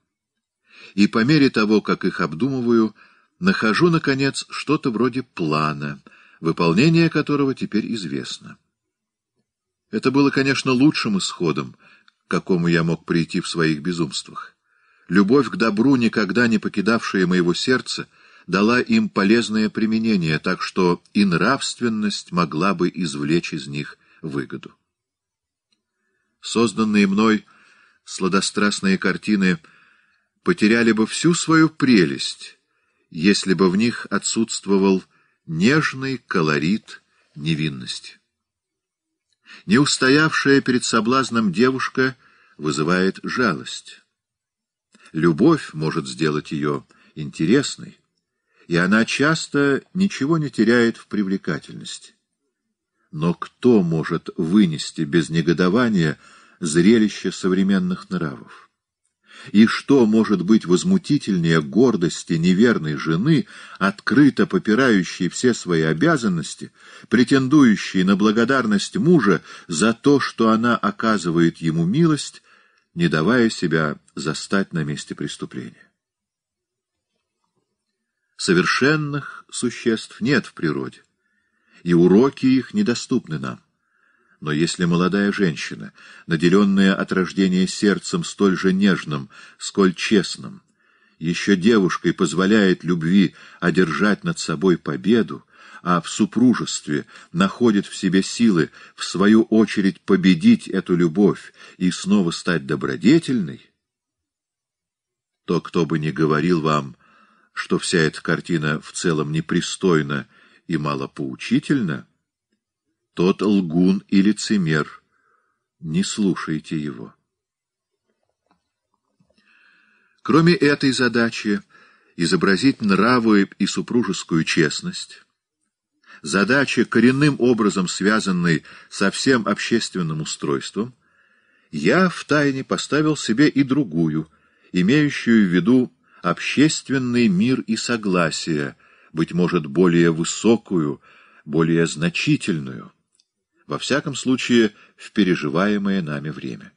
И по мере того, как их обдумываю, нахожу, наконец, что-то вроде плана, выполнение которого теперь известно. Это было, конечно, лучшим исходом, к какому я мог прийти в своих безумствах. Любовь к добру, никогда не покидавшая моего сердца, дала им полезное применение, так что и нравственность могла бы извлечь из них выгоду созданные мной сладострастные картины потеряли бы всю свою прелесть, если бы в них отсутствовал нежный колорит невинности. Неустоявшая перед соблазном девушка вызывает жалость. Любовь может сделать ее интересной, и она часто ничего не теряет в привлекательности. Но кто может вынести без негодования зрелище современных нравов. И что может быть возмутительнее гордости неверной жены, открыто попирающей все свои обязанности, претендующей на благодарность мужа за то, что она оказывает ему милость, не давая себя застать на месте преступления? Совершенных существ нет в природе, и уроки их недоступны нам. Но если молодая женщина, наделенная от рождения сердцем столь же нежным, сколь честным, еще девушкой позволяет любви одержать над собой победу, а в супружестве находит в себе силы, в свою очередь, победить эту любовь и снова стать добродетельной, то кто бы ни говорил вам, что вся эта картина в целом непристойна и малопоучительна, — тот лгун и лицемер. Не слушайте его. Кроме этой задачи изобразить нравы и супружескую честность, задача, коренным образом связанной со всем общественным устройством, я втайне поставил себе и другую, имеющую в виду общественный мир и согласие, быть может, более высокую, более значительную во всяком случае в переживаемое нами время.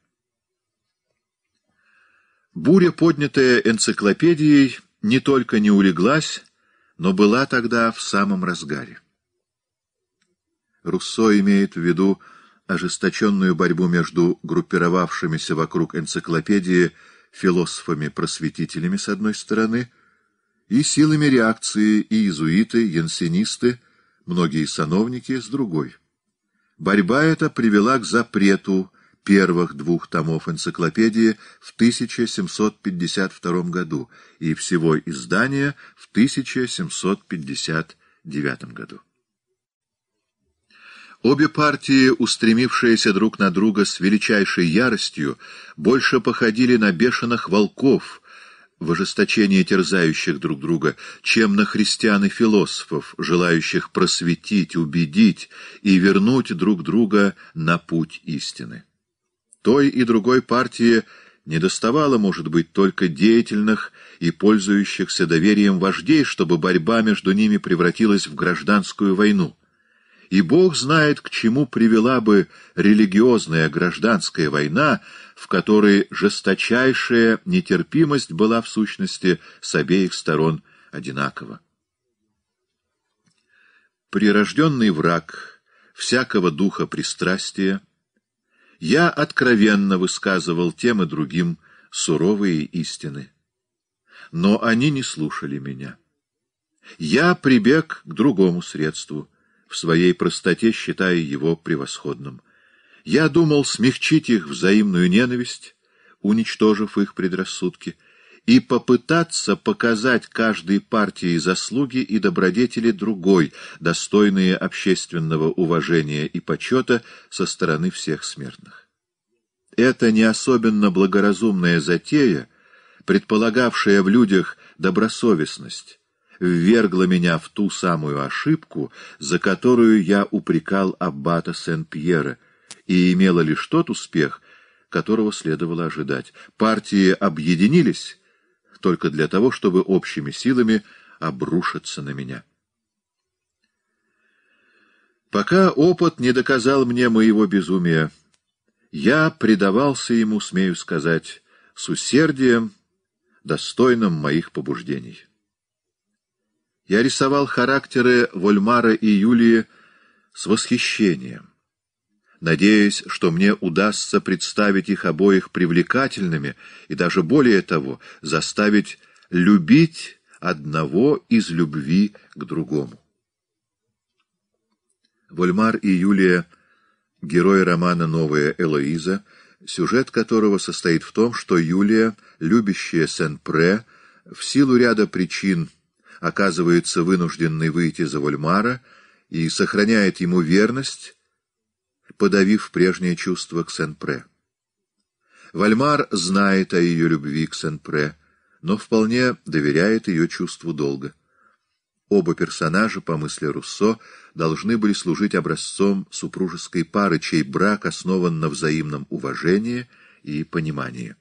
Буря, поднятая энциклопедией, не только не улеглась, но была тогда в самом разгаре. Руссо имеет в виду ожесточенную борьбу между группировавшимися вокруг энциклопедии философами-просветителями с одной стороны и силами реакции и иезуиты, янсенисты, многие сановники с другой Борьба эта привела к запрету первых двух томов энциклопедии в 1752 году и всего издания в 1759 году. Обе партии, устремившиеся друг на друга с величайшей яростью, больше походили на бешеных волков — в ожесточении терзающих друг друга, чем на христиан и философов, желающих просветить, убедить и вернуть друг друга на путь истины. Той и другой партии недоставало, может быть, только деятельных и пользующихся доверием вождей, чтобы борьба между ними превратилась в гражданскую войну. И Бог знает, к чему привела бы религиозная гражданская война, в которой жесточайшая нетерпимость была в сущности с обеих сторон одинакова. Прирожденный враг всякого духа пристрастия, я откровенно высказывал тем и другим суровые истины. Но они не слушали меня. Я прибег к другому средству, в своей простоте считая его превосходным. Я думал смягчить их взаимную ненависть, уничтожив их предрассудки, и попытаться показать каждой партии заслуги и добродетели другой, достойные общественного уважения и почета со стороны всех смертных. Эта не особенно благоразумная затея, предполагавшая в людях добросовестность, ввергла меня в ту самую ошибку, за которую я упрекал аббата Сен-Пьера — и имела лишь тот успех, которого следовало ожидать. Партии объединились только для того, чтобы общими силами обрушиться на меня. Пока опыт не доказал мне моего безумия, я предавался ему, смею сказать, с усердием, достойным моих побуждений. Я рисовал характеры Вольмара и Юлии с восхищением надеясь, что мне удастся представить их обоих привлекательными и даже более того, заставить любить одного из любви к другому. Вольмар и Юлия — герои романа «Новая Элоиза», сюжет которого состоит в том, что Юлия, любящая Сен-Пре, в силу ряда причин оказывается вынужденной выйти за Вольмара и сохраняет ему верность, подавив прежнее чувство к Сен-Пре. Вальмар знает о ее любви к Сен-Пре, но вполне доверяет ее чувству долга. Оба персонажа, по мысли Руссо, должны были служить образцом супружеской пары, чей брак основан на взаимном уважении и понимании.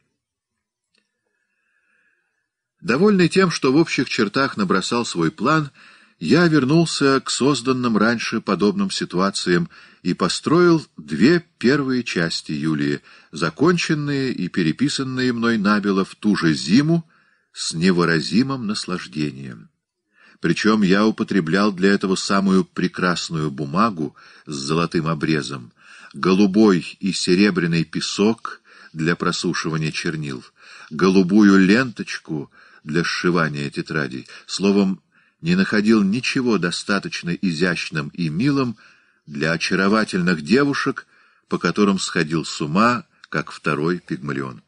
Довольный тем, что в общих чертах набросал свой план — я вернулся к созданным раньше подобным ситуациям и построил две первые части Юлии, законченные и переписанные мной набело в ту же зиму с невыразимым наслаждением. Причем я употреблял для этого самую прекрасную бумагу с золотым обрезом, голубой и серебряный песок для просушивания чернил, голубую ленточку для сшивания тетрадей, словом, не находил ничего достаточно изящным и милым для очаровательных девушек, по которым сходил с ума, как второй Пигмалион.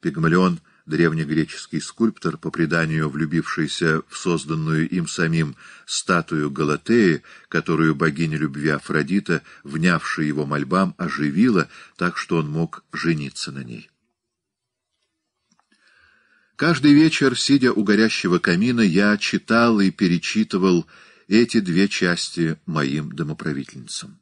Пигмалион — древнегреческий скульптор, по преданию влюбившийся в созданную им самим статую Галатеи, которую богиня любви Афродита, внявшая его мольбам, оживила, так что он мог жениться на ней. Каждый вечер, сидя у горящего камина, я читал и перечитывал эти две части моим домоправительницам.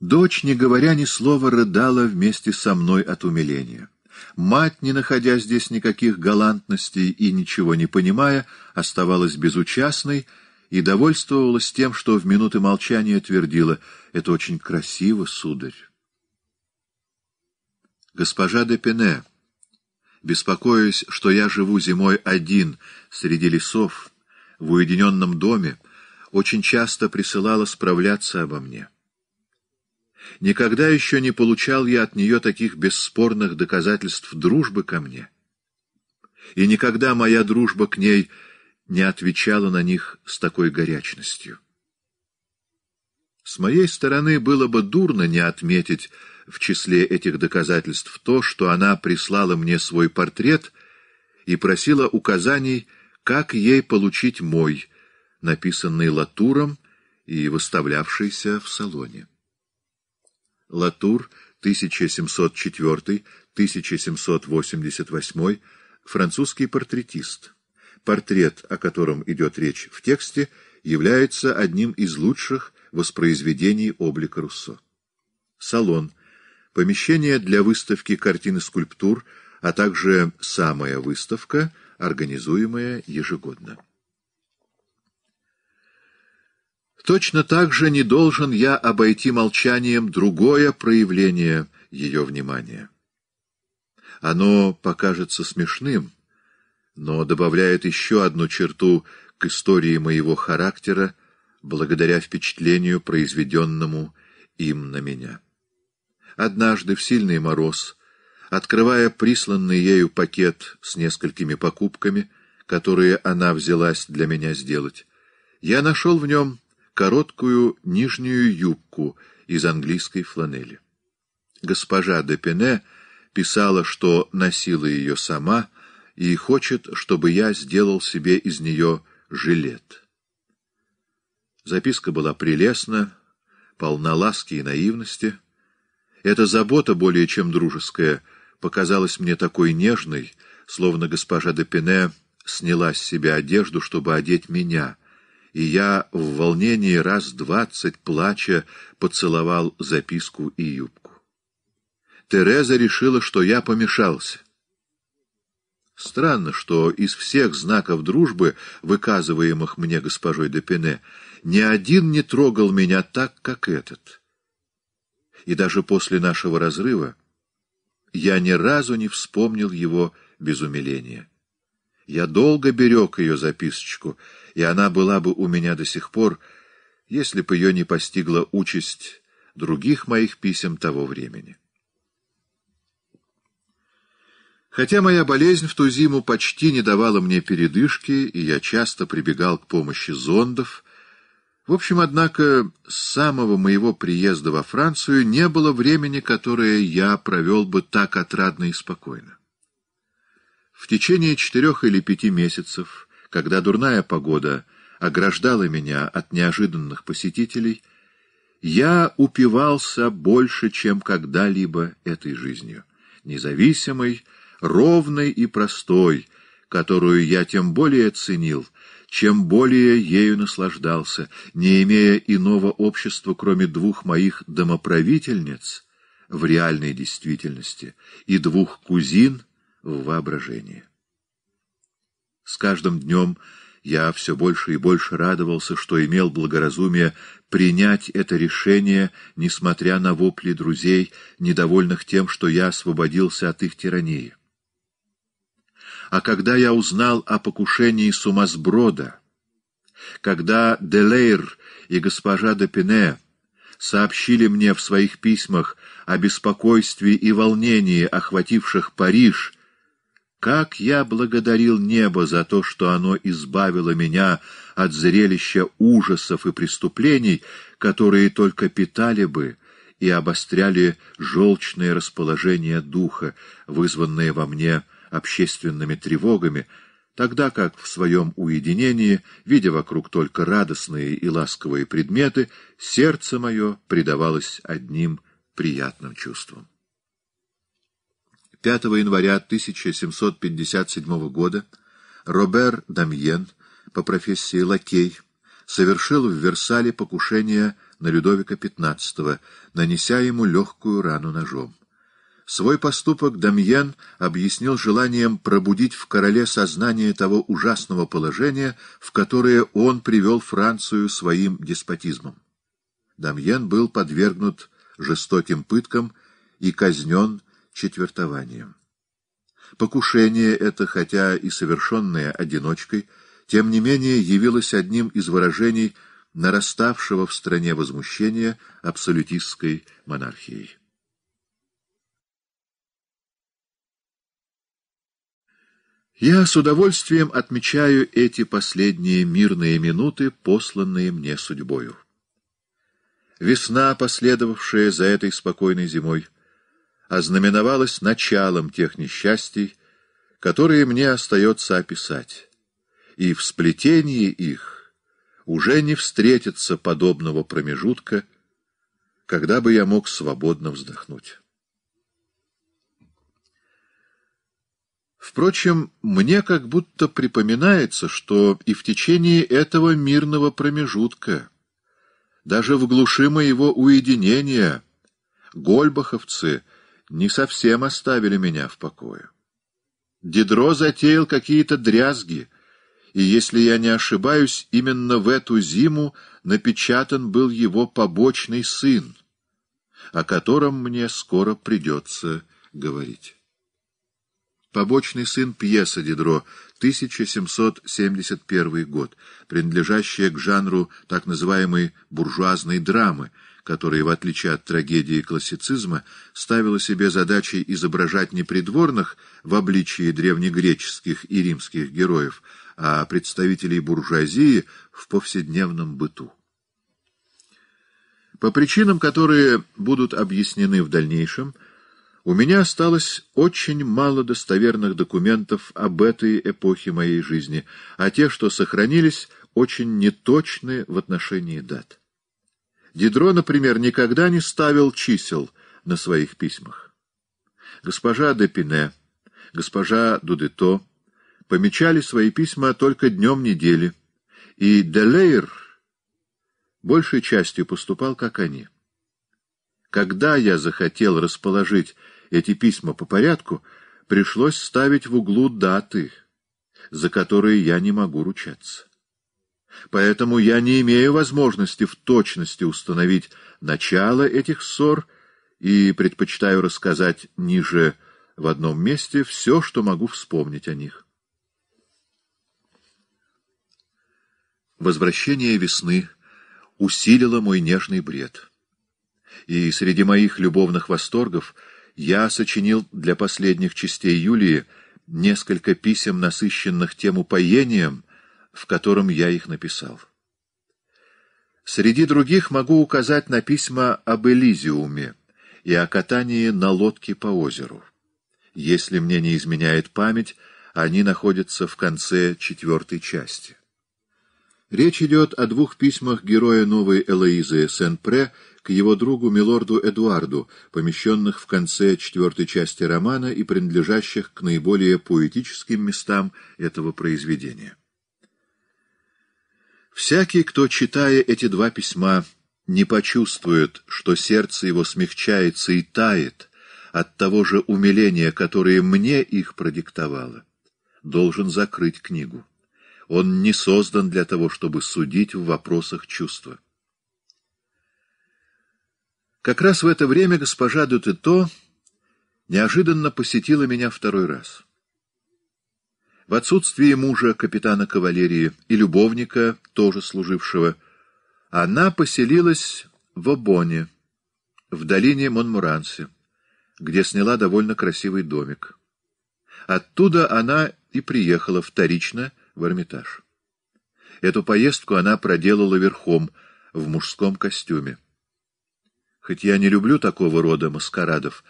Дочь, не говоря ни слова, рыдала вместе со мной от умиления. Мать, не находя здесь никаких галантностей и ничего не понимая, оставалась безучастной и довольствовалась тем, что в минуты молчания твердила «Это очень красиво, сударь». Госпожа де Пене, беспокоясь, что я живу зимой один среди лесов, в уединенном доме, очень часто присылала справляться обо мне. Никогда еще не получал я от нее таких бесспорных доказательств дружбы ко мне. И никогда моя дружба к ней не отвечала на них с такой горячностью. С моей стороны было бы дурно не отметить, в числе этих доказательств то, что она прислала мне свой портрет и просила указаний, как ей получить мой, написанный Латуром и выставлявшийся в салоне. Латур, 1704-1788, французский портретист. Портрет, о котором идет речь в тексте, является одним из лучших воспроизведений облика Руссо. Салон – помещение для выставки картин и скульптур, а также самая выставка, организуемая ежегодно. Точно так же не должен я обойти молчанием другое проявление ее внимания. Оно покажется смешным, но добавляет еще одну черту к истории моего характера, благодаря впечатлению, произведенному им на меня однажды в сильный мороз, открывая присланный ею пакет с несколькими покупками, которые она взялась для меня сделать, я нашел в нем короткую нижнюю юбку из английской фланели. Госпожа де Пене писала, что носила ее сама и хочет, чтобы я сделал себе из нее жилет. Записка была прелестна, полна ласки и наивности — эта забота, более чем дружеская, показалась мне такой нежной, словно госпожа де Пене сняла с себя одежду, чтобы одеть меня, и я в волнении раз двадцать, плача, поцеловал записку и юбку. Тереза решила, что я помешался. Странно, что из всех знаков дружбы, выказываемых мне госпожой де Пене, ни один не трогал меня так, как этот — и даже после нашего разрыва я ни разу не вспомнил его без умиления. Я долго берег ее записочку, и она была бы у меня до сих пор, если бы ее не постигла участь других моих писем того времени. Хотя моя болезнь в ту зиму почти не давала мне передышки, и я часто прибегал к помощи зондов — в общем, однако, с самого моего приезда во Францию не было времени, которое я провел бы так отрадно и спокойно. В течение четырех или пяти месяцев, когда дурная погода ограждала меня от неожиданных посетителей, я упивался больше, чем когда-либо этой жизнью, независимой, ровной и простой, которую я тем более ценил, чем более ею наслаждался, не имея иного общества, кроме двух моих домоправительниц в реальной действительности и двух кузин в воображении. С каждым днем я все больше и больше радовался, что имел благоразумие принять это решение, несмотря на вопли друзей, недовольных тем, что я освободился от их тирании. А когда я узнал о покушении сумасброда, когда Делейр и госпожа де Пене сообщили мне в своих письмах о беспокойстве и волнении, охвативших Париж, как я благодарил небо за то, что оно избавило меня от зрелища ужасов и преступлений, которые только питали бы и обостряли желчное расположение духа, вызванное во мне общественными тревогами, тогда как в своем уединении, видя вокруг только радостные и ласковые предметы, сердце мое предавалось одним приятным чувствам. 5 января 1757 года Робер Дамьен, по профессии лакей, совершил в Версале покушение на Людовика XV, нанеся ему легкую рану ножом. Свой поступок Дамьен объяснил желанием пробудить в короле сознание того ужасного положения, в которое он привел Францию своим деспотизмом. Дамьен был подвергнут жестоким пыткам и казнен четвертованием. Покушение это, хотя и совершенное одиночкой, тем не менее явилось одним из выражений нараставшего в стране возмущения абсолютистской монархией. Я с удовольствием отмечаю эти последние мирные минуты, посланные мне судьбою. Весна, последовавшая за этой спокойной зимой, ознаменовалась началом тех несчастий, которые мне остается описать, и в сплетении их уже не встретится подобного промежутка, когда бы я мог свободно вздохнуть. Впрочем, мне как будто припоминается, что и в течение этого мирного промежутка, даже в глуши моего уединения, гольбаховцы не совсем оставили меня в покое. Дидро затеял какие-то дрязги, и, если я не ошибаюсь, именно в эту зиму напечатан был его побочный сын, о котором мне скоро придется говорить. Побочный сын пьеса Дидро, 1771 год, принадлежащая к жанру так называемой буржуазной драмы, которая, в отличие от трагедии классицизма, ставила себе задачей изображать не придворных в обличии древнегреческих и римских героев, а представителей буржуазии в повседневном быту. По причинам, которые будут объяснены в дальнейшем, у меня осталось очень мало достоверных документов об этой эпохе моей жизни, а те, что сохранились, очень неточны в отношении дат. Дидро, например, никогда не ставил чисел на своих письмах. Госпожа де Пине, госпожа Дудето помечали свои письма только днем недели, и Делейр большей частью поступал, как они. Когда я захотел расположить эти письма по порядку, пришлось ставить в углу даты, за которые я не могу ручаться. Поэтому я не имею возможности в точности установить начало этих ссор и предпочитаю рассказать ниже в одном месте все, что могу вспомнить о них. Возвращение весны усилило мой нежный бред. И среди моих любовных восторгов — я сочинил для последних частей Юлии несколько писем, насыщенных тем упоением, в котором я их написал. Среди других могу указать на письма об Элизиуме и о катании на лодке по озеру. Если мне не изменяет память, они находятся в конце четвертой части. Речь идет о двух письмах героя новой Элоизы Сен-Пре — к его другу милорду Эдуарду, помещенных в конце четвертой части романа и принадлежащих к наиболее поэтическим местам этого произведения. Всякий, кто, читая эти два письма, не почувствует, что сердце его смягчается и тает от того же умиления, которое мне их продиктовало, должен закрыть книгу. Он не создан для того, чтобы судить в вопросах чувства. Как раз в это время госпожа Дутето неожиданно посетила меня второй раз. В отсутствие мужа, капитана кавалерии, и любовника, тоже служившего, она поселилась в Обоне, в долине Монмуранси, где сняла довольно красивый домик. Оттуда она и приехала вторично в Эрмитаж. Эту поездку она проделала верхом, в мужском костюме. Хоть я не люблю такого рода маскарадов,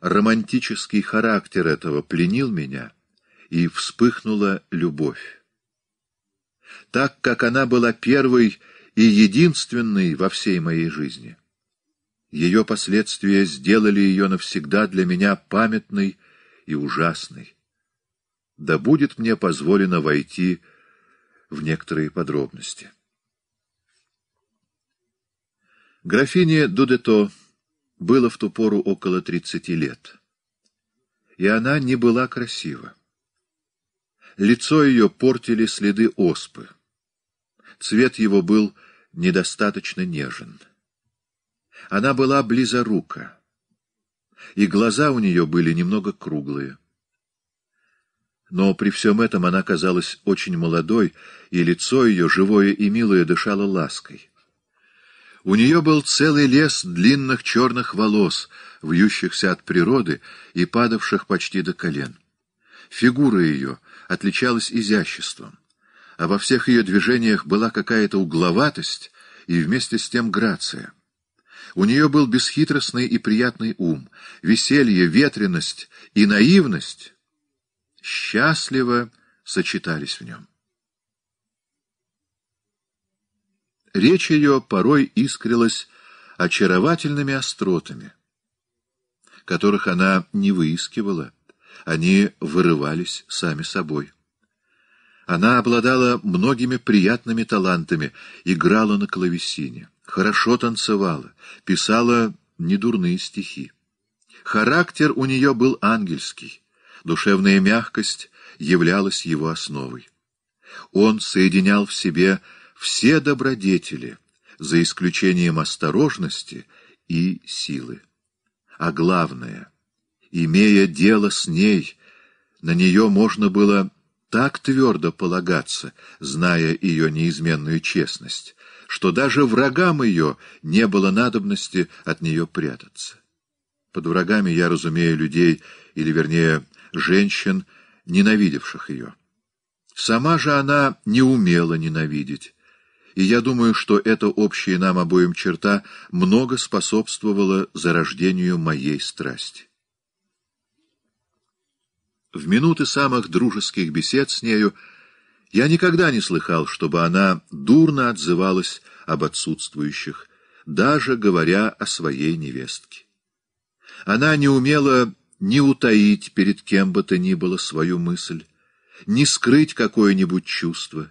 романтический характер этого пленил меня, и вспыхнула любовь. Так как она была первой и единственной во всей моей жизни. Ее последствия сделали ее навсегда для меня памятной и ужасной. Да будет мне позволено войти в некоторые подробности. Графине Дудето было в ту пору около тридцати лет, и она не была красива. Лицо ее портили следы оспы. Цвет его был недостаточно нежен. Она была близорука, и глаза у нее были немного круглые. Но при всем этом она казалась очень молодой, и лицо ее, живое и милое, дышало лаской. У нее был целый лес длинных черных волос, вьющихся от природы и падавших почти до колен. Фигура ее отличалась изяществом, а во всех ее движениях была какая-то угловатость и вместе с тем грация. У нее был бесхитростный и приятный ум, веселье, ветренность и наивность счастливо сочетались в нем. Речь ее порой искрилась очаровательными остротами, которых она не выискивала, они вырывались сами собой. Она обладала многими приятными талантами, играла на клавесине, хорошо танцевала, писала недурные стихи. Характер у нее был ангельский, душевная мягкость являлась его основой. Он соединял в себе все добродетели, за исключением осторожности и силы. А главное, имея дело с ней, на нее можно было так твердо полагаться, зная ее неизменную честность, что даже врагам ее не было надобности от нее прятаться. Под врагами я разумею людей, или, вернее, женщин, ненавидевших ее. Сама же она не умела ненавидеть, и я думаю, что эта общая нам обоим черта много способствовала зарождению моей страсти. В минуты самых дружеских бесед с нею я никогда не слыхал, чтобы она дурно отзывалась об отсутствующих, даже говоря о своей невестке. Она не умела ни утаить перед кем бы то ни было свою мысль, ни скрыть какое-нибудь чувство,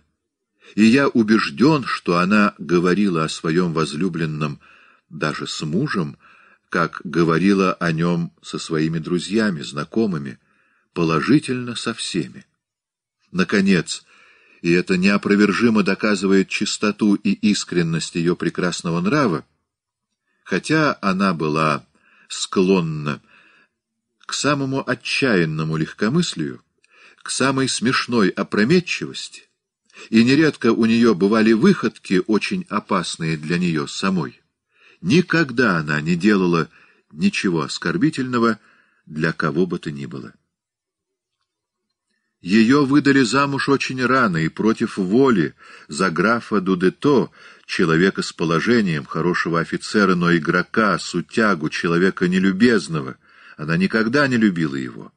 и я убежден, что она говорила о своем возлюбленном даже с мужем, как говорила о нем со своими друзьями, знакомыми, положительно со всеми. Наконец, и это неопровержимо доказывает чистоту и искренность ее прекрасного нрава, хотя она была склонна к самому отчаянному легкомыслию, к самой смешной опрометчивости, и нередко у нее бывали выходки, очень опасные для нее самой. Никогда она не делала ничего оскорбительного для кого бы то ни было. Ее выдали замуж очень рано и против воли за графа Дудето, человека с положением, хорошего офицера, но игрока, сутягу, человека нелюбезного. Она никогда не любила его.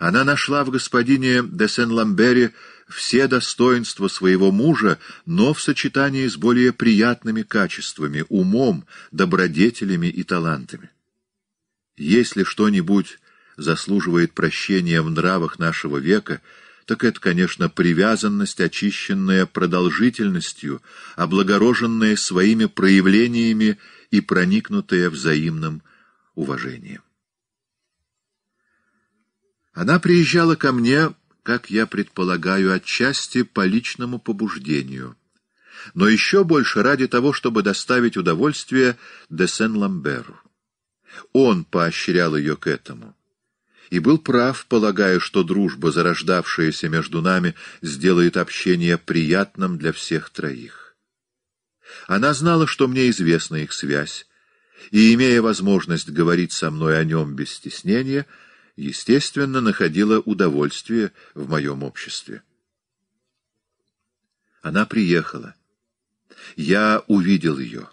Она нашла в господине де Сен-Ламбере все достоинства своего мужа, но в сочетании с более приятными качествами, умом, добродетелями и талантами. Если что-нибудь заслуживает прощения в нравах нашего века, так это, конечно, привязанность, очищенная продолжительностью, облагороженная своими проявлениями и проникнутая взаимным уважением. Она приезжала ко мне как я предполагаю, отчасти по личному побуждению, но еще больше ради того, чтобы доставить удовольствие де Сен-Ламберу. Он поощрял ее к этому. И был прав, полагая, что дружба, зарождавшаяся между нами, сделает общение приятным для всех троих. Она знала, что мне известна их связь, и, имея возможность говорить со мной о нем без стеснения, — естественно, находила удовольствие в моем обществе. Она приехала. Я увидел ее.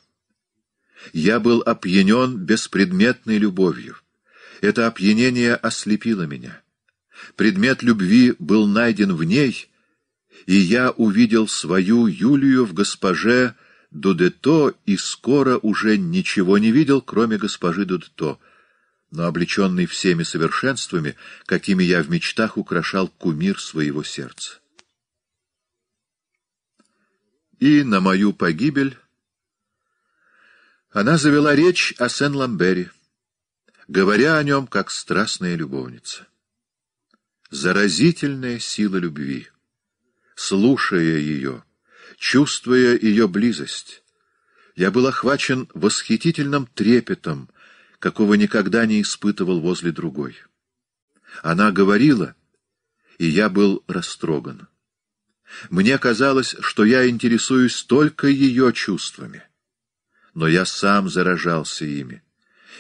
Я был опьянен беспредметной любовью. Это опьянение ослепило меня. Предмет любви был найден в ней, и я увидел свою Юлию в госпоже Дудето и скоро уже ничего не видел, кроме госпожи Дудето — но облеченный всеми совершенствами, какими я в мечтах украшал кумир своего сердца. И на мою погибель она завела речь о Сен-Ламбере, говоря о нем как страстная любовница. Заразительная сила любви. Слушая ее, чувствуя ее близость, я был охвачен восхитительным трепетом, какого никогда не испытывал возле другой. Она говорила, и я был растроган. Мне казалось, что я интересуюсь только ее чувствами. Но я сам заражался ими.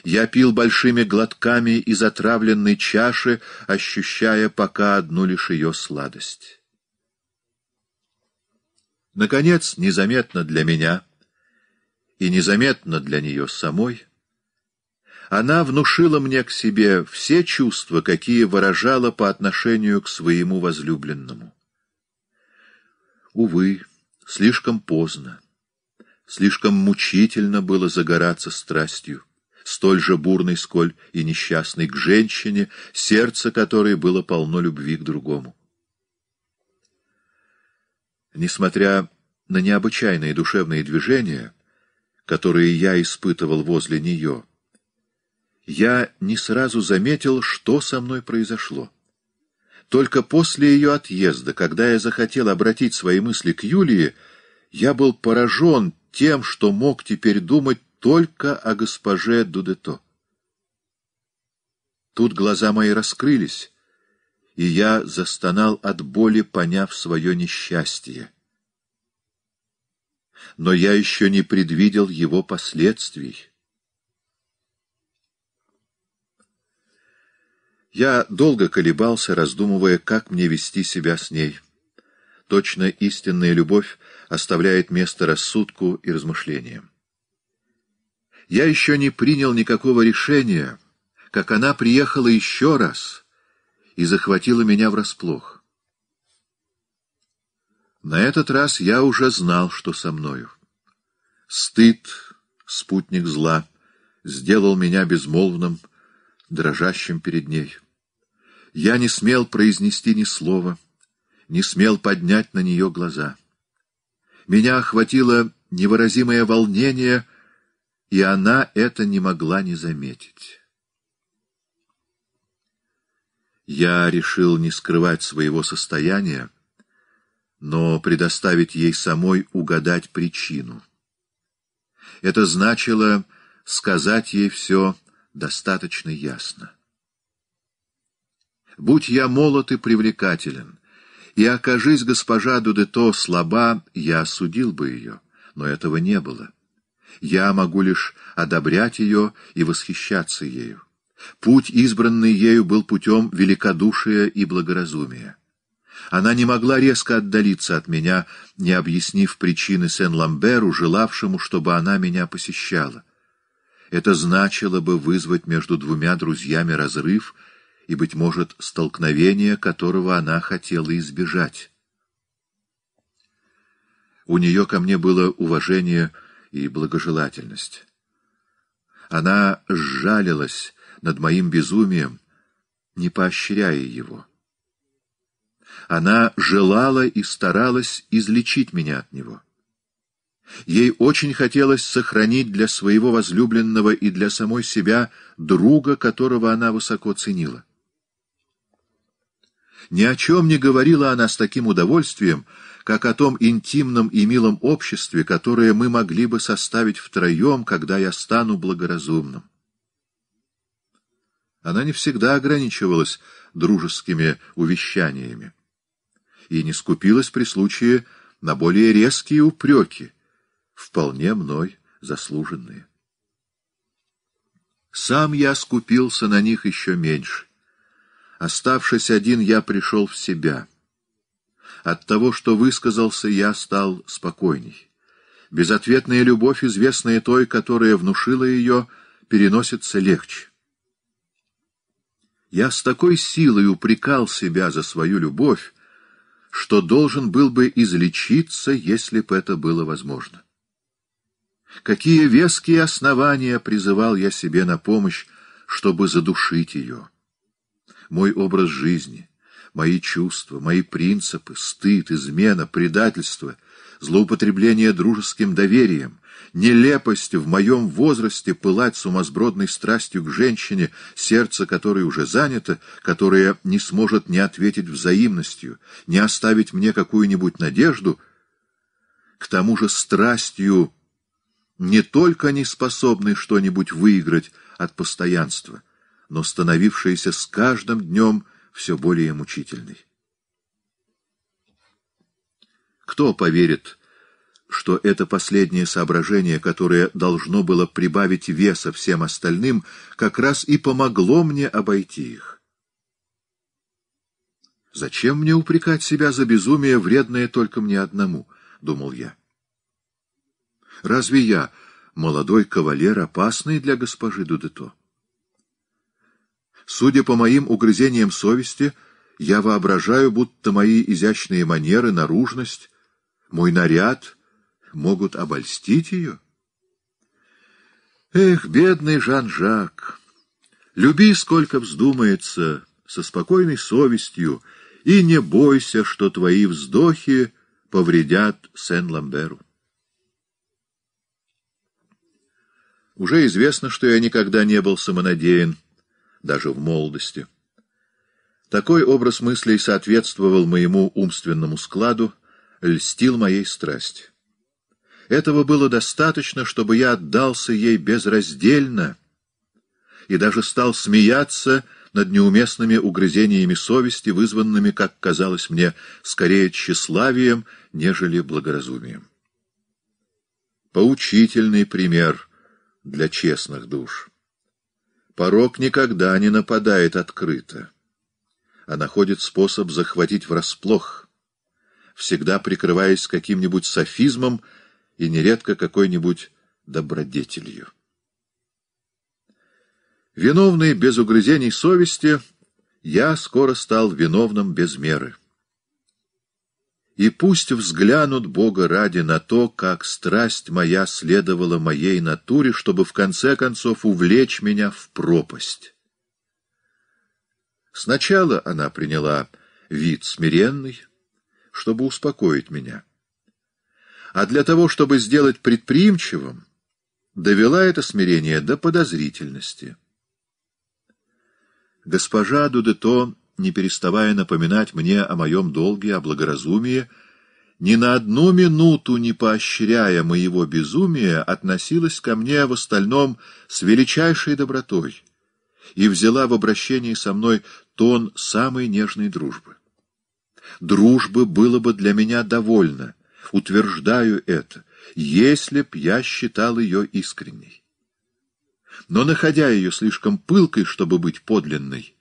Я пил большими глотками из отравленной чаши, ощущая пока одну лишь ее сладость. Наконец, незаметно для меня и незаметно для нее самой — она внушила мне к себе все чувства, какие выражала по отношению к своему возлюбленному. Увы, слишком поздно. Слишком мучительно было загораться страстью, столь же бурной, сколь и несчастной, к женщине, сердце которой было полно любви к другому. Несмотря на необычайные душевные движения, которые я испытывал возле нее, — я не сразу заметил, что со мной произошло. Только после ее отъезда, когда я захотел обратить свои мысли к Юлии, я был поражен тем, что мог теперь думать только о госпоже Дудето. Тут глаза мои раскрылись, и я застонал от боли, поняв свое несчастье. Но я еще не предвидел его последствий. Я долго колебался, раздумывая, как мне вести себя с ней. Точно истинная любовь оставляет место рассудку и размышлениям. Я еще не принял никакого решения, как она приехала еще раз и захватила меня врасплох. На этот раз я уже знал, что со мною. Стыд, спутник зла, сделал меня безмолвным, дрожащим перед ней. Я не смел произнести ни слова, не смел поднять на нее глаза. Меня охватило невыразимое волнение, и она это не могла не заметить. Я решил не скрывать своего состояния, но предоставить ей самой угадать причину. Это значило сказать ей все достаточно ясно. Будь я молод и привлекателен, и окажись госпожа Дудето слаба, я осудил бы ее, но этого не было. Я могу лишь одобрять ее и восхищаться ею. Путь, избранный ею, был путем великодушия и благоразумия. Она не могла резко отдалиться от меня, не объяснив причины Сен-Ламберу, желавшему, чтобы она меня посещала. Это значило бы вызвать между двумя друзьями разрыв — и, быть может, столкновение, которого она хотела избежать. У нее ко мне было уважение и благожелательность. Она сжалилась над моим безумием, не поощряя его. Она желала и старалась излечить меня от него. Ей очень хотелось сохранить для своего возлюбленного и для самой себя друга, которого она высоко ценила. Ни о чем не говорила она с таким удовольствием, как о том интимном и милом обществе, которое мы могли бы составить втроем, когда я стану благоразумным. Она не всегда ограничивалась дружескими увещаниями и не скупилась при случае на более резкие упреки, вполне мной заслуженные. Сам я скупился на них еще меньше. Оставшись один, я пришел в себя. От того, что высказался, я стал спокойней. Безответная любовь, известная той, которая внушила ее, переносится легче. Я с такой силой упрекал себя за свою любовь, что должен был бы излечиться, если бы это было возможно. Какие веские основания призывал я себе на помощь, чтобы задушить ее мой образ жизни, мои чувства, мои принципы, стыд, измена, предательство, злоупотребление дружеским доверием, нелепость в моем возрасте пылать сумасбродной страстью к женщине, сердце которой уже занято, которое не сможет не ответить взаимностью, не оставить мне какую-нибудь надежду, к тому же страстью, не только не способной что-нибудь выиграть от постоянства, но становившейся с каждым днем все более мучительной. Кто поверит, что это последнее соображение, которое должно было прибавить веса всем остальным, как раз и помогло мне обойти их? «Зачем мне упрекать себя за безумие, вредное только мне одному?» — думал я. «Разве я, молодой кавалер, опасный для госпожи Дудето?» Судя по моим угрызениям совести, я воображаю, будто мои изящные манеры, наружность, мой наряд могут обольстить ее. Эх, бедный Жан-Жак! Люби, сколько вздумается, со спокойной совестью, и не бойся, что твои вздохи повредят Сен-Ламберу. Уже известно, что я никогда не был самонадеян, даже в молодости. Такой образ мыслей соответствовал моему умственному складу, льстил моей страсти. Этого было достаточно, чтобы я отдался ей безраздельно и даже стал смеяться над неуместными угрызениями совести, вызванными, как казалось мне, скорее тщеславием, нежели благоразумием. Поучительный пример для честных душ. Порок никогда не нападает открыто, а находит способ захватить врасплох, всегда прикрываясь каким-нибудь софизмом и нередко какой-нибудь добродетелью. Виновный без угрызений совести, я скоро стал виновным без меры и пусть взглянут Бога ради на то, как страсть моя следовала моей натуре, чтобы в конце концов увлечь меня в пропасть. Сначала она приняла вид смиренный, чтобы успокоить меня. А для того, чтобы сделать предприимчивым, довела это смирение до подозрительности. Госпожа Дудето не переставая напоминать мне о моем долге, о благоразумии, ни на одну минуту не поощряя моего безумия, относилась ко мне в остальном с величайшей добротой и взяла в обращении со мной тон самой нежной дружбы. Дружбы было бы для меня довольно, утверждаю это, если б я считал ее искренней. Но, находя ее слишком пылкой, чтобы быть подлинной,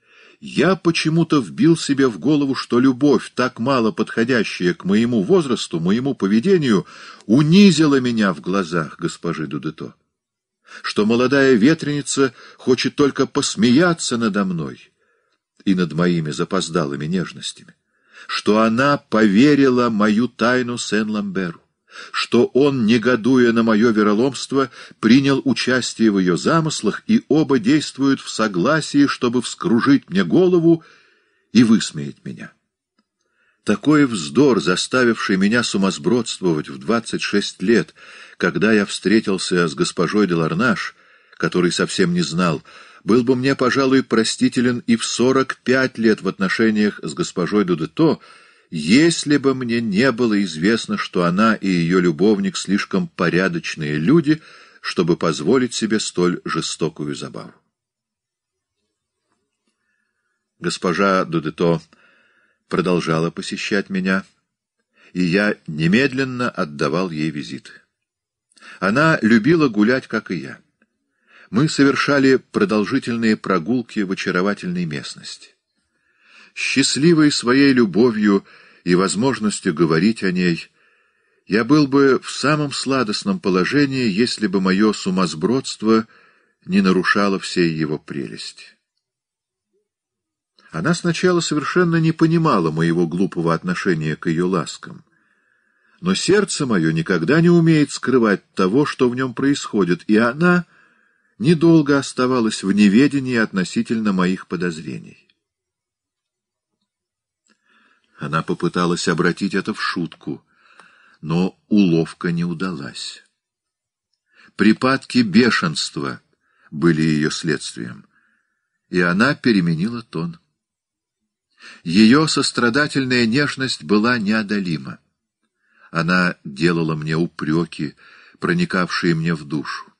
я почему-то вбил себе в голову, что любовь, так мало подходящая к моему возрасту, моему поведению, унизила меня в глазах госпожи Дудето. Что молодая ветреница хочет только посмеяться надо мной и над моими запоздалыми нежностями. Что она поверила мою тайну Сен-Ламберу что он, негодуя на мое вероломство, принял участие в ее замыслах, и оба действуют в согласии, чтобы вскружить мне голову и высмеять меня. Такой вздор, заставивший меня сумасбродствовать в двадцать шесть лет, когда я встретился с госпожой Деларнаш, который совсем не знал, был бы мне, пожалуй, простителен и в сорок пять лет в отношениях с госпожой Дудето, если бы мне не было известно, что она и ее любовник слишком порядочные люди, чтобы позволить себе столь жестокую забаву. Госпожа Дудето продолжала посещать меня, и я немедленно отдавал ей визиты. Она любила гулять, как и я. Мы совершали продолжительные прогулки в очаровательной местности счастливый своей любовью и возможностью говорить о ней, я был бы в самом сладостном положении, если бы мое сумасбродство не нарушало всей его прелести. Она сначала совершенно не понимала моего глупого отношения к ее ласкам. Но сердце мое никогда не умеет скрывать того, что в нем происходит, и она недолго оставалась в неведении относительно моих подозрений. Она попыталась обратить это в шутку, но уловка не удалась. Припадки бешенства были ее следствием, и она переменила тон. Ее сострадательная нежность была неодолима. Она делала мне упреки, проникавшие мне в душу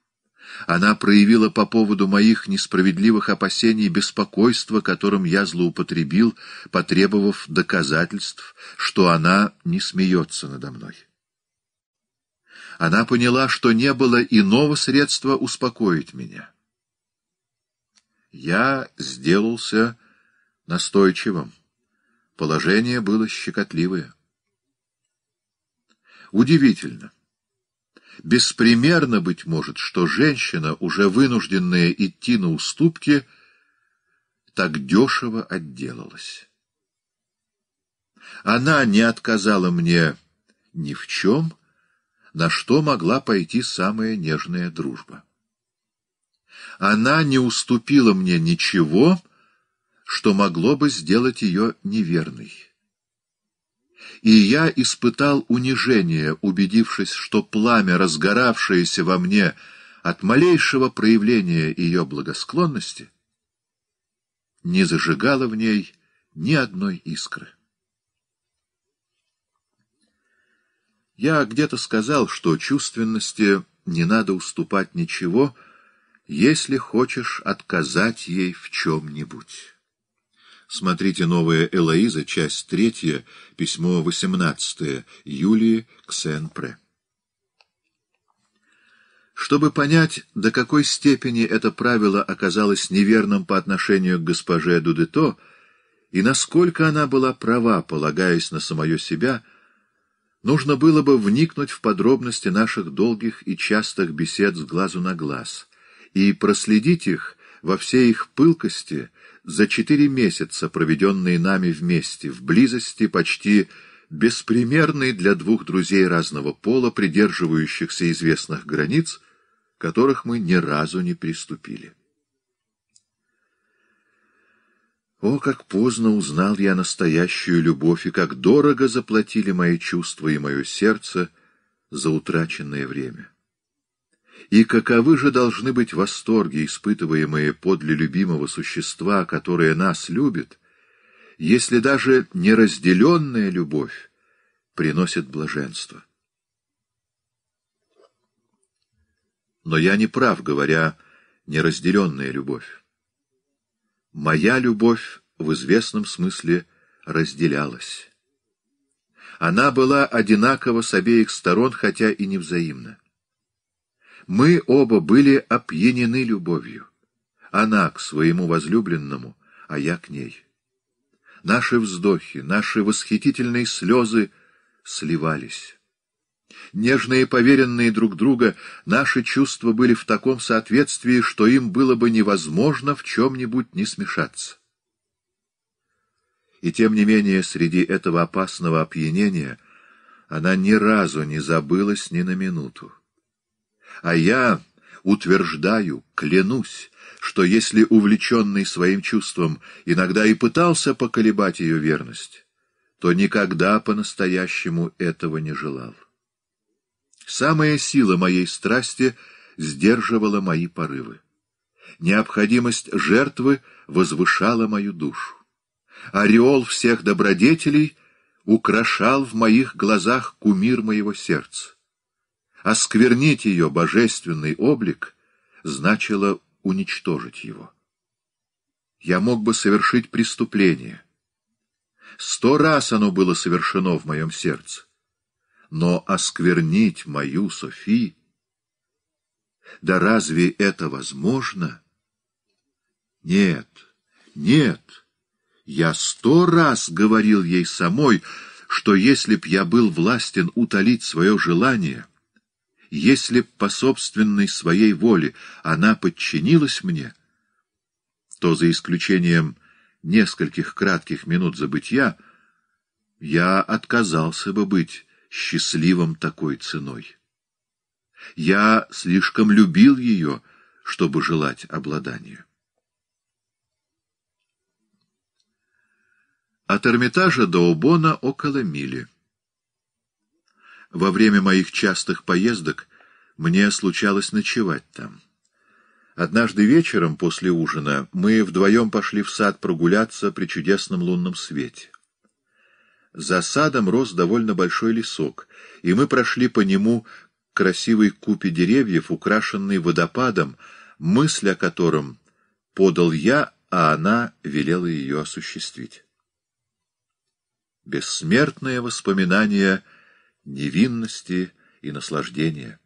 она проявила по поводу моих несправедливых опасений беспокойство, которым я злоупотребил, потребовав доказательств, что она не смеется надо мной. Она поняла, что не было иного средства успокоить меня. Я сделался настойчивым. Положение было щекотливое. Удивительно. Беспримерно, быть может, что женщина, уже вынужденная идти на уступки, так дешево отделалась. Она не отказала мне ни в чем, на что могла пойти самая нежная дружба. Она не уступила мне ничего, что могло бы сделать ее неверной. И я испытал унижение, убедившись, что пламя, разгоравшееся во мне от малейшего проявления ее благосклонности, не зажигало в ней ни одной искры. Я где-то сказал, что чувственности не надо уступать ничего, если хочешь отказать ей в чем-нибудь. Смотрите «Новая Элоиза», часть третья, письмо восемнадцатое, Юлии к Сен-Пре. Чтобы понять, до какой степени это правило оказалось неверным по отношению к госпоже Дудето, и насколько она была права, полагаясь на самое себя, нужно было бы вникнуть в подробности наших долгих и частых бесед с глазу на глаз и проследить их во всей их пылкости за четыре месяца, проведенные нами вместе, в близости почти беспримерной для двух друзей разного пола, придерживающихся известных границ, которых мы ни разу не приступили. О, как поздно узнал я настоящую любовь, и как дорого заплатили мои чувства и мое сердце за утраченное время! И каковы же должны быть восторги, испытываемые подле любимого существа, которое нас любит, если даже неразделенная любовь приносит блаженство? Но я не прав, говоря «неразделенная любовь». Моя любовь в известном смысле разделялась. Она была одинакова с обеих сторон, хотя и невзаимна. Мы оба были опьянены любовью. Она к своему возлюбленному, а я к ней. Наши вздохи, наши восхитительные слезы сливались. Нежные поверенные друг друга, наши чувства были в таком соответствии, что им было бы невозможно в чем-нибудь не смешаться. И тем не менее, среди этого опасного опьянения она ни разу не забылась ни на минуту. А я утверждаю, клянусь, что если увлеченный своим чувством иногда и пытался поколебать ее верность, то никогда по-настоящему этого не желал. Самая сила моей страсти сдерживала мои порывы. Необходимость жертвы возвышала мою душу. Ореол всех добродетелей украшал в моих глазах кумир моего сердца. Осквернить ее божественный облик значило уничтожить его. Я мог бы совершить преступление. Сто раз оно было совершено в моем сердце. Но осквернить мою Софи... Да разве это возможно? Нет, нет. Я сто раз говорил ей самой, что если б я был властен утолить свое желание если б по собственной своей воле она подчинилась мне, то за исключением нескольких кратких минут забытья я отказался бы быть счастливым такой ценой. Я слишком любил ее, чтобы желать обладания. От Эрмитажа до Убона около мили. Во время моих частых поездок мне случалось ночевать там. Однажды вечером после ужина мы вдвоем пошли в сад прогуляться при чудесном лунном свете. За садом рос довольно большой лесок, и мы прошли по нему к красивой купе деревьев, украшенной водопадом, мысль о котором подал я, а она велела ее осуществить. Бессмертное воспоминание — невинности и наслаждения.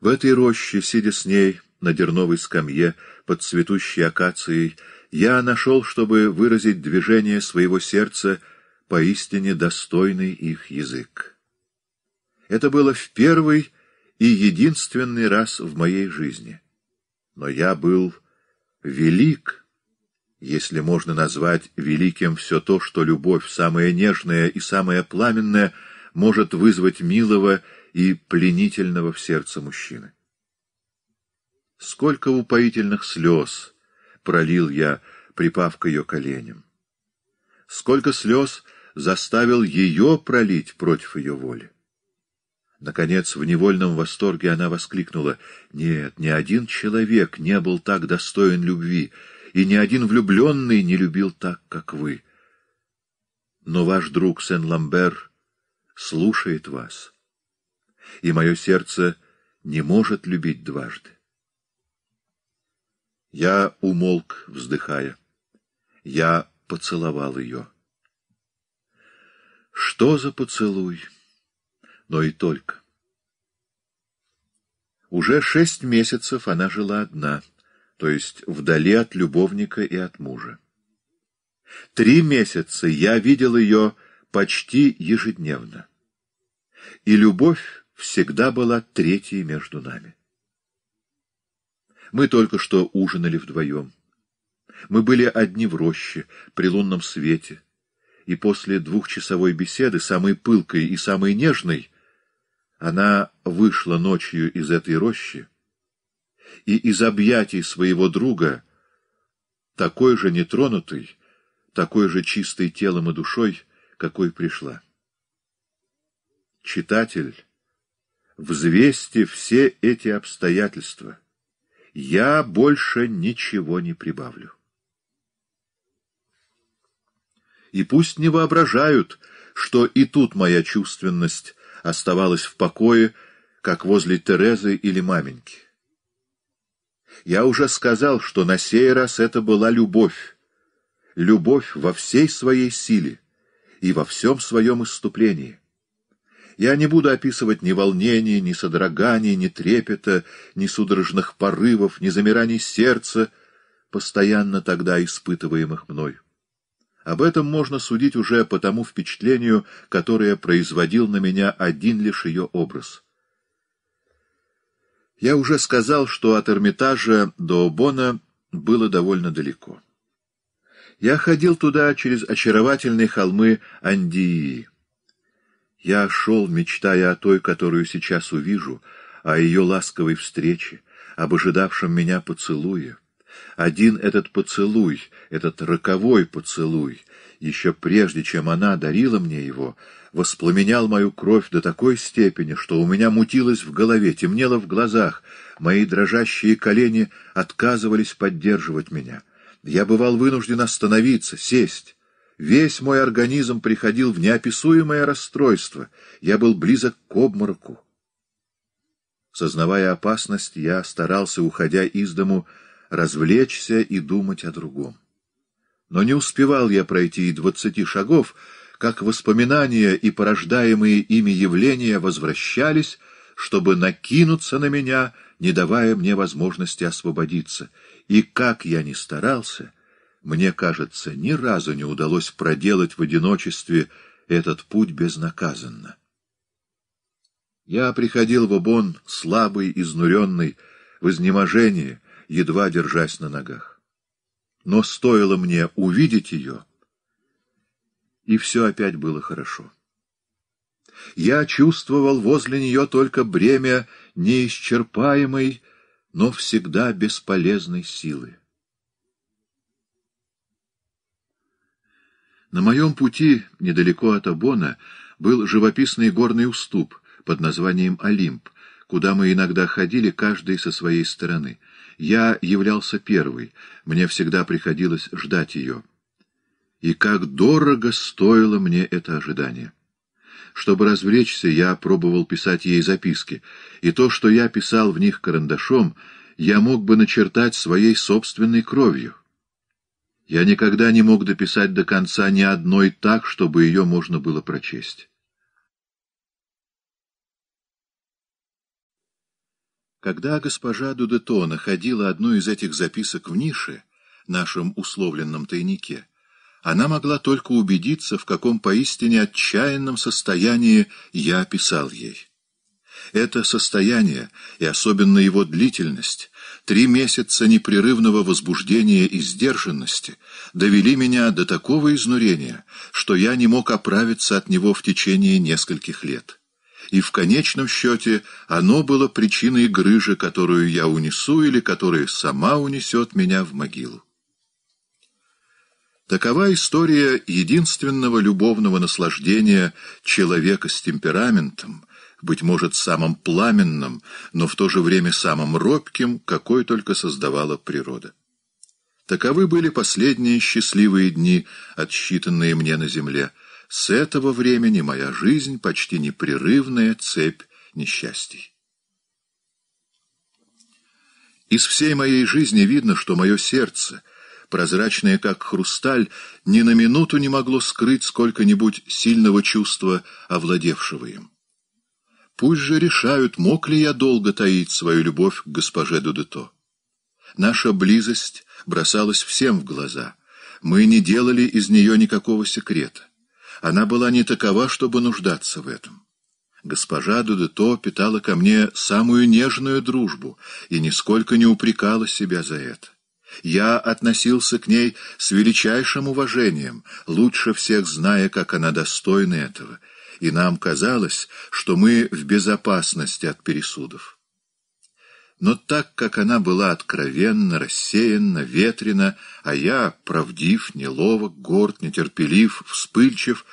В этой роще, сидя с ней на дерновой скамье под цветущей акацией, я нашел, чтобы выразить движение своего сердца, поистине достойный их язык. Это было в первый и единственный раз в моей жизни. Но я был велик, если можно назвать великим все то, что любовь, самая нежная и самая пламенная — может вызвать милого и пленительного в сердце мужчины. Сколько упоительных слез пролил я, припав к ее коленям. Сколько слез заставил ее пролить против ее воли. Наконец, в невольном восторге она воскликнула. «Нет, ни один человек не был так достоин любви, и ни один влюбленный не любил так, как вы. Но ваш друг Сен-Ламбер слушает вас. И мое сердце не может любить дважды. Я умолк, вздыхая. Я поцеловал ее. Что за поцелуй? Но и только. Уже шесть месяцев она жила одна, то есть вдали от любовника и от мужа. Три месяца я видел ее почти ежедневно и любовь всегда была третьей между нами. Мы только что ужинали вдвоем. Мы были одни в роще, при лунном свете, и после двухчасовой беседы, самой пылкой и самой нежной, она вышла ночью из этой рощи, и из объятий своего друга, такой же нетронутой, такой же чистой телом и душой, какой пришла. Читатель, взвесьте все эти обстоятельства. Я больше ничего не прибавлю. И пусть не воображают, что и тут моя чувственность оставалась в покое, как возле Терезы или маменьки. Я уже сказал, что на сей раз это была любовь. Любовь во всей своей силе и во всем своем иступлении. Я не буду описывать ни волнений, ни содроганий, ни трепета, ни судорожных порывов, ни замираний сердца, постоянно тогда испытываемых мной. Об этом можно судить уже по тому впечатлению, которое производил на меня один лишь ее образ. Я уже сказал, что от Эрмитажа до Бона было довольно далеко. Я ходил туда через очаровательные холмы Андии. Я шел, мечтая о той, которую сейчас увижу, о ее ласковой встрече, об ожидавшем меня поцелуе. Один этот поцелуй, этот роковой поцелуй, еще прежде, чем она дарила мне его, воспламенял мою кровь до такой степени, что у меня мутилось в голове, темнело в глазах, мои дрожащие колени отказывались поддерживать меня. Я бывал вынужден остановиться, сесть. Весь мой организм приходил в неописуемое расстройство. Я был близок к обмороку. Сознавая опасность, я старался, уходя из дому, развлечься и думать о другом. Но не успевал я пройти и двадцати шагов, как воспоминания и порождаемые ими явления возвращались, чтобы накинуться на меня, не давая мне возможности освободиться. И как я ни старался, мне кажется, ни разу не удалось проделать в одиночестве этот путь безнаказанно. Я приходил в Обон слабый, изнуренный, в изнеможении, едва держась на ногах. Но стоило мне увидеть ее, и все опять было хорошо. Я чувствовал возле нее только бремя неисчерпаемой, но всегда бесполезной силы. На моем пути, недалеко от Абона, был живописный горный уступ под названием Олимп, куда мы иногда ходили, каждый со своей стороны. Я являлся первый, мне всегда приходилось ждать ее. И как дорого стоило мне это ожидание! Чтобы развлечься, я пробовал писать ей записки, и то, что я писал в них карандашом, я мог бы начертать своей собственной кровью. Я никогда не мог дописать до конца ни одной так, чтобы ее можно было прочесть. Когда госпожа Дудето находила одну из этих записок в нише, нашем условленном тайнике, она могла только убедиться, в каком поистине отчаянном состоянии я писал ей. Это состояние, и особенно его длительность, три месяца непрерывного возбуждения и сдержанности, довели меня до такого изнурения, что я не мог оправиться от него в течение нескольких лет. И в конечном счете оно было причиной грыжи, которую я унесу или которая сама унесет меня в могилу. Такова история единственного любовного наслаждения человека с темпераментом, быть может, самым пламенным, но в то же время самым робким, какой только создавала природа. Таковы были последние счастливые дни, отсчитанные мне на земле. С этого времени моя жизнь — почти непрерывная цепь несчастий. Из всей моей жизни видно, что мое сердце, прозрачное как хрусталь, ни на минуту не могло скрыть сколько-нибудь сильного чувства, овладевшего им. Пусть же решают, мог ли я долго таить свою любовь к госпоже Дудето. Наша близость бросалась всем в глаза. Мы не делали из нее никакого секрета. Она была не такова, чтобы нуждаться в этом. Госпожа Дудето питала ко мне самую нежную дружбу и нисколько не упрекала себя за это. Я относился к ней с величайшим уважением, лучше всех зная, как она достойна этого, и нам казалось, что мы в безопасности от пересудов. Но так как она была откровенна, рассеянна, ветрена, а я правдив, неловок, горд, нетерпелив, вспыльчив,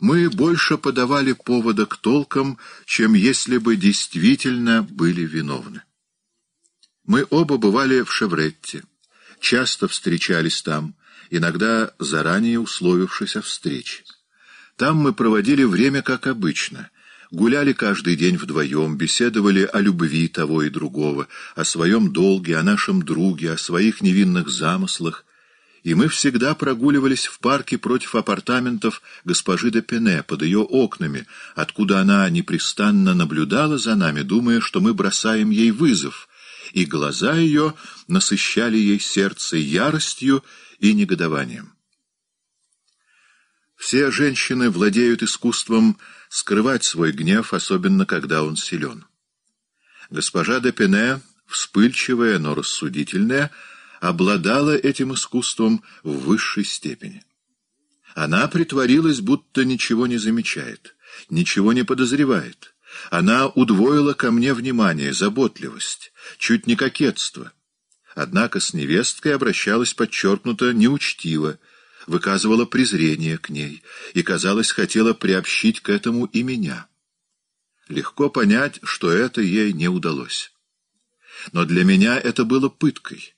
мы больше подавали повода к толкам, чем если бы действительно были виновны. Мы оба бывали в Шевретте, часто встречались там, иногда заранее условившись о встрече. Там мы проводили время как обычно. Гуляли каждый день вдвоем, беседовали о любви того и другого, о своем долге, о нашем друге, о своих невинных замыслах. И мы всегда прогуливались в парке против апартаментов госпожи де Пене под ее окнами, откуда она непрестанно наблюдала за нами, думая, что мы бросаем ей вызов, и глаза ее насыщали ей сердце яростью и негодованием. Все женщины владеют искусством скрывать свой гнев, особенно когда он силен. Госпожа де Пене, вспыльчивая, но рассудительная, обладала этим искусством в высшей степени. Она притворилась, будто ничего не замечает, ничего не подозревает. Она удвоила ко мне внимание, заботливость, чуть не кокетство. Однако с невесткой обращалась подчеркнуто неучтиво, выказывала презрение к ней и, казалось, хотела приобщить к этому и меня. Легко понять, что это ей не удалось. Но для меня это было пыткой.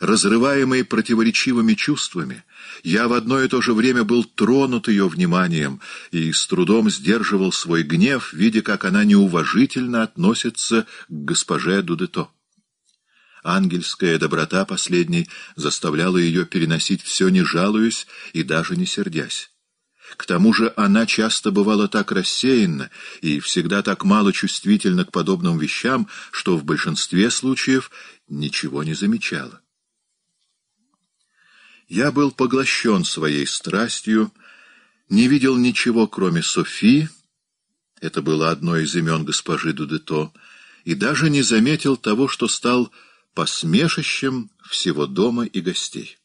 Разрываемый противоречивыми чувствами, я в одно и то же время был тронут ее вниманием и с трудом сдерживал свой гнев, видя, как она неуважительно относится к госпоже Дудето. Ангельская доброта последней заставляла ее переносить все, не жалуясь и даже не сердясь. К тому же она часто бывала так рассеянна и всегда так мало чувствительна к подобным вещам, что в большинстве случаев ничего не замечала. Я был поглощен своей страстью, не видел ничего, кроме Софи, это было одно из имен госпожи Дудето, и даже не заметил того, что стал посмешищем всего дома и гостей.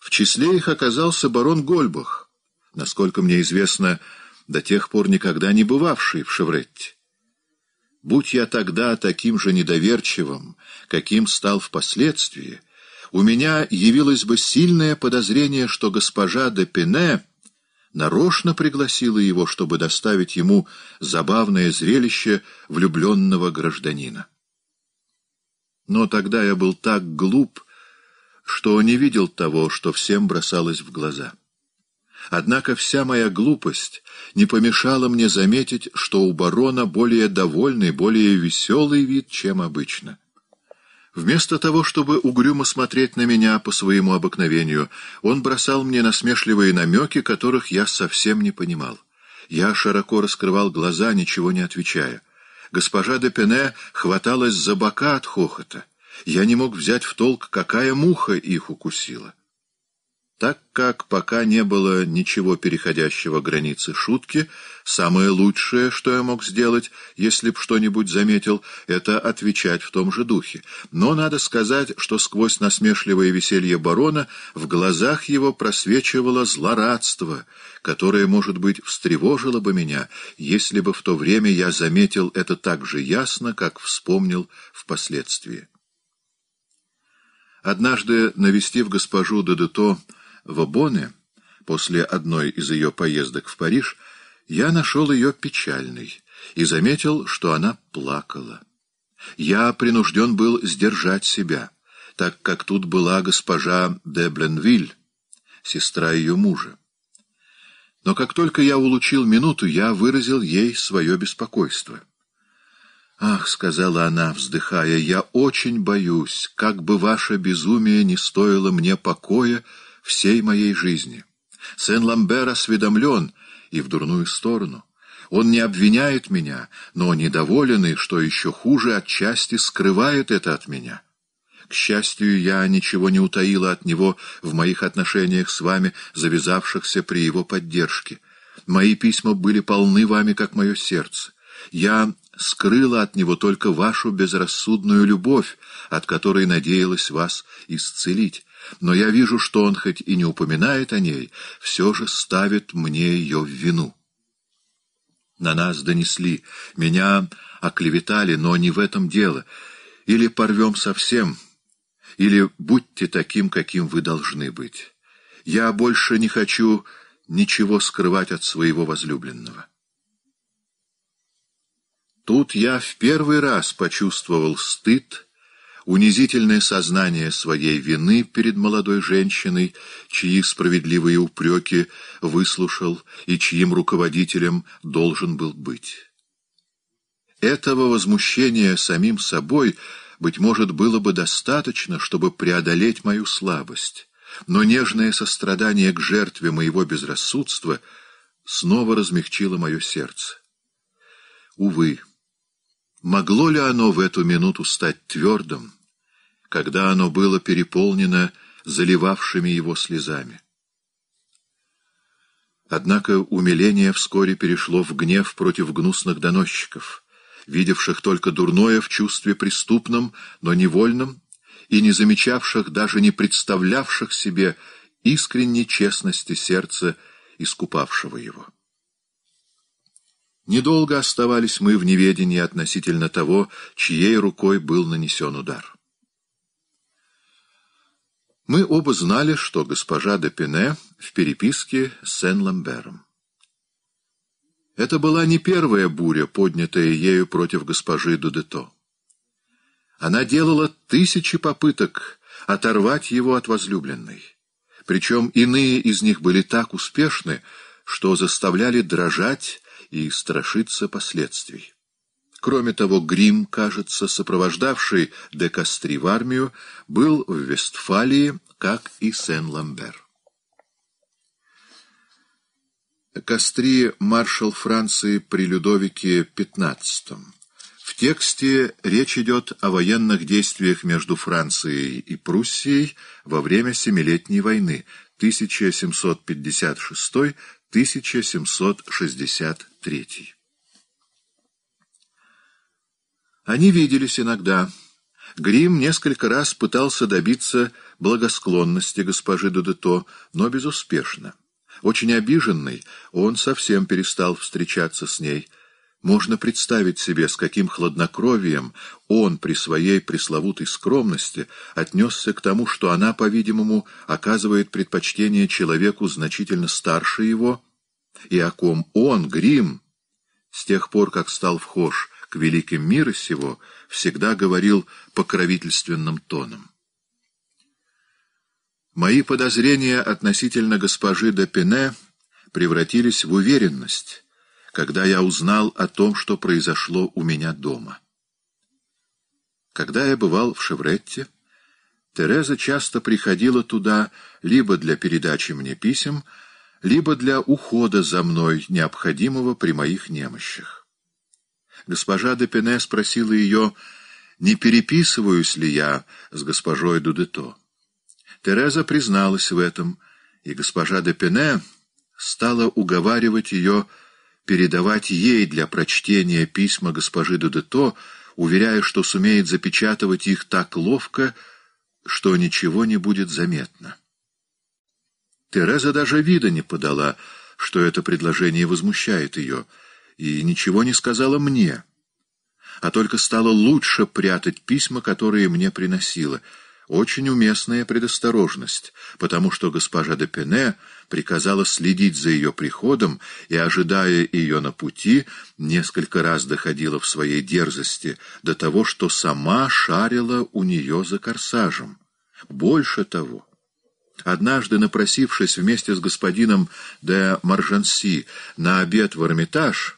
В числе их оказался барон Гольбах, насколько мне известно, до тех пор никогда не бывавший в Шевретте. Будь я тогда таким же недоверчивым, каким стал впоследствии, у меня явилось бы сильное подозрение, что госпожа де Пене нарочно пригласила его, чтобы доставить ему забавное зрелище влюбленного гражданина. Но тогда я был так глуп, что не видел того, что всем бросалось в глаза. Однако вся моя глупость не помешала мне заметить, что у барона более довольный, более веселый вид, чем обычно. Вместо того, чтобы угрюмо смотреть на меня по своему обыкновению, он бросал мне насмешливые намеки, которых я совсем не понимал. Я широко раскрывал глаза, ничего не отвечая. Госпожа де Пене хваталась за бока от хохота. Я не мог взять в толк, какая муха их укусила так как пока не было ничего переходящего границы шутки, самое лучшее, что я мог сделать, если б что-нибудь заметил, это отвечать в том же духе. Но надо сказать, что сквозь насмешливое веселье барона в глазах его просвечивало злорадство, которое, может быть, встревожило бы меня, если бы в то время я заметил это так же ясно, как вспомнил впоследствии. Однажды, навестив госпожу Дедето, в Обоне, после одной из ее поездок в Париж, я нашел ее печальной и заметил, что она плакала. Я принужден был сдержать себя, так как тут была госпожа де Бленвиль, сестра ее мужа. Но как только я улучил минуту, я выразил ей свое беспокойство. «Ах», — сказала она, вздыхая, — «я очень боюсь, как бы ваше безумие не стоило мне покоя, — всей моей жизни. Сен-Ламбер осведомлен и в дурную сторону. Он не обвиняет меня, но недоволен и, что еще хуже, отчасти скрывает это от меня. К счастью, я ничего не утаила от него в моих отношениях с вами, завязавшихся при его поддержке. Мои письма были полны вами, как мое сердце. Я скрыла от него только вашу безрассудную любовь, от которой надеялась вас исцелить но я вижу, что он хоть и не упоминает о ней, все же ставит мне ее в вину. На нас донесли, меня оклеветали, но не в этом дело. Или порвем совсем, или будьте таким, каким вы должны быть. Я больше не хочу ничего скрывать от своего возлюбленного. Тут я в первый раз почувствовал стыд, унизительное сознание своей вины перед молодой женщиной, чьи справедливые упреки выслушал и чьим руководителем должен был быть. Этого возмущения самим собой, быть может, было бы достаточно, чтобы преодолеть мою слабость, но нежное сострадание к жертве моего безрассудства снова размягчило мое сердце. Увы, могло ли оно в эту минуту стать твердым, когда оно было переполнено заливавшими его слезами. Однако умиление вскоре перешло в гнев против гнусных доносчиков, видевших только дурное в чувстве преступном, но невольном, и не замечавших, даже не представлявших себе искренней честности сердца, искупавшего его. Недолго оставались мы в неведении относительно того, чьей рукой был нанесен удар. Мы оба знали, что госпожа де Пене в переписке с Сен-Ламбером. Это была не первая буря, поднятая ею против госпожи Дудето. Она делала тысячи попыток оторвать его от возлюбленной. Причем иные из них были так успешны, что заставляли дрожать и страшиться последствий. Кроме того, Грим, кажется, сопровождавший де Кастри в армию, был в Вестфалии, как и Сен-Ламбер. Кастри — маршал Франции при Людовике XV. В тексте речь идет о военных действиях между Францией и Пруссией во время Семилетней войны 1756-1763. Они виделись иногда. Грим несколько раз пытался добиться благосклонности госпожи Дудето, но безуспешно. Очень обиженный, он совсем перестал встречаться с ней. Можно представить себе, с каким хладнокровием он при своей пресловутой скромности отнесся к тому, что она, по-видимому, оказывает предпочтение человеку значительно старше его, и о ком он, Грим, с тех пор, как стал вхож, к великим мира сего, всегда говорил покровительственным тоном. Мои подозрения относительно госпожи де Пене превратились в уверенность, когда я узнал о том, что произошло у меня дома. Когда я бывал в Шевретте, Тереза часто приходила туда либо для передачи мне писем, либо для ухода за мной, необходимого при моих немощах. Госпожа Депене спросила ее, не переписываюсь ли я с госпожой Дудето. Тереза призналась в этом, и госпожа Депене стала уговаривать ее передавать ей для прочтения письма госпожи Дудето, уверяя, что сумеет запечатывать их так ловко, что ничего не будет заметно. Тереза даже вида не подала, что это предложение возмущает ее — и ничего не сказала мне, а только стала лучше прятать письма, которые мне приносила. Очень уместная предосторожность, потому что госпожа де Пене приказала следить за ее приходом и, ожидая ее на пути, несколько раз доходила в своей дерзости до того, что сама шарила у нее за корсажем. Больше того... Однажды, напросившись вместе с господином де Маржанси на обед в Эрмитаж,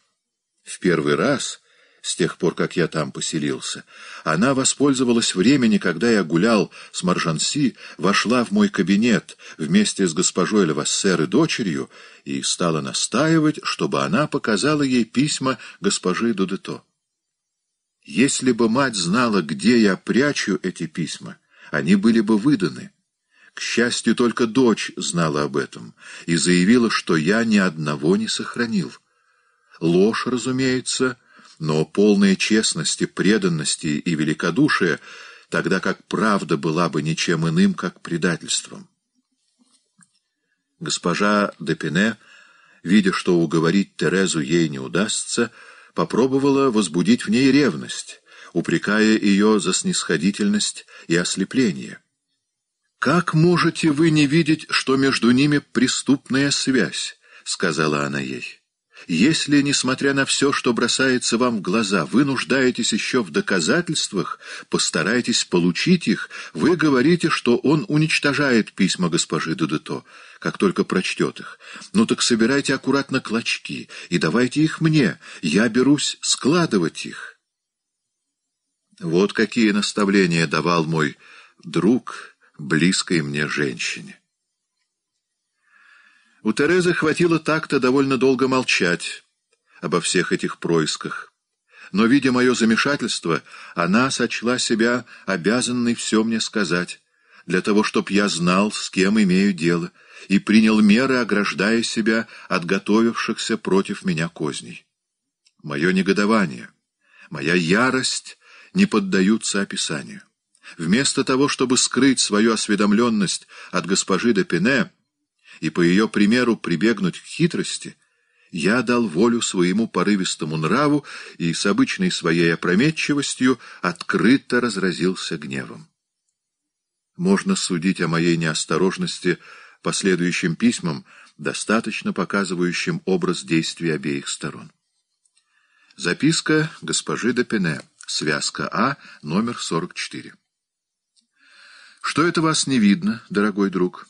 в первый раз, с тех пор, как я там поселился, она воспользовалась времени, когда я гулял с Маржанси, вошла в мой кабинет вместе с госпожой Левассер и дочерью и стала настаивать, чтобы она показала ей письма госпожи Дудето. Если бы мать знала, где я прячу эти письма, они были бы выданы. К счастью, только дочь знала об этом и заявила, что я ни одного не сохранил ложь, разумеется, но полная честности, преданности и великодушия, тогда как правда была бы ничем иным, как предательством. Госпожа Депине, видя, что уговорить Терезу ей не удастся, попробовала возбудить в ней ревность, упрекая ее за снисходительность и ослепление. «Как можете вы не видеть, что между ними преступная связь?» — сказала она ей. Если, несмотря на все, что бросается вам в глаза, вы нуждаетесь еще в доказательствах, постарайтесь получить их. Вы говорите, что он уничтожает письма госпожи Дудето, как только прочтет их. Ну так собирайте аккуратно клочки и давайте их мне. Я берусь складывать их. Вот какие наставления давал мой друг близкой мне женщине. У Терезы хватило так-то довольно долго молчать обо всех этих происках. Но, видя мое замешательство, она сочла себя обязанной все мне сказать, для того, чтоб я знал, с кем имею дело, и принял меры, ограждая себя от готовившихся против меня козней. Мое негодование, моя ярость не поддаются описанию. Вместо того, чтобы скрыть свою осведомленность от госпожи де Пене, и по ее примеру прибегнуть к хитрости, я дал волю своему порывистому нраву и с обычной своей опрометчивостью открыто разразился гневом. Можно судить о моей неосторожности по следующим письмам, достаточно показывающим образ действий обеих сторон. Записка госпожи де Пене, связка А, номер 44. «Что это вас не видно, дорогой друг?»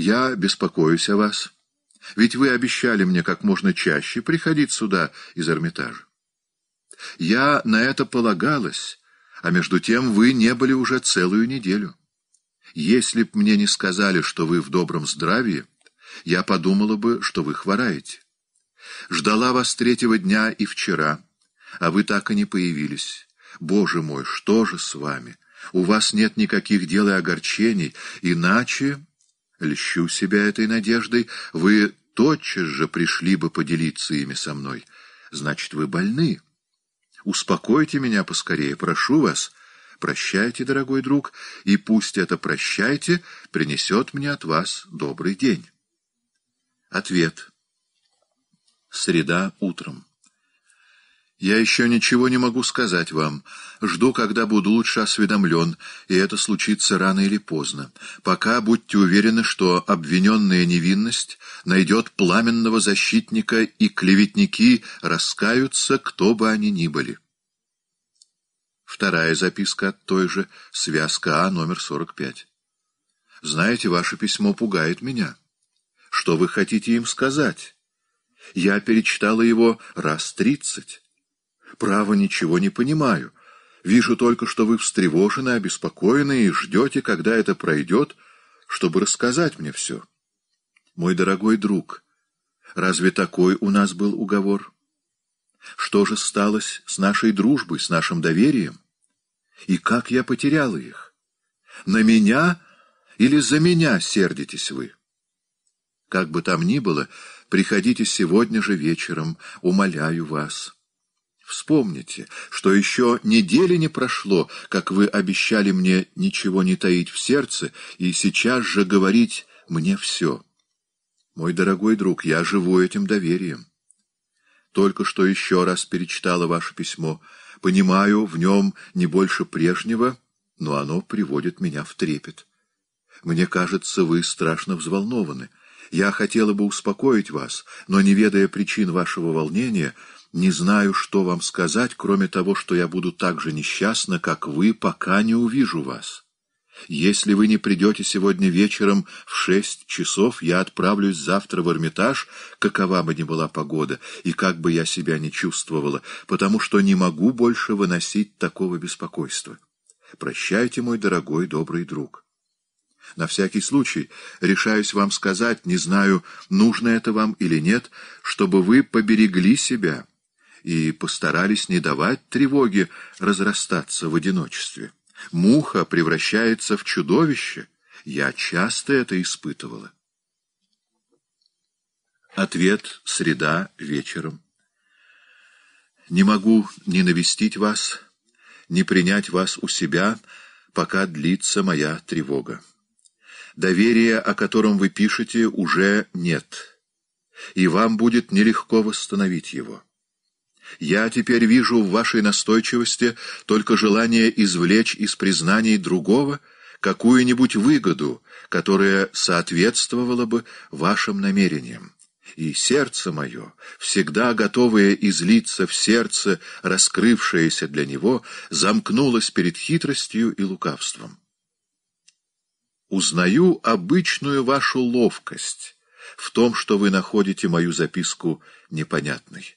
я беспокоюсь о вас. Ведь вы обещали мне как можно чаще приходить сюда из Эрмитажа. Я на это полагалась, а между тем вы не были уже целую неделю. Если б мне не сказали, что вы в добром здравии, я подумала бы, что вы хвораете. Ждала вас третьего дня и вчера, а вы так и не появились. Боже мой, что же с вами? У вас нет никаких дел и огорчений, иначе... Льщу себя этой надеждой. Вы тотчас же пришли бы поделиться ими со мной. Значит, вы больны. Успокойте меня поскорее, прошу вас. Прощайте, дорогой друг, и пусть это «прощайте» принесет мне от вас добрый день. Ответ. Среда утром. Я еще ничего не могу сказать вам. Жду, когда буду лучше осведомлен, и это случится рано или поздно. Пока будьте уверены, что обвиненная невинность найдет пламенного защитника, и клеветники раскаются, кто бы они ни были. Вторая записка от той же, связка А, номер 45. «Знаете, ваше письмо пугает меня. Что вы хотите им сказать?» Я перечитала его раз тридцать право, ничего не понимаю. Вижу только, что вы встревожены, обеспокоены и ждете, когда это пройдет, чтобы рассказать мне все. Мой дорогой друг, разве такой у нас был уговор? Что же сталось с нашей дружбой, с нашим доверием? И как я потерял их? На меня или за меня сердитесь вы? Как бы там ни было, приходите сегодня же вечером, умоляю вас. Вспомните, что еще недели не прошло, как вы обещали мне ничего не таить в сердце и сейчас же говорить мне все. Мой дорогой друг, я живу этим доверием. Только что еще раз перечитала ваше письмо. Понимаю, в нем не больше прежнего, но оно приводит меня в трепет. Мне кажется, вы страшно взволнованы. Я хотела бы успокоить вас, но, не ведая причин вашего волнения, — не знаю, что вам сказать, кроме того, что я буду так же несчастна, как вы, пока не увижу вас. Если вы не придете сегодня вечером в шесть часов, я отправлюсь завтра в Эрмитаж, какова бы ни была погода, и как бы я себя не чувствовала, потому что не могу больше выносить такого беспокойства. Прощайте, мой дорогой добрый друг. На всякий случай решаюсь вам сказать, не знаю, нужно это вам или нет, чтобы вы поберегли себя» и постарались не давать тревоге разрастаться в одиночестве. Муха превращается в чудовище. Я часто это испытывала. Ответ среда вечером. Не могу ни навестить вас, ни принять вас у себя, пока длится моя тревога. Доверия, о котором вы пишете, уже нет, и вам будет нелегко восстановить его. Я теперь вижу в вашей настойчивости только желание извлечь из признаний другого какую-нибудь выгоду, которая соответствовала бы вашим намерениям. И сердце мое, всегда готовое излиться в сердце, раскрывшееся для него, замкнулось перед хитростью и лукавством. Узнаю обычную вашу ловкость в том, что вы находите мою записку непонятной.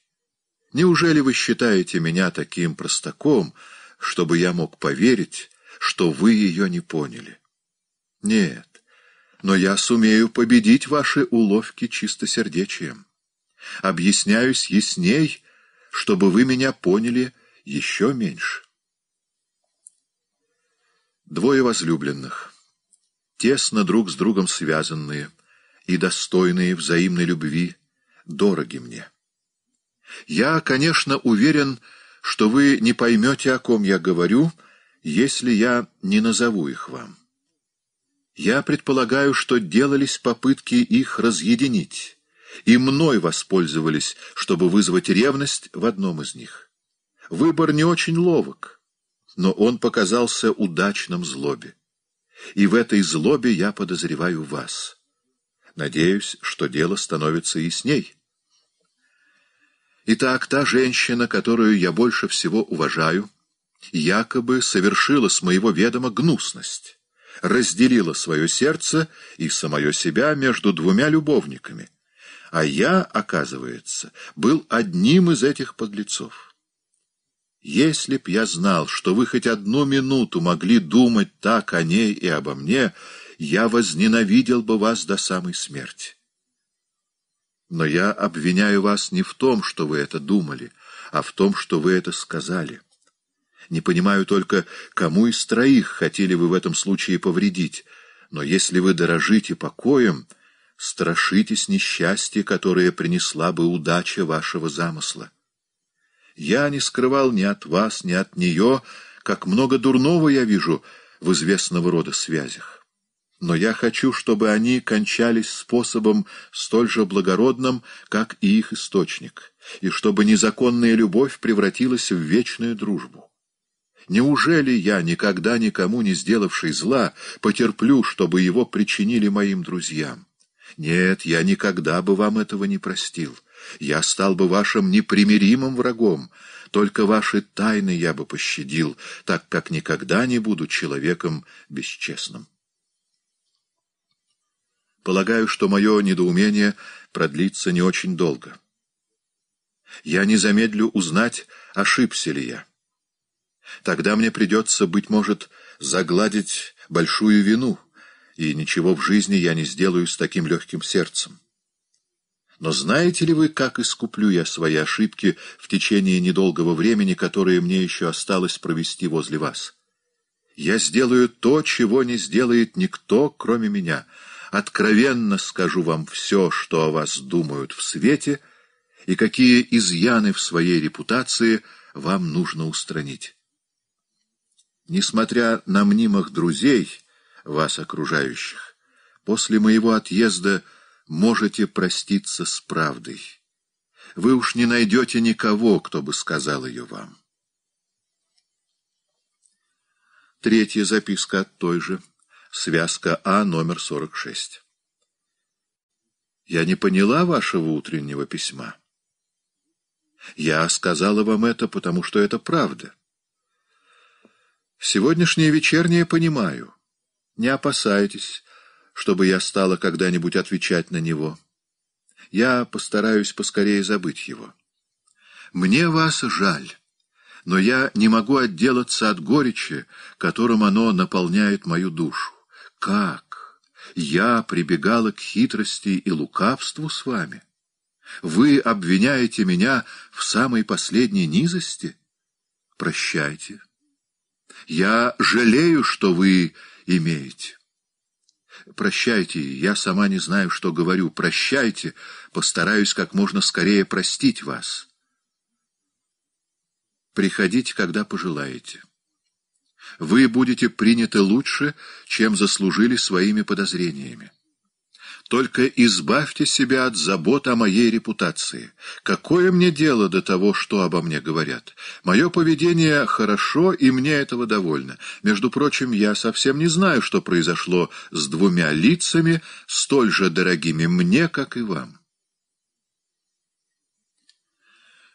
Неужели вы считаете меня таким простаком, чтобы я мог поверить, что вы ее не поняли? Нет, но я сумею победить ваши уловки чистосердечием. Объясняюсь ясней, чтобы вы меня поняли еще меньше. Двое возлюбленных, тесно друг с другом связанные и достойные взаимной любви, дороги мне. Я, конечно, уверен, что вы не поймете, о ком я говорю, если я не назову их вам. Я предполагаю, что делались попытки их разъединить, и мной воспользовались, чтобы вызвать ревность в одном из них. Выбор не очень ловок, но он показался удачным злобе. И в этой злобе я подозреваю вас. Надеюсь, что дело становится ясней. Итак, та женщина, которую я больше всего уважаю, якобы совершила с моего ведома гнусность, разделила свое сердце и самое себя между двумя любовниками, а я, оказывается, был одним из этих подлецов. Если б я знал, что вы хоть одну минуту могли думать так о ней и обо мне, я возненавидел бы вас до самой смерти. Но я обвиняю вас не в том, что вы это думали, а в том, что вы это сказали. Не понимаю только, кому из троих хотели вы в этом случае повредить, но если вы дорожите покоем, страшитесь несчастья, которое принесла бы удача вашего замысла. Я не скрывал ни от вас, ни от нее, как много дурного я вижу в известного рода связях но я хочу, чтобы они кончались способом столь же благородным, как и их источник, и чтобы незаконная любовь превратилась в вечную дружбу. Неужели я, никогда никому не сделавший зла, потерплю, чтобы его причинили моим друзьям? Нет, я никогда бы вам этого не простил. Я стал бы вашим непримиримым врагом. Только ваши тайны я бы пощадил, так как никогда не буду человеком бесчестным. Полагаю, что мое недоумение продлится не очень долго. Я не замедлю узнать, ошибся ли я. Тогда мне придется, быть может, загладить большую вину, и ничего в жизни я не сделаю с таким легким сердцем. Но знаете ли вы, как искуплю я свои ошибки в течение недолгого времени, которое мне еще осталось провести возле вас? Я сделаю то, чего не сделает никто, кроме меня — Откровенно скажу вам все, что о вас думают в свете, и какие изъяны в своей репутации вам нужно устранить. Несмотря на мнимых друзей, вас окружающих, после моего отъезда можете проститься с правдой. Вы уж не найдете никого, кто бы сказал ее вам. Третья записка от той же связка А номер 46. Я не поняла вашего утреннего письма. Я сказала вам это, потому что это правда. Сегодняшнее вечернее понимаю. Не опасайтесь, чтобы я стала когда-нибудь отвечать на него. Я постараюсь поскорее забыть его. Мне вас жаль, но я не могу отделаться от горечи, которым оно наполняет мою душу как? Я прибегала к хитрости и лукавству с вами? Вы обвиняете меня в самой последней низости? Прощайте. Я жалею, что вы имеете. Прощайте, я сама не знаю, что говорю. Прощайте, постараюсь как можно скорее простить вас. Приходите, когда пожелаете. Вы будете приняты лучше, чем заслужили своими подозрениями. Только избавьте себя от забот о моей репутации. Какое мне дело до того, что обо мне говорят? Мое поведение хорошо, и мне этого довольно. Между прочим, я совсем не знаю, что произошло с двумя лицами, столь же дорогими мне, как и вам».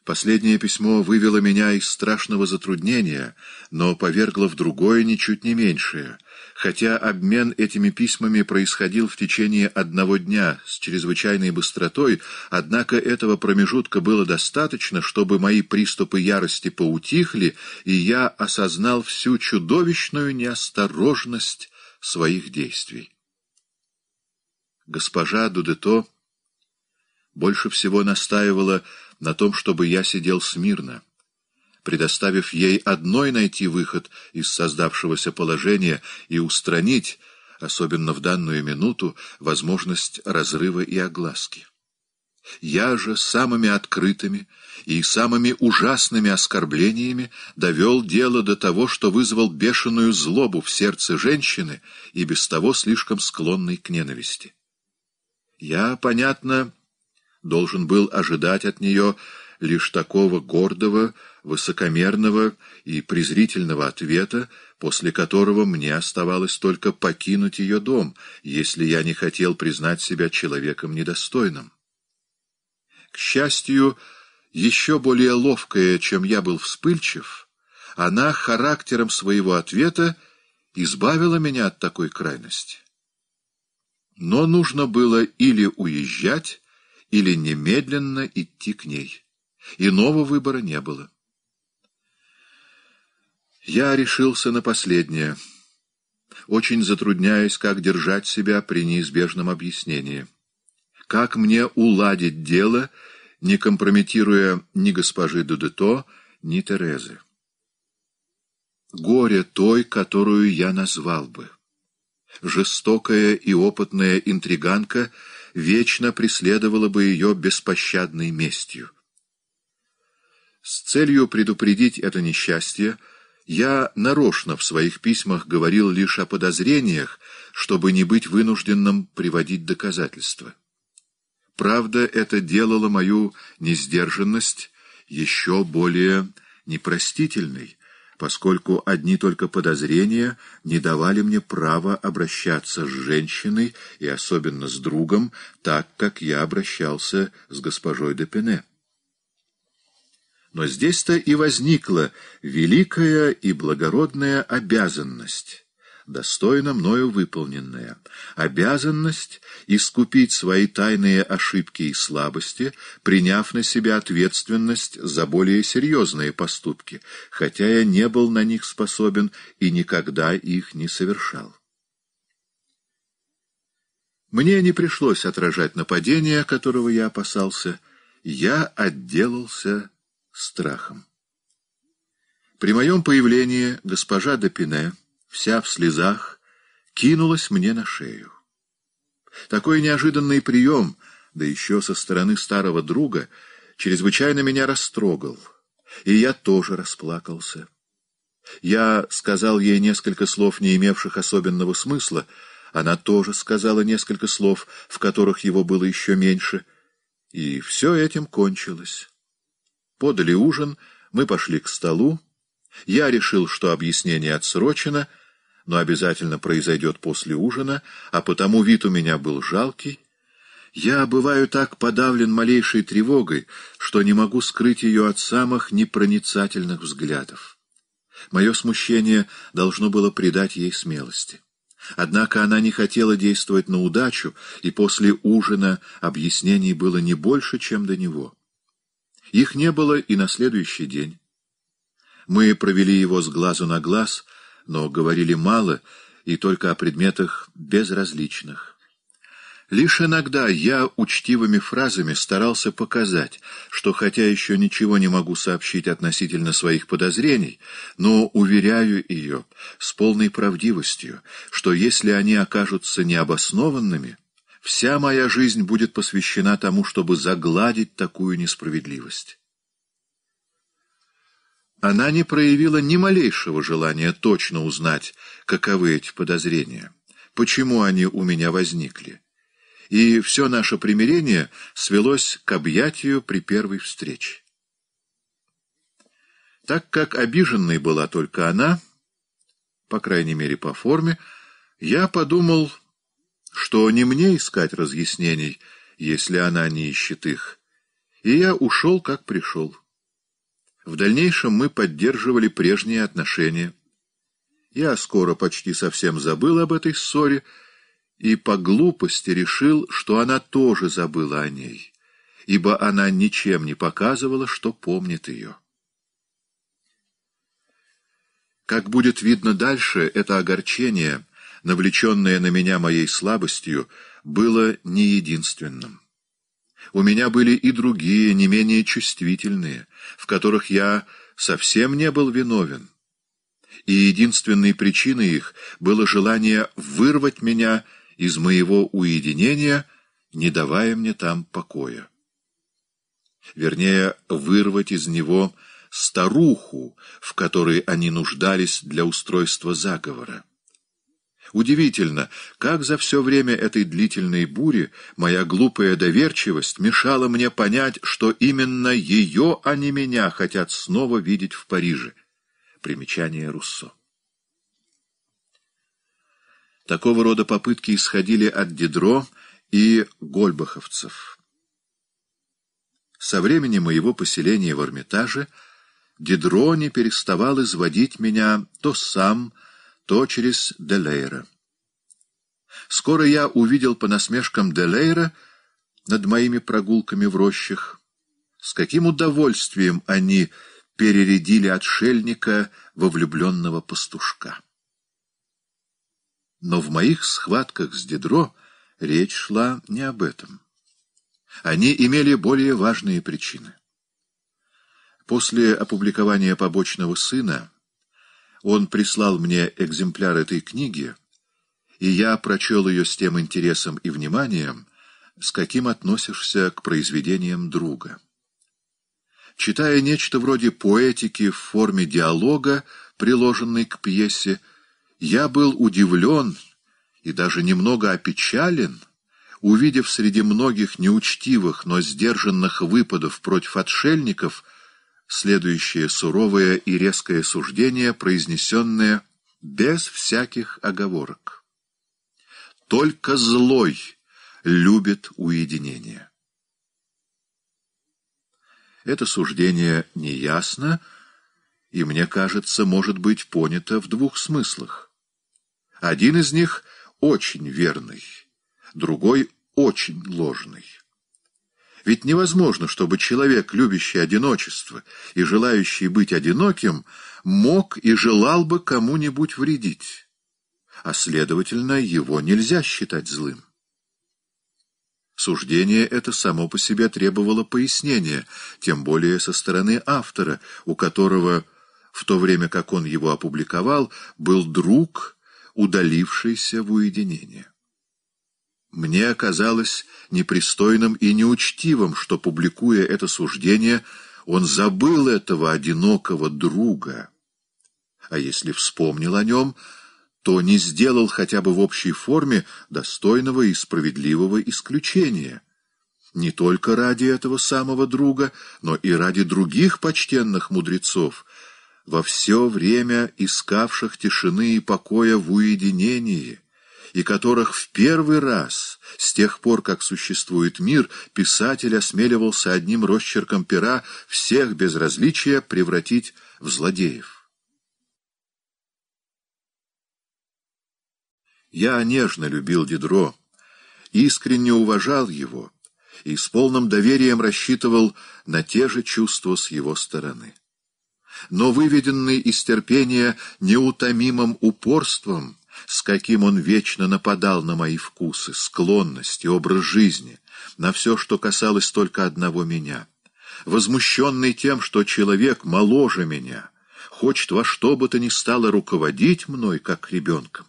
Последнее письмо вывело меня из страшного затруднения, но повергло в другое ничуть не меньшее, хотя обмен этими письмами происходил в течение одного дня с чрезвычайной быстротой, однако этого промежутка было достаточно, чтобы мои приступы ярости поутихли, и я осознал всю чудовищную неосторожность своих действий. Госпожа Дудето больше всего настаивала на том, чтобы я сидел смирно, предоставив ей одной найти выход из создавшегося положения и устранить, особенно в данную минуту, возможность разрыва и огласки. Я же самыми открытыми и самыми ужасными оскорблениями довел дело до того, что вызвал бешеную злобу в сердце женщины и без того слишком склонной к ненависти. Я, понятно, должен был ожидать от нее лишь такого гордого, высокомерного и презрительного ответа, после которого мне оставалось только покинуть ее дом, если я не хотел признать себя человеком недостойным. К счастью, еще более ловкая, чем я был вспыльчив, она характером своего ответа избавила меня от такой крайности. Но нужно было или уезжать, или немедленно идти к ней. Иного выбора не было. Я решился на последнее, очень затрудняясь, как держать себя при неизбежном объяснении. Как мне уладить дело, не компрометируя ни госпожи Дудето, ни Терезы? Горе той, которую я назвал бы. Жестокая и опытная интриганка — вечно преследовала бы ее беспощадной местью. С целью предупредить это несчастье, я нарочно в своих письмах говорил лишь о подозрениях, чтобы не быть вынужденным приводить доказательства. Правда, это делало мою несдержанность еще более непростительной, поскольку одни только подозрения не давали мне права обращаться с женщиной и особенно с другом, так как я обращался с госпожой де Пене. Но здесь-то и возникла великая и благородная обязанность достойно мною выполненная, обязанность искупить свои тайные ошибки и слабости, приняв на себя ответственность за более серьезные поступки, хотя я не был на них способен и никогда их не совершал. Мне не пришлось отражать нападение, которого я опасался, я отделался страхом. При моем появлении госпожа Допине вся в слезах, кинулась мне на шею. Такой неожиданный прием, да еще со стороны старого друга, чрезвычайно меня растрогал, и я тоже расплакался. Я сказал ей несколько слов, не имевших особенного смысла, она тоже сказала несколько слов, в которых его было еще меньше, и все этим кончилось. Подали ужин, мы пошли к столу, я решил, что объяснение отсрочено — но обязательно произойдет после ужина, а потому вид у меня был жалкий. Я бываю так подавлен малейшей тревогой, что не могу скрыть ее от самых непроницательных взглядов. Мое смущение должно было придать ей смелости. Однако она не хотела действовать на удачу, и после ужина объяснений было не больше, чем до него. Их не было и на следующий день. Мы провели его с глазу на глаз — но говорили мало и только о предметах безразличных. Лишь иногда я учтивыми фразами старался показать, что хотя еще ничего не могу сообщить относительно своих подозрений, но уверяю ее с полной правдивостью, что если они окажутся необоснованными, вся моя жизнь будет посвящена тому, чтобы загладить такую несправедливость. Она не проявила ни малейшего желания точно узнать, каковы эти подозрения, почему они у меня возникли. И все наше примирение свелось к объятию при первой встрече. Так как обиженной была только она, по крайней мере по форме, я подумал, что не мне искать разъяснений, если она не ищет их, и я ушел, как пришел. В дальнейшем мы поддерживали прежние отношения. Я скоро почти совсем забыл об этой ссоре и по глупости решил, что она тоже забыла о ней, ибо она ничем не показывала, что помнит ее. Как будет видно дальше, это огорчение, навлеченное на меня моей слабостью, было не единственным. У меня были и другие, не менее чувствительные, в которых я совсем не был виновен. И единственной причиной их было желание вырвать меня из моего уединения, не давая мне там покоя. Вернее, вырвать из него старуху, в которой они нуждались для устройства заговора. Удивительно, как за все время этой длительной бури моя глупая доверчивость мешала мне понять, что именно ее, а не меня, хотят снова видеть в Париже. Примечание Руссо. Такого рода попытки исходили от Дидро и Гольбаховцев. Со времени моего поселения в Эрмитаже Дидро не переставал изводить меня то сам, то сам, то через Делейра. Скоро я увидел по насмешкам Делейра над моими прогулками в рощах, с каким удовольствием они перередили отшельника во влюбленного пастушка. Но в моих схватках с Дедро речь шла не об этом. Они имели более важные причины. После опубликования «Побочного сына» Он прислал мне экземпляр этой книги, и я прочел ее с тем интересом и вниманием, с каким относишься к произведениям друга. Читая нечто вроде поэтики в форме диалога, приложенной к пьесе, я был удивлен и даже немного опечален, увидев среди многих неучтивых, но сдержанных выпадов против отшельников — следующее суровое и резкое суждение, произнесенное без всяких оговорок. Только злой любит уединение. Это суждение неясно, и, мне кажется, может быть понято в двух смыслах. Один из них очень верный, другой очень ложный. Ведь невозможно, чтобы человек, любящий одиночество и желающий быть одиноким, мог и желал бы кому-нибудь вредить. А, следовательно, его нельзя считать злым. Суждение это само по себе требовало пояснения, тем более со стороны автора, у которого, в то время как он его опубликовал, был друг, удалившийся в уединение. Мне оказалось непристойным и неучтивым, что, публикуя это суждение, он забыл этого одинокого друга. А если вспомнил о нем, то не сделал хотя бы в общей форме достойного и справедливого исключения. Не только ради этого самого друга, но и ради других почтенных мудрецов, во все время искавших тишины и покоя в уединении и которых в первый раз, с тех пор, как существует мир, писатель осмеливался одним росчерком пера всех без различия превратить в злодеев. Я нежно любил Дидро, искренне уважал его и с полным доверием рассчитывал на те же чувства с его стороны. Но выведенный из терпения неутомимым упорством — с каким он вечно нападал на мои вкусы, склонности, образ жизни, на все, что касалось только одного меня. Возмущенный тем, что человек моложе меня, хочет во что бы то ни стало руководить мной, как ребенком.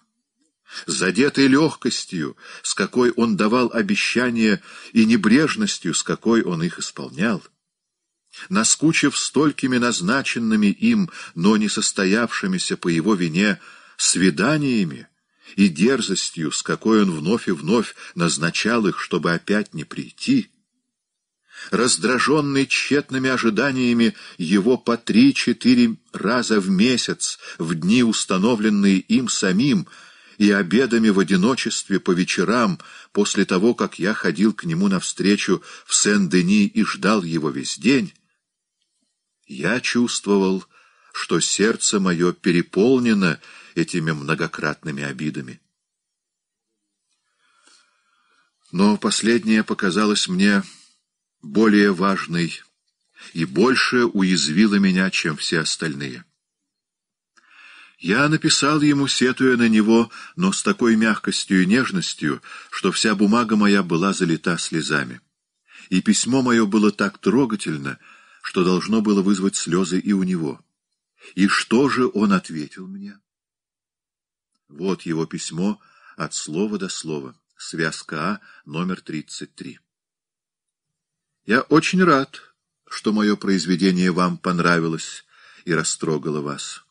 Задетый легкостью, с какой он давал обещания, и небрежностью, с какой он их исполнял наскучив столькими назначенными им, но не состоявшимися по его вине свиданиями и дерзостью, с какой он вновь и вновь назначал их, чтобы опять не прийти, раздраженный тщетными ожиданиями его по три-четыре раза в месяц, в дни, установленные им самим, и обедами в одиночестве по вечерам, после того, как я ходил к нему навстречу в Сен-Дени и ждал его весь день, я чувствовал, что сердце мое переполнено этими многократными обидами. Но последнее показалось мне более важной и больше уязвило меня, чем все остальные. Я написал ему, сетуя на него, но с такой мягкостью и нежностью, что вся бумага моя была залита слезами. И письмо мое было так трогательно, что должно было вызвать слезы и у него. И что же он ответил мне? Вот его письмо от слова до слова. Связка А, номер 33. Я очень рад, что мое произведение вам понравилось и растрогало вас.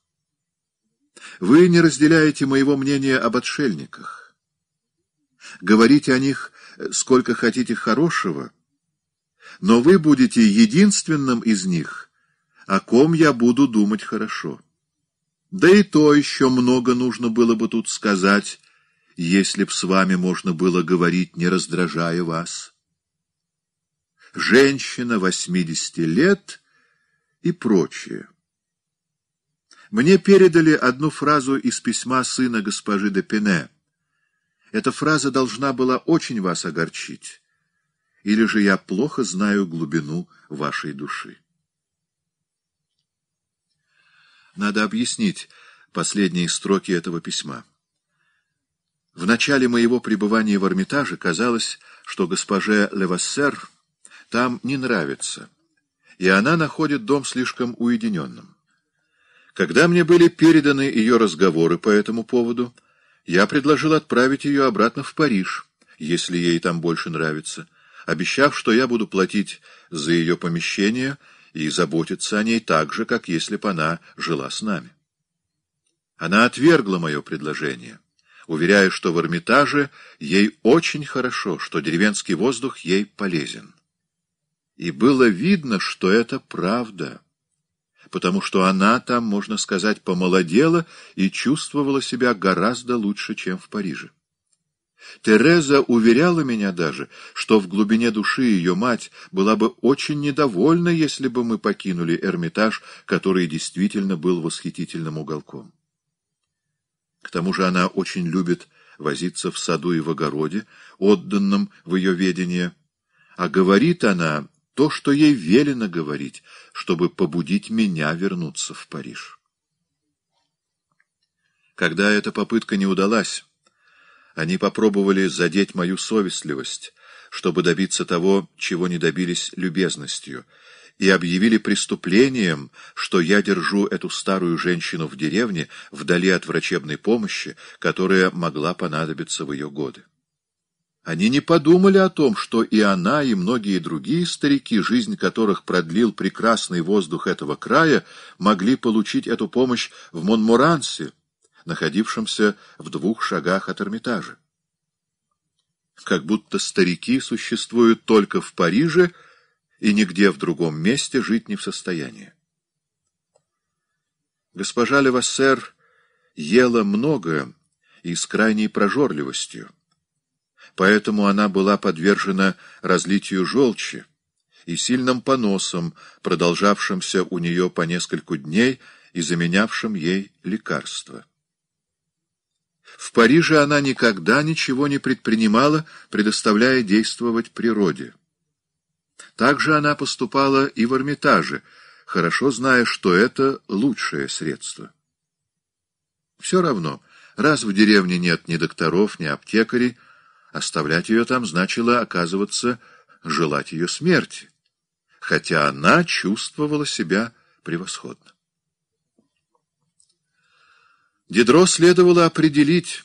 Вы не разделяете моего мнения об отшельниках. Говорите о них сколько хотите хорошего, но вы будете единственным из них, о ком я буду думать хорошо. Да и то еще много нужно было бы тут сказать, если б с вами можно было говорить, не раздражая вас. Женщина восьмидесяти лет и прочее. Мне передали одну фразу из письма сына госпожи де Пене. Эта фраза должна была очень вас огорчить. Или же я плохо знаю глубину вашей души. Надо объяснить последние строки этого письма. В начале моего пребывания в Эрмитаже казалось, что госпоже Левассер там не нравится, и она находит дом слишком уединенным. Когда мне были переданы ее разговоры по этому поводу, я предложил отправить ее обратно в Париж, если ей там больше нравится, обещав, что я буду платить за ее помещение — и заботиться о ней так же, как если бы она жила с нами. Она отвергла мое предложение, уверяя, что в Эрмитаже ей очень хорошо, что деревенский воздух ей полезен. И было видно, что это правда, потому что она там, можно сказать, помолодела и чувствовала себя гораздо лучше, чем в Париже. Тереза уверяла меня даже, что в глубине души ее мать была бы очень недовольна, если бы мы покинули Эрмитаж, который действительно был восхитительным уголком. К тому же она очень любит возиться в саду и в огороде, отданном в ее ведение, а говорит она то, что ей велено говорить, чтобы побудить меня вернуться в Париж. Когда эта попытка не удалась... Они попробовали задеть мою совестливость, чтобы добиться того, чего не добились любезностью, и объявили преступлением, что я держу эту старую женщину в деревне, вдали от врачебной помощи, которая могла понадобиться в ее годы. Они не подумали о том, что и она, и многие другие старики, жизнь которых продлил прекрасный воздух этого края, могли получить эту помощь в Монморансе, находившемся в двух шагах от Эрмитажа. Как будто старики существуют только в Париже и нигде в другом месте жить не в состоянии. Госпожа Левассер ела много и с крайней прожорливостью, поэтому она была подвержена разлитию желчи и сильным поносам, продолжавшимся у нее по нескольку дней и заменявшим ей лекарства. В Париже она никогда ничего не предпринимала, предоставляя действовать природе. Так же она поступала и в Эрмитаже, хорошо зная, что это лучшее средство. Все равно, раз в деревне нет ни докторов, ни аптекарей, оставлять ее там значило оказываться желать ее смерти, хотя она чувствовала себя превосходно. Дидро следовало определить,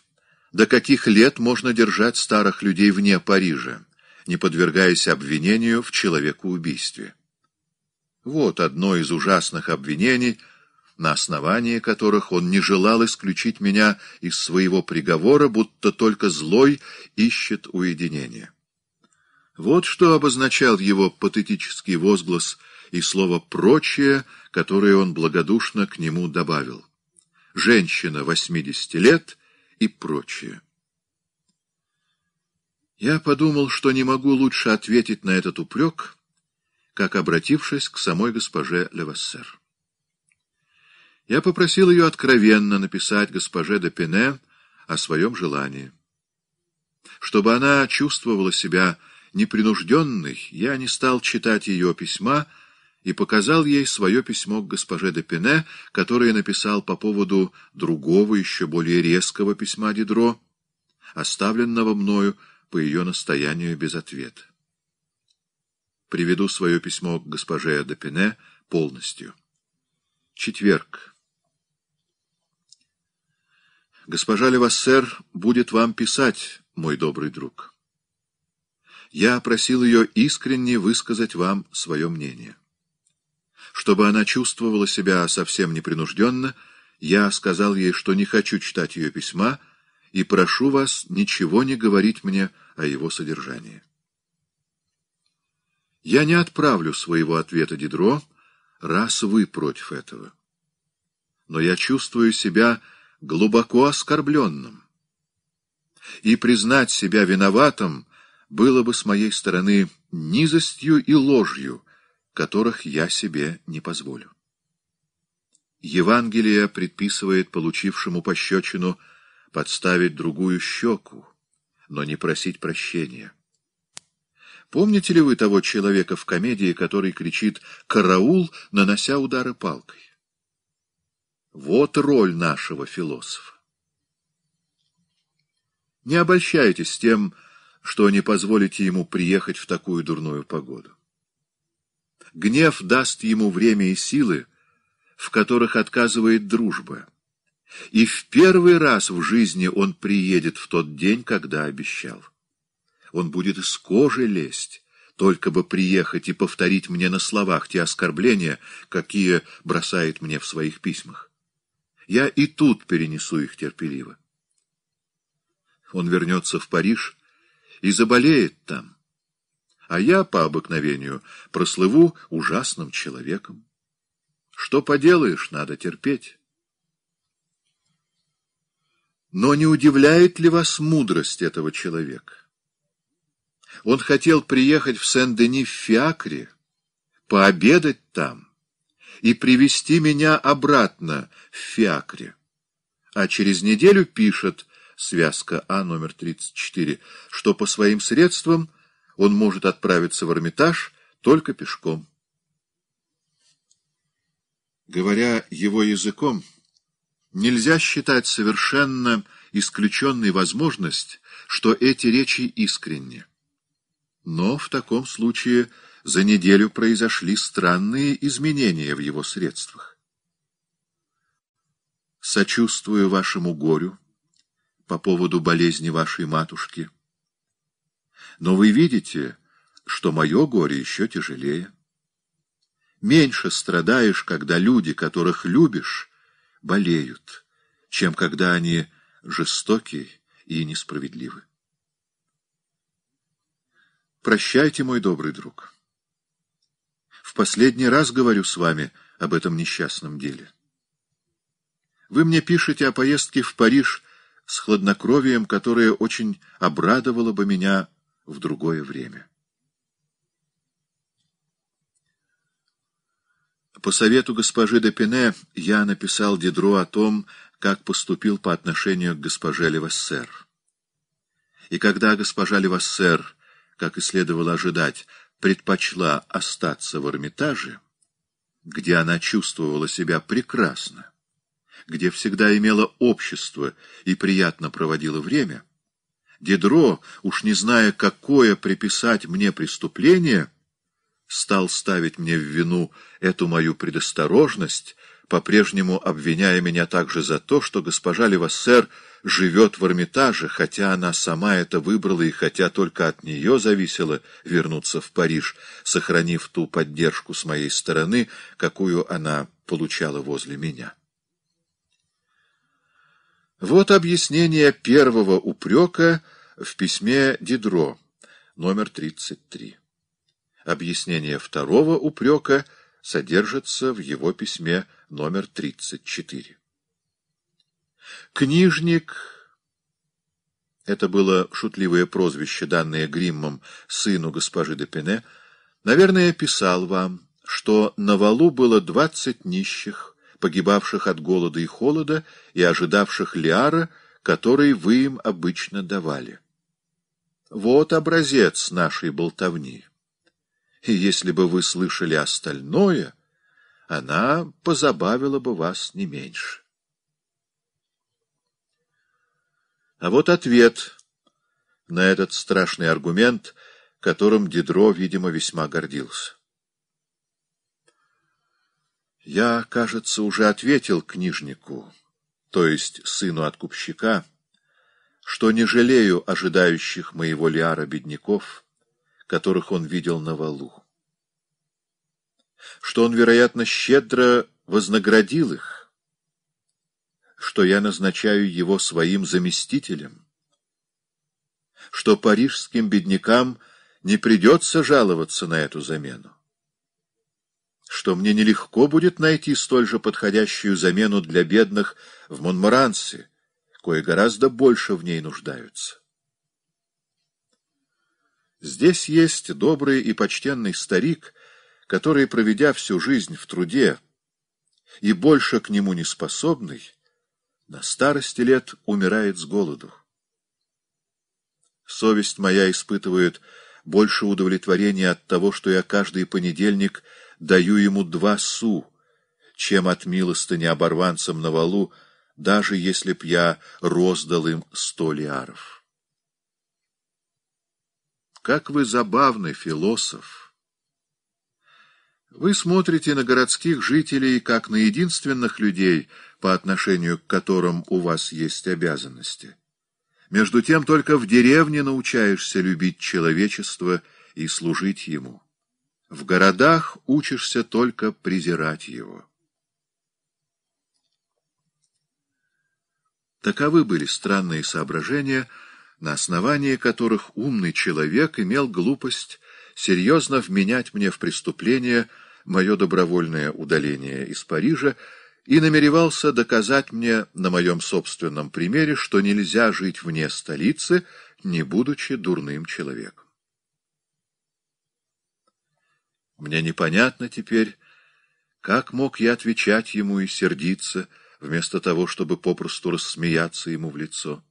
до каких лет можно держать старых людей вне Парижа, не подвергаясь обвинению в человекоубийстве. Вот одно из ужасных обвинений, на основании которых он не желал исключить меня из своего приговора, будто только злой ищет уединения. Вот что обозначал его патетический возглас и слово «прочее», которое он благодушно к нему добавил женщина 80 лет и прочее. Я подумал, что не могу лучше ответить на этот упрек, как обратившись к самой госпоже Левассер. Я попросил ее откровенно написать госпоже де Пене о своем желании. Чтобы она чувствовала себя непринужденной, я не стал читать ее письма, и показал ей свое письмо к госпоже де Пене, которое написал по поводу другого, еще более резкого письма Дидро, оставленного мною по ее настоянию без ответа. Приведу свое письмо к госпоже де Пене полностью. Четверг. Госпожа Левассер будет вам писать, мой добрый друг. Я просил ее искренне высказать вам свое мнение. Чтобы она чувствовала себя совсем непринужденно, я сказал ей, что не хочу читать ее письма и прошу вас ничего не говорить мне о его содержании. Я не отправлю своего ответа Дидро, раз вы против этого. Но я чувствую себя глубоко оскорбленным. И признать себя виноватым было бы с моей стороны низостью и ложью, которых я себе не позволю. Евангелие предписывает получившему пощечину подставить другую щеку, но не просить прощения. Помните ли вы того человека в комедии, который кричит «караул», нанося удары палкой? Вот роль нашего философа. Не обольщайтесь тем, что не позволите ему приехать в такую дурную погоду. Гнев даст ему время и силы, в которых отказывает дружба. И в первый раз в жизни он приедет в тот день, когда обещал. Он будет из кожи лезть, только бы приехать и повторить мне на словах те оскорбления, какие бросает мне в своих письмах. Я и тут перенесу их терпеливо. Он вернется в Париж и заболеет там а я, по обыкновению, прослыву ужасным человеком. Что поделаешь, надо терпеть. Но не удивляет ли вас мудрость этого человека? Он хотел приехать в Сен-Дени в Фиакре, пообедать там и привести меня обратно в Фиакре. А через неделю пишет, связка А номер 34, что по своим средствам он может отправиться в Эрмитаж только пешком. Говоря его языком, нельзя считать совершенно исключенной возможность, что эти речи искренни. Но в таком случае за неделю произошли странные изменения в его средствах. Сочувствую вашему горю по поводу болезни вашей матушки — но вы видите, что мое горе еще тяжелее. Меньше страдаешь, когда люди, которых любишь, болеют, чем когда они жестоки и несправедливы. Прощайте, мой добрый друг. В последний раз говорю с вами об этом несчастном деле. Вы мне пишете о поездке в Париж с хладнокровием, которое очень обрадовало бы меня в другое время. По совету госпожи де Пине я написал Дидро о том, как поступил по отношению к госпоже Левассер. И когда госпожа Левассер, как и следовало ожидать, предпочла остаться в Эрмитаже, где она чувствовала себя прекрасно, где всегда имела общество и приятно проводила время, — Дидро, уж не зная, какое приписать мне преступление, стал ставить мне в вину эту мою предосторожность, по-прежнему обвиняя меня также за то, что госпожа Левассер живет в Эрмитаже, хотя она сама это выбрала и хотя только от нее зависело вернуться в Париж, сохранив ту поддержку с моей стороны, какую она получала возле меня. Вот объяснение первого упрека — в письме Дидро, номер 33. Объяснение второго упрека содержится в его письме номер 34. Книжник — это было шутливое прозвище, данное Гриммом сыну госпожи де Пене, наверное, писал вам, что на валу было двадцать нищих, погибавших от голода и холода и ожидавших Лиара, который вы им обычно давали. Вот образец нашей болтовни. И если бы вы слышали остальное, она позабавила бы вас не меньше. А вот ответ на этот страшный аргумент, которым Дидро, видимо, весьма гордился. Я, кажется, уже ответил книжнику, то есть сыну откупщика, что не жалею ожидающих моего Лиара бедняков, которых он видел на валу. Что он, вероятно, щедро вознаградил их, что я назначаю его своим заместителем, что парижским беднякам не придется жаловаться на эту замену, что мне нелегко будет найти столь же подходящую замену для бедных в Монморансе, кое гораздо больше в ней нуждаются. Здесь есть добрый и почтенный старик, который, проведя всю жизнь в труде и больше к нему не способный, на старости лет умирает с голоду. Совесть моя испытывает больше удовлетворения от того, что я каждый понедельник даю ему два су, чем от милостыни оборванцам на валу — даже если б я роздал им сто лиаров. Как вы забавный философ! Вы смотрите на городских жителей как на единственных людей, по отношению к которым у вас есть обязанности. Между тем только в деревне научаешься любить человечество и служить ему. В городах учишься только презирать его. Таковы были странные соображения, на основании которых умный человек имел глупость серьезно вменять мне в преступление мое добровольное удаление из Парижа и намеревался доказать мне на моем собственном примере, что нельзя жить вне столицы, не будучи дурным человеком. Мне непонятно теперь, как мог я отвечать ему и сердиться, вместо того, чтобы попросту рассмеяться ему в лицо.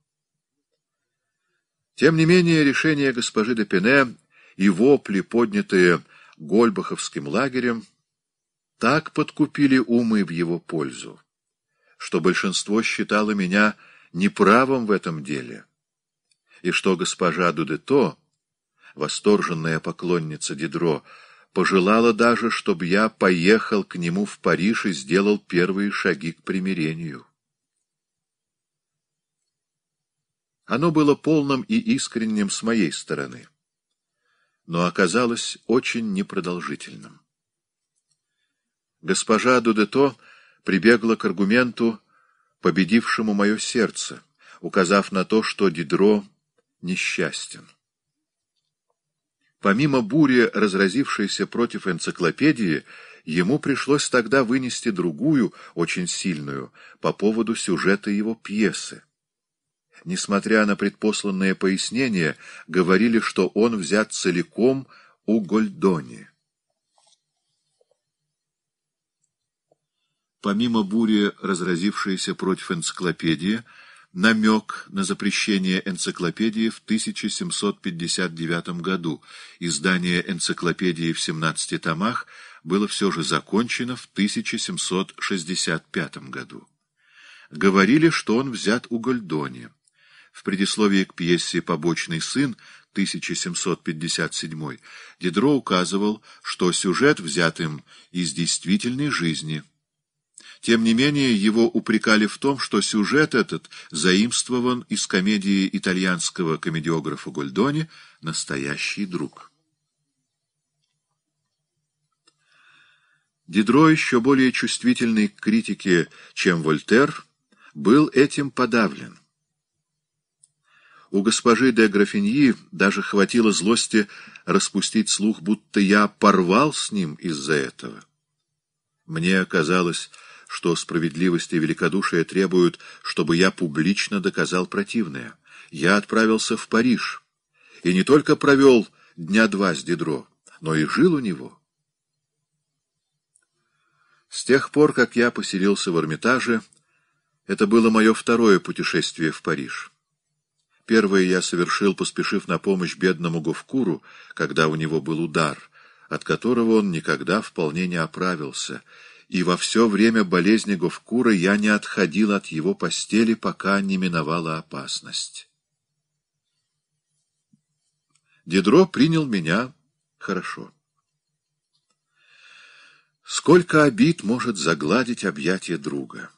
Тем не менее, решение госпожи де Пене и вопли, поднятые Гольбаховским лагерем, так подкупили умы в его пользу, что большинство считало меня неправым в этом деле, и что госпожа Дудето, восторженная поклонница Дидро, Пожелала даже, чтобы я поехал к нему в Париж и сделал первые шаги к примирению. Оно было полным и искренним с моей стороны, но оказалось очень непродолжительным. Госпожа Дудето прибегла к аргументу, победившему мое сердце, указав на то, что Дидро несчастен. Помимо бури, разразившейся против энциклопедии, ему пришлось тогда вынести другую, очень сильную, по поводу сюжета его пьесы. Несмотря на предпосланное пояснение, говорили, что он взят целиком у Гольдони. Помимо бури, разразившейся против энциклопедии, намек на запрещение энциклопедии в 1759 году. Издание энциклопедии в 17 томах было все же закончено в 1765 году. Говорили, что он взят у Гольдони. В предисловии к пьесе «Побочный сын» 1757 Дидро указывал, что сюжет взят им из действительной жизни – тем не менее, его упрекали в том, что сюжет этот заимствован из комедии итальянского комедиографа Гольдони «Настоящий друг». Дидро, еще более чувствительный к критике, чем Вольтер, был этим подавлен. У госпожи де Графиньи даже хватило злости распустить слух, будто я порвал с ним из-за этого. Мне казалось, что справедливость и великодушие требуют, чтобы я публично доказал противное. Я отправился в Париж и не только провел дня два с Дидро, но и жил у него. С тех пор, как я поселился в Эрмитаже, это было мое второе путешествие в Париж. Первое я совершил, поспешив на помощь бедному Говкуру, когда у него был удар, от которого он никогда вполне не оправился — и во все время болезни Говкура я не отходил от его постели, пока не миновала опасность. Дидро принял меня хорошо. Сколько обид может загладить объятие друга?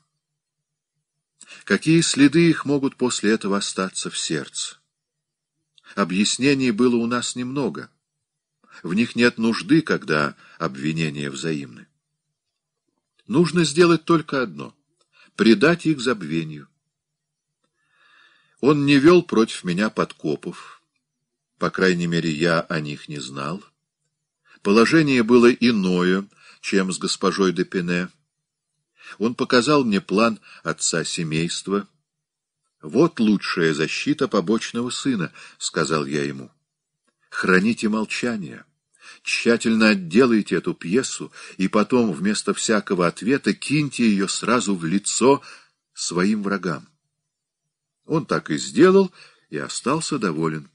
Какие следы их могут после этого остаться в сердце? Объяснений было у нас немного. В них нет нужды, когда обвинения взаимны. Нужно сделать только одно — предать их забвению. Он не вел против меня подкопов. По крайней мере, я о них не знал. Положение было иное, чем с госпожой Депене. Он показал мне план отца семейства. «Вот лучшая защита побочного сына», — сказал я ему. «Храните молчание». Тщательно отделайте эту пьесу, и потом, вместо всякого ответа, киньте ее сразу в лицо своим врагам. Он так и сделал, и остался доволен.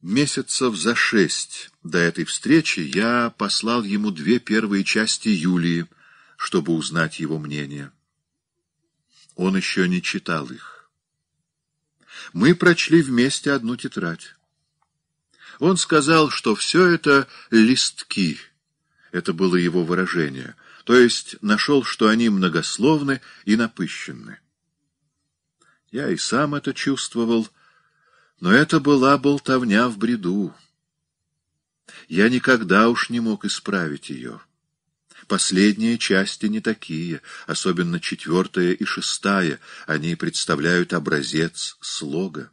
Месяцев за шесть до этой встречи я послал ему две первые части Юлии, чтобы узнать его мнение. Он еще не читал их. Мы прочли вместе одну тетрадь. Он сказал, что все это листки. Это было его выражение. То есть нашел, что они многословны и напыщенны. Я и сам это чувствовал, но это была болтовня в бреду. Я никогда уж не мог исправить ее. Последние части не такие, особенно четвертая и шестая, они представляют образец слога.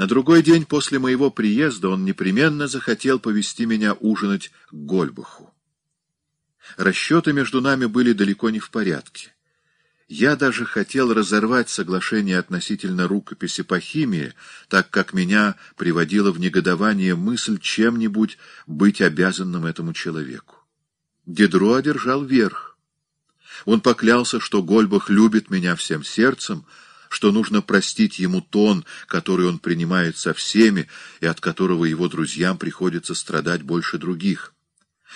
На другой день после моего приезда он непременно захотел повести меня ужинать к Гольбаху. Расчеты между нами были далеко не в порядке. Я даже хотел разорвать соглашение относительно рукописи по химии, так как меня приводила в негодование мысль чем-нибудь быть обязанным этому человеку. Дидро одержал верх. Он поклялся, что Гольбах любит меня всем сердцем, что нужно простить ему тон, который он принимает со всеми, и от которого его друзьям приходится страдать больше других.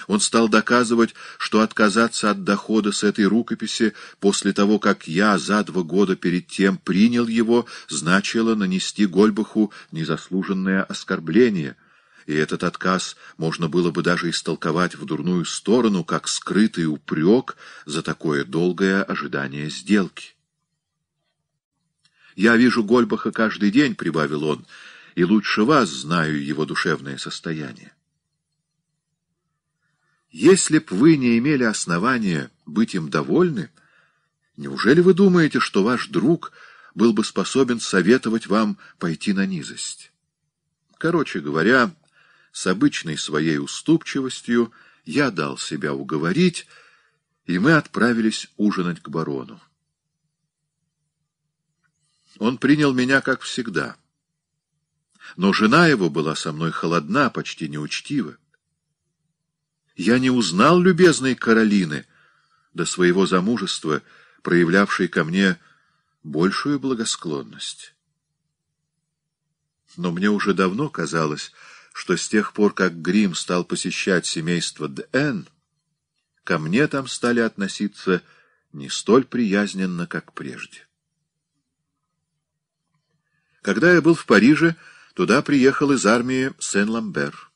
Он стал доказывать, что отказаться от дохода с этой рукописи после того, как я за два года перед тем принял его, значило нанести Гольбаху незаслуженное оскорбление, и этот отказ можно было бы даже истолковать в дурную сторону, как скрытый упрек за такое долгое ожидание сделки. Я вижу Гольбаха каждый день, — прибавил он, — и лучше вас знаю его душевное состояние. Если б вы не имели основания быть им довольны, неужели вы думаете, что ваш друг был бы способен советовать вам пойти на низость? Короче говоря, с обычной своей уступчивостью я дал себя уговорить, и мы отправились ужинать к барону. Он принял меня, как всегда. Но жена его была со мной холодна, почти неучтива. Я не узнал любезной Каролины до своего замужества, проявлявшей ко мне большую благосклонность. Но мне уже давно казалось, что с тех пор, как Грим стал посещать семейство Д.Н., ко мне там стали относиться не столь приязненно, как прежде. Когда я был в Париже, туда приехал из армии Сен-Ламбер.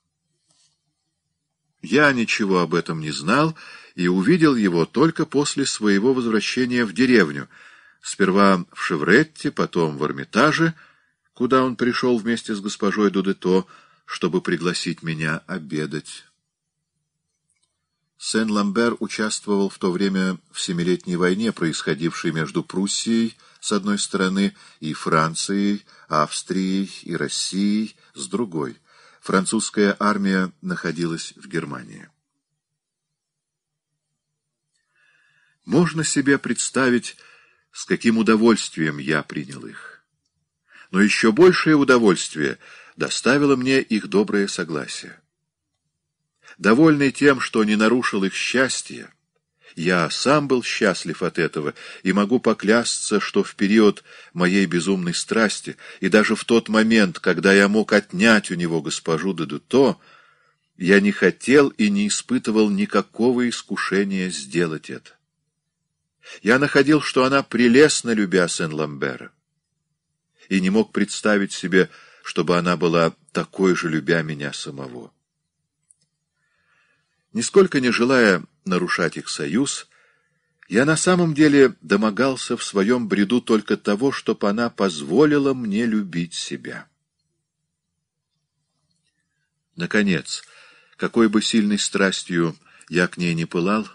Я ничего об этом не знал и увидел его только после своего возвращения в деревню, сперва в Шевретте, потом в Эрмитаже, куда он пришел вместе с госпожой Дудето, чтобы пригласить меня обедать. Сен-Ламбер участвовал в то время в Семилетней войне, происходившей между Пруссией и с одной стороны, и Францией, Австрией и Россией, с другой. Французская армия находилась в Германии. Можно себе представить, с каким удовольствием я принял их. Но еще большее удовольствие доставило мне их доброе согласие. Довольный тем, что не нарушил их счастье, я сам был счастлив от этого и могу поклясться, что в период моей безумной страсти и даже в тот момент, когда я мог отнять у него госпожу Дедуто, я не хотел и не испытывал никакого искушения сделать это. Я находил, что она прелестно любя Сен-Ламбера, и не мог представить себе, чтобы она была такой же любя меня самого. Нисколько не желая нарушать их союз, я на самом деле домогался в своем бреду только того, чтобы она позволила мне любить себя. Наконец, какой бы сильной страстью я к ней не пылал,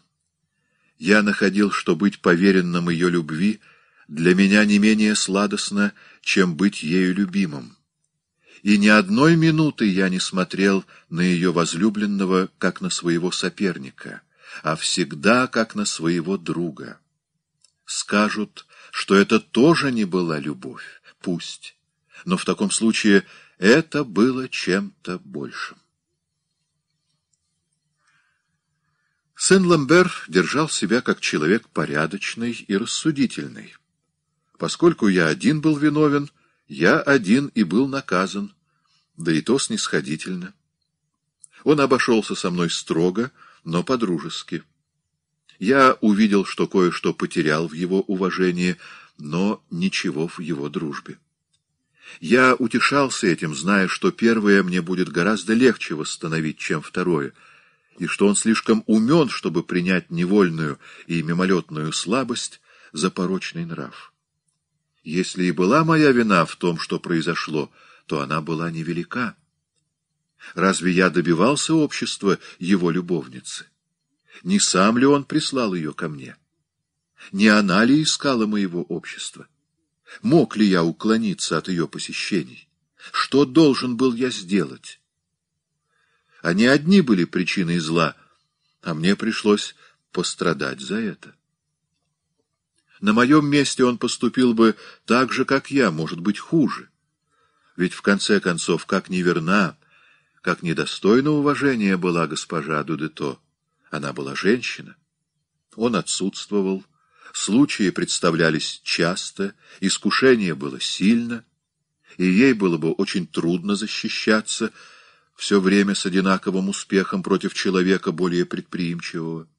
я находил, что быть поверенным ее любви для меня не менее сладостно, чем быть ею любимым и ни одной минуты я не смотрел на ее возлюбленного, как на своего соперника, а всегда как на своего друга. Скажут, что это тоже не была любовь, пусть, но в таком случае это было чем-то большим. Сен-Ламбер держал себя как человек порядочный и рассудительный. Поскольку я один был виновен, я один и был наказан, да и то снисходительно. Он обошелся со мной строго, но по-дружески. Я увидел, что кое-что потерял в его уважении, но ничего в его дружбе. Я утешался этим, зная, что первое мне будет гораздо легче восстановить, чем второе, и что он слишком умен, чтобы принять невольную и мимолетную слабость за порочный нрав. Если и была моя вина в том, что произошло, то она была невелика. Разве я добивался общества его любовницы? Не сам ли он прислал ее ко мне? Не она ли искала моего общества? Мог ли я уклониться от ее посещений? Что должен был я сделать? Они одни были причиной зла, а мне пришлось пострадать за это. На моем месте он поступил бы так же, как я, может быть, хуже. Ведь, в конце концов, как неверна, как недостойна уважения была госпожа Дудето. Она была женщина. Он отсутствовал. Случаи представлялись часто, искушение было сильно, и ей было бы очень трудно защищаться все время с одинаковым успехом против человека более предприимчивого.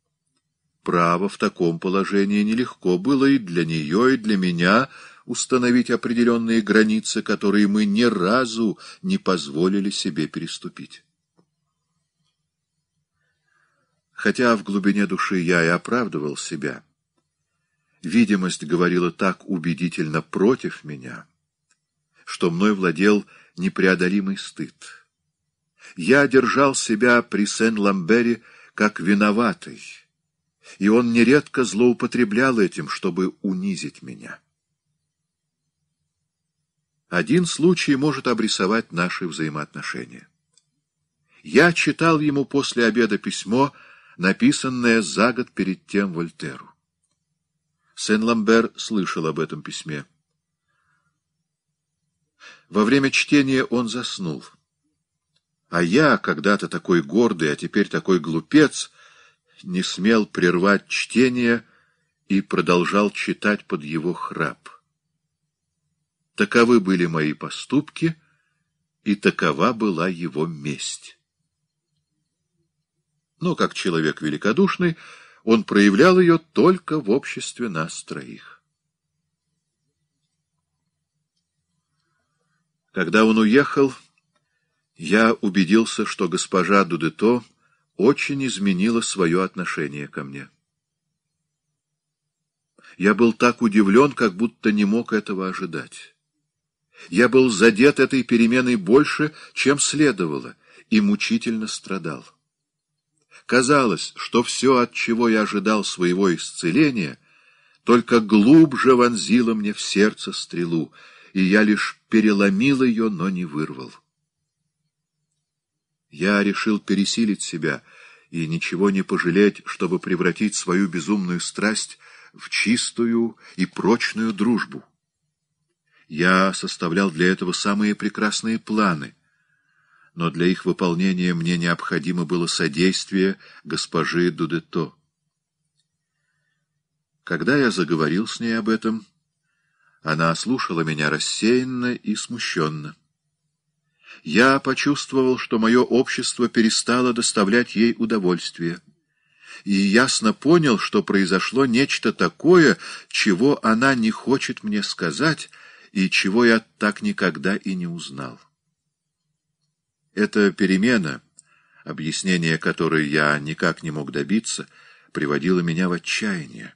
Право в таком положении нелегко было и для нее, и для меня установить определенные границы, которые мы ни разу не позволили себе переступить. Хотя в глубине души я и оправдывал себя, видимость говорила так убедительно против меня, что мной владел непреодолимый стыд. Я держал себя при Сен-Ламбере как виноватый, и он нередко злоупотреблял этим, чтобы унизить меня. Один случай может обрисовать наши взаимоотношения. Я читал ему после обеда письмо, написанное за год перед тем Вольтеру. Сен-Ламбер слышал об этом письме. Во время чтения он заснул. А я, когда-то такой гордый, а теперь такой глупец, не смел прервать чтение и продолжал читать под его храп. Таковы были мои поступки, и такова была его месть. Но, как человек великодушный, он проявлял ее только в обществе нас троих. Когда он уехал, я убедился, что госпожа Дудето очень изменила свое отношение ко мне. Я был так удивлен, как будто не мог этого ожидать. Я был задет этой переменой больше, чем следовало, и мучительно страдал. Казалось, что все, от чего я ожидал своего исцеления, только глубже вонзило мне в сердце стрелу, и я лишь переломил ее, но не вырвал. Я решил пересилить себя и ничего не пожалеть, чтобы превратить свою безумную страсть в чистую и прочную дружбу. Я составлял для этого самые прекрасные планы, но для их выполнения мне необходимо было содействие госпожи Дудето. Когда я заговорил с ней об этом, она слушала меня рассеянно и смущенно я почувствовал, что мое общество перестало доставлять ей удовольствие. И ясно понял, что произошло нечто такое, чего она не хочет мне сказать и чего я так никогда и не узнал. Эта перемена, объяснение которой я никак не мог добиться, приводила меня в отчаяние.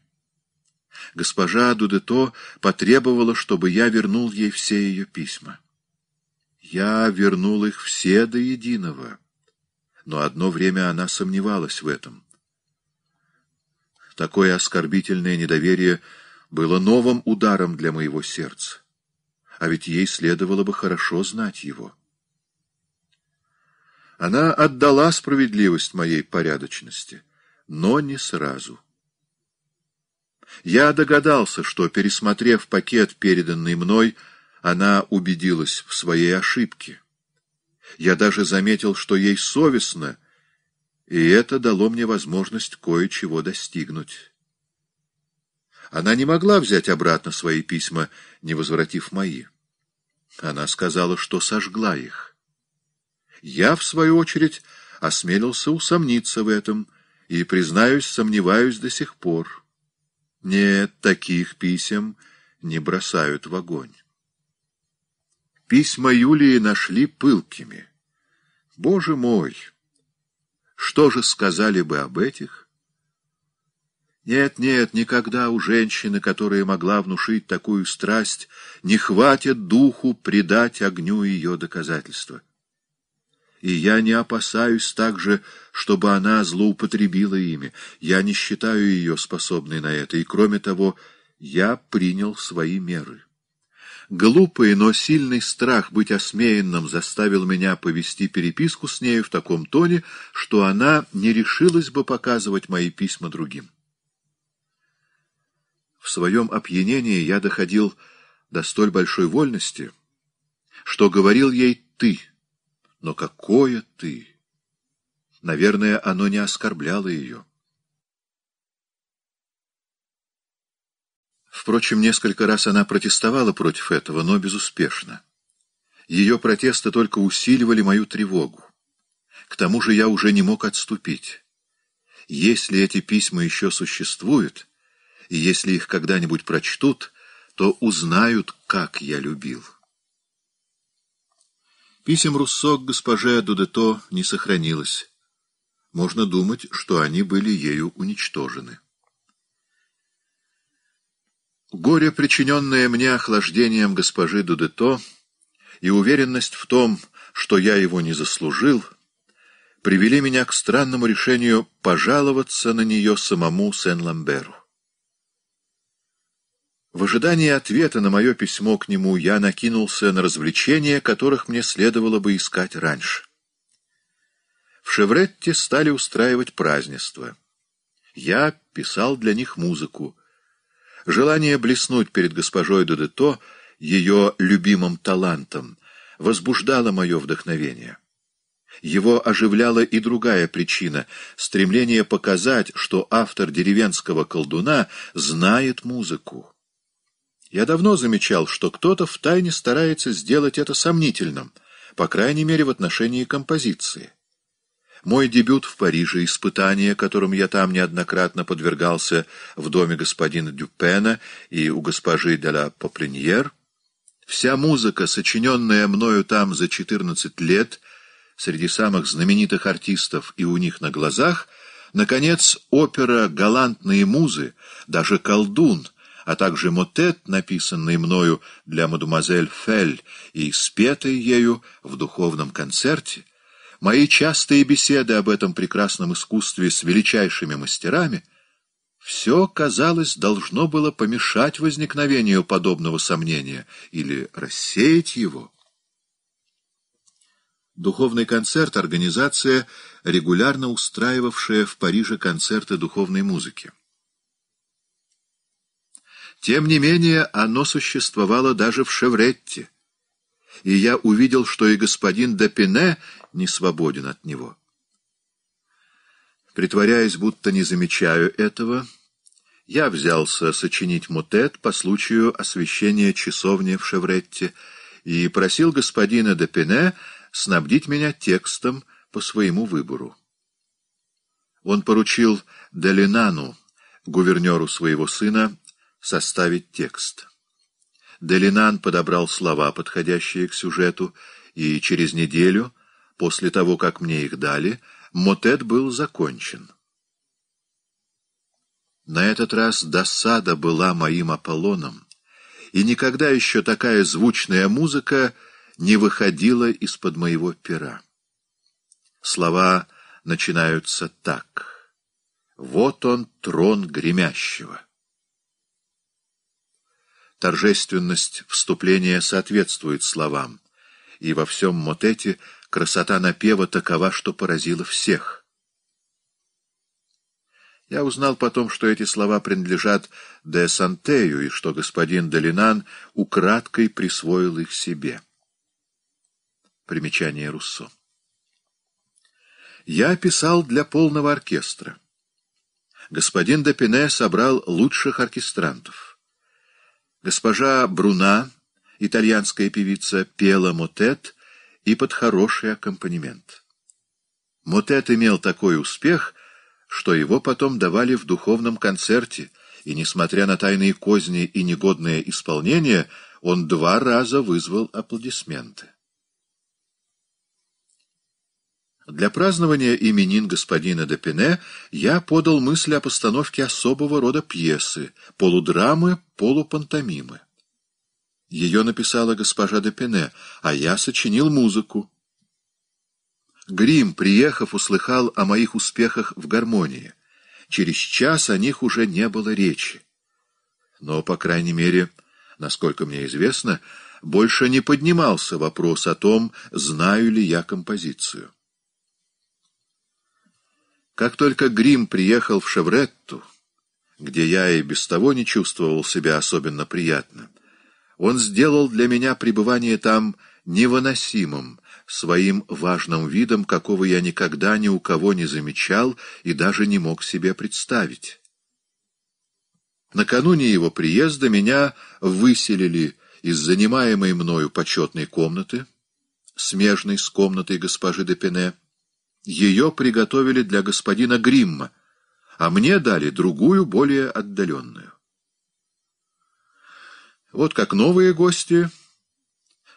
Госпожа Дудето потребовала, чтобы я вернул ей все ее письма. Я вернул их все до единого. Но одно время она сомневалась в этом. Такое оскорбительное недоверие было новым ударом для моего сердца. А ведь ей следовало бы хорошо знать его. Она отдала справедливость моей порядочности, но не сразу. Я догадался, что, пересмотрев пакет, переданный мной, она убедилась в своей ошибке. Я даже заметил, что ей совестно, и это дало мне возможность кое-чего достигнуть. Она не могла взять обратно свои письма, не возвратив мои. Она сказала, что сожгла их. Я, в свою очередь, осмелился усомниться в этом, и, признаюсь, сомневаюсь до сих пор. Нет, таких писем не бросают в огонь. Письма Юлии нашли пылкими. Боже мой! Что же сказали бы об этих? Нет, нет, никогда у женщины, которая могла внушить такую страсть, не хватит духу предать огню ее доказательства. И я не опасаюсь также, чтобы она злоупотребила ими. Я не считаю ее способной на это, и, кроме того, я принял свои меры». Глупый, но сильный страх быть осмеянным заставил меня повести переписку с нею в таком тоне, что она не решилась бы показывать мои письма другим. В своем опьянении я доходил до столь большой вольности, что говорил ей «ты». Но какое «ты»? Наверное, оно не оскорбляло ее. Впрочем, несколько раз она протестовала против этого, но безуспешно. Ее протесты только усиливали мою тревогу. К тому же я уже не мог отступить. Если эти письма еще существуют, и если их когда-нибудь прочтут, то узнают, как я любил. Писем Руссо к госпоже Дудето не сохранилось. Можно думать, что они были ею уничтожены. Горе, причиненное мне охлаждением госпожи Дудето, и уверенность в том, что я его не заслужил, привели меня к странному решению пожаловаться на нее самому Сен-Ламберу. В ожидании ответа на мое письмо к нему я накинулся на развлечения, которых мне следовало бы искать раньше. В Шевретте стали устраивать празднества. Я писал для них музыку. Желание блеснуть перед госпожой Додето, ее любимым талантом, возбуждало мое вдохновение. Его оживляла и другая причина — стремление показать, что автор деревенского колдуна знает музыку. Я давно замечал, что кто-то втайне старается сделать это сомнительным, по крайней мере в отношении композиции. Мой дебют в Париже, испытание, которым я там неоднократно подвергался в доме господина Дюпена и у госпожи де ла Попленьер, вся музыка, сочиненная мною там за четырнадцать лет, среди самых знаменитых артистов и у них на глазах, наконец, опера «Галантные музы», даже «Колдун», а также мотет, написанный мною для мадемуазель Фель и спетый ею в духовном концерте — мои частые беседы об этом прекрасном искусстве с величайшими мастерами, все, казалось, должно было помешать возникновению подобного сомнения или рассеять его. Духовный концерт — организация, регулярно устраивавшая в Париже концерты духовной музыки. Тем не менее, оно существовало даже в Шевретте — и я увидел, что и господин Допине не свободен от него. Притворяясь, будто не замечаю этого, я взялся сочинить мутет по случаю освещения часовни в Шевретте и просил господина де Пене снабдить меня текстом по своему выбору. Он поручил Делинану, гувернеру своего сына, составить текст. Делинан подобрал слова, подходящие к сюжету, и через неделю После того, как мне их дали, мотет был закончен. На этот раз досада была моим Аполлоном, и никогда еще такая звучная музыка не выходила из-под моего пера. Слова начинаются так. «Вот он, трон гремящего». Торжественность вступления соответствует словам, и во всем мотете — Красота напева такова, что поразила всех. Я узнал потом, что эти слова принадлежат де Сантею и что господин Долинан украдкой присвоил их себе. Примечание Руссо. Я писал для полного оркестра. Господин Допине собрал лучших оркестрантов. Госпожа Бруна, итальянская певица, пела мотет — и под хороший аккомпанемент. Мотет имел такой успех, что его потом давали в духовном концерте, и, несмотря на тайные козни и негодное исполнение, он два раза вызвал аплодисменты. Для празднования именин господина Депене я подал мысль о постановке особого рода пьесы, полудрамы, полупантомимы. Ее написала госпожа де Пене, а я сочинил музыку. Грим, приехав, услыхал о моих успехах в гармонии. Через час о них уже не было речи. Но, по крайней мере, насколько мне известно, больше не поднимался вопрос о том, знаю ли я композицию. Как только Грим приехал в Шевретту, где я и без того не чувствовал себя особенно приятно, он сделал для меня пребывание там невыносимым, своим важным видом, какого я никогда ни у кого не замечал и даже не мог себе представить. Накануне его приезда меня выселили из занимаемой мною почетной комнаты, смежной с комнатой госпожи де Пене. Ее приготовили для господина Гримма, а мне дали другую, более отдаленную. Вот как новые гости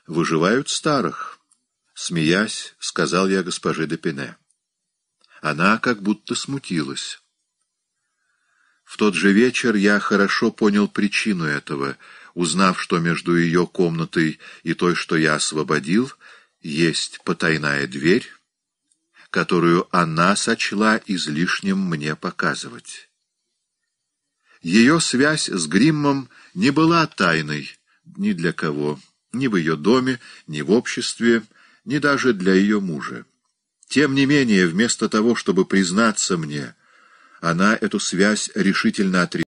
выживают старых, — смеясь, сказал я госпоже Депене. Она как будто смутилась. В тот же вечер я хорошо понял причину этого, узнав, что между ее комнатой и той, что я освободил, есть потайная дверь, которую она сочла излишним мне показывать. Ее связь с Гриммом — не была тайной ни для кого, ни в ее доме, ни в обществе, ни даже для ее мужа. Тем не менее, вместо того, чтобы признаться мне, она эту связь решительно отрицала.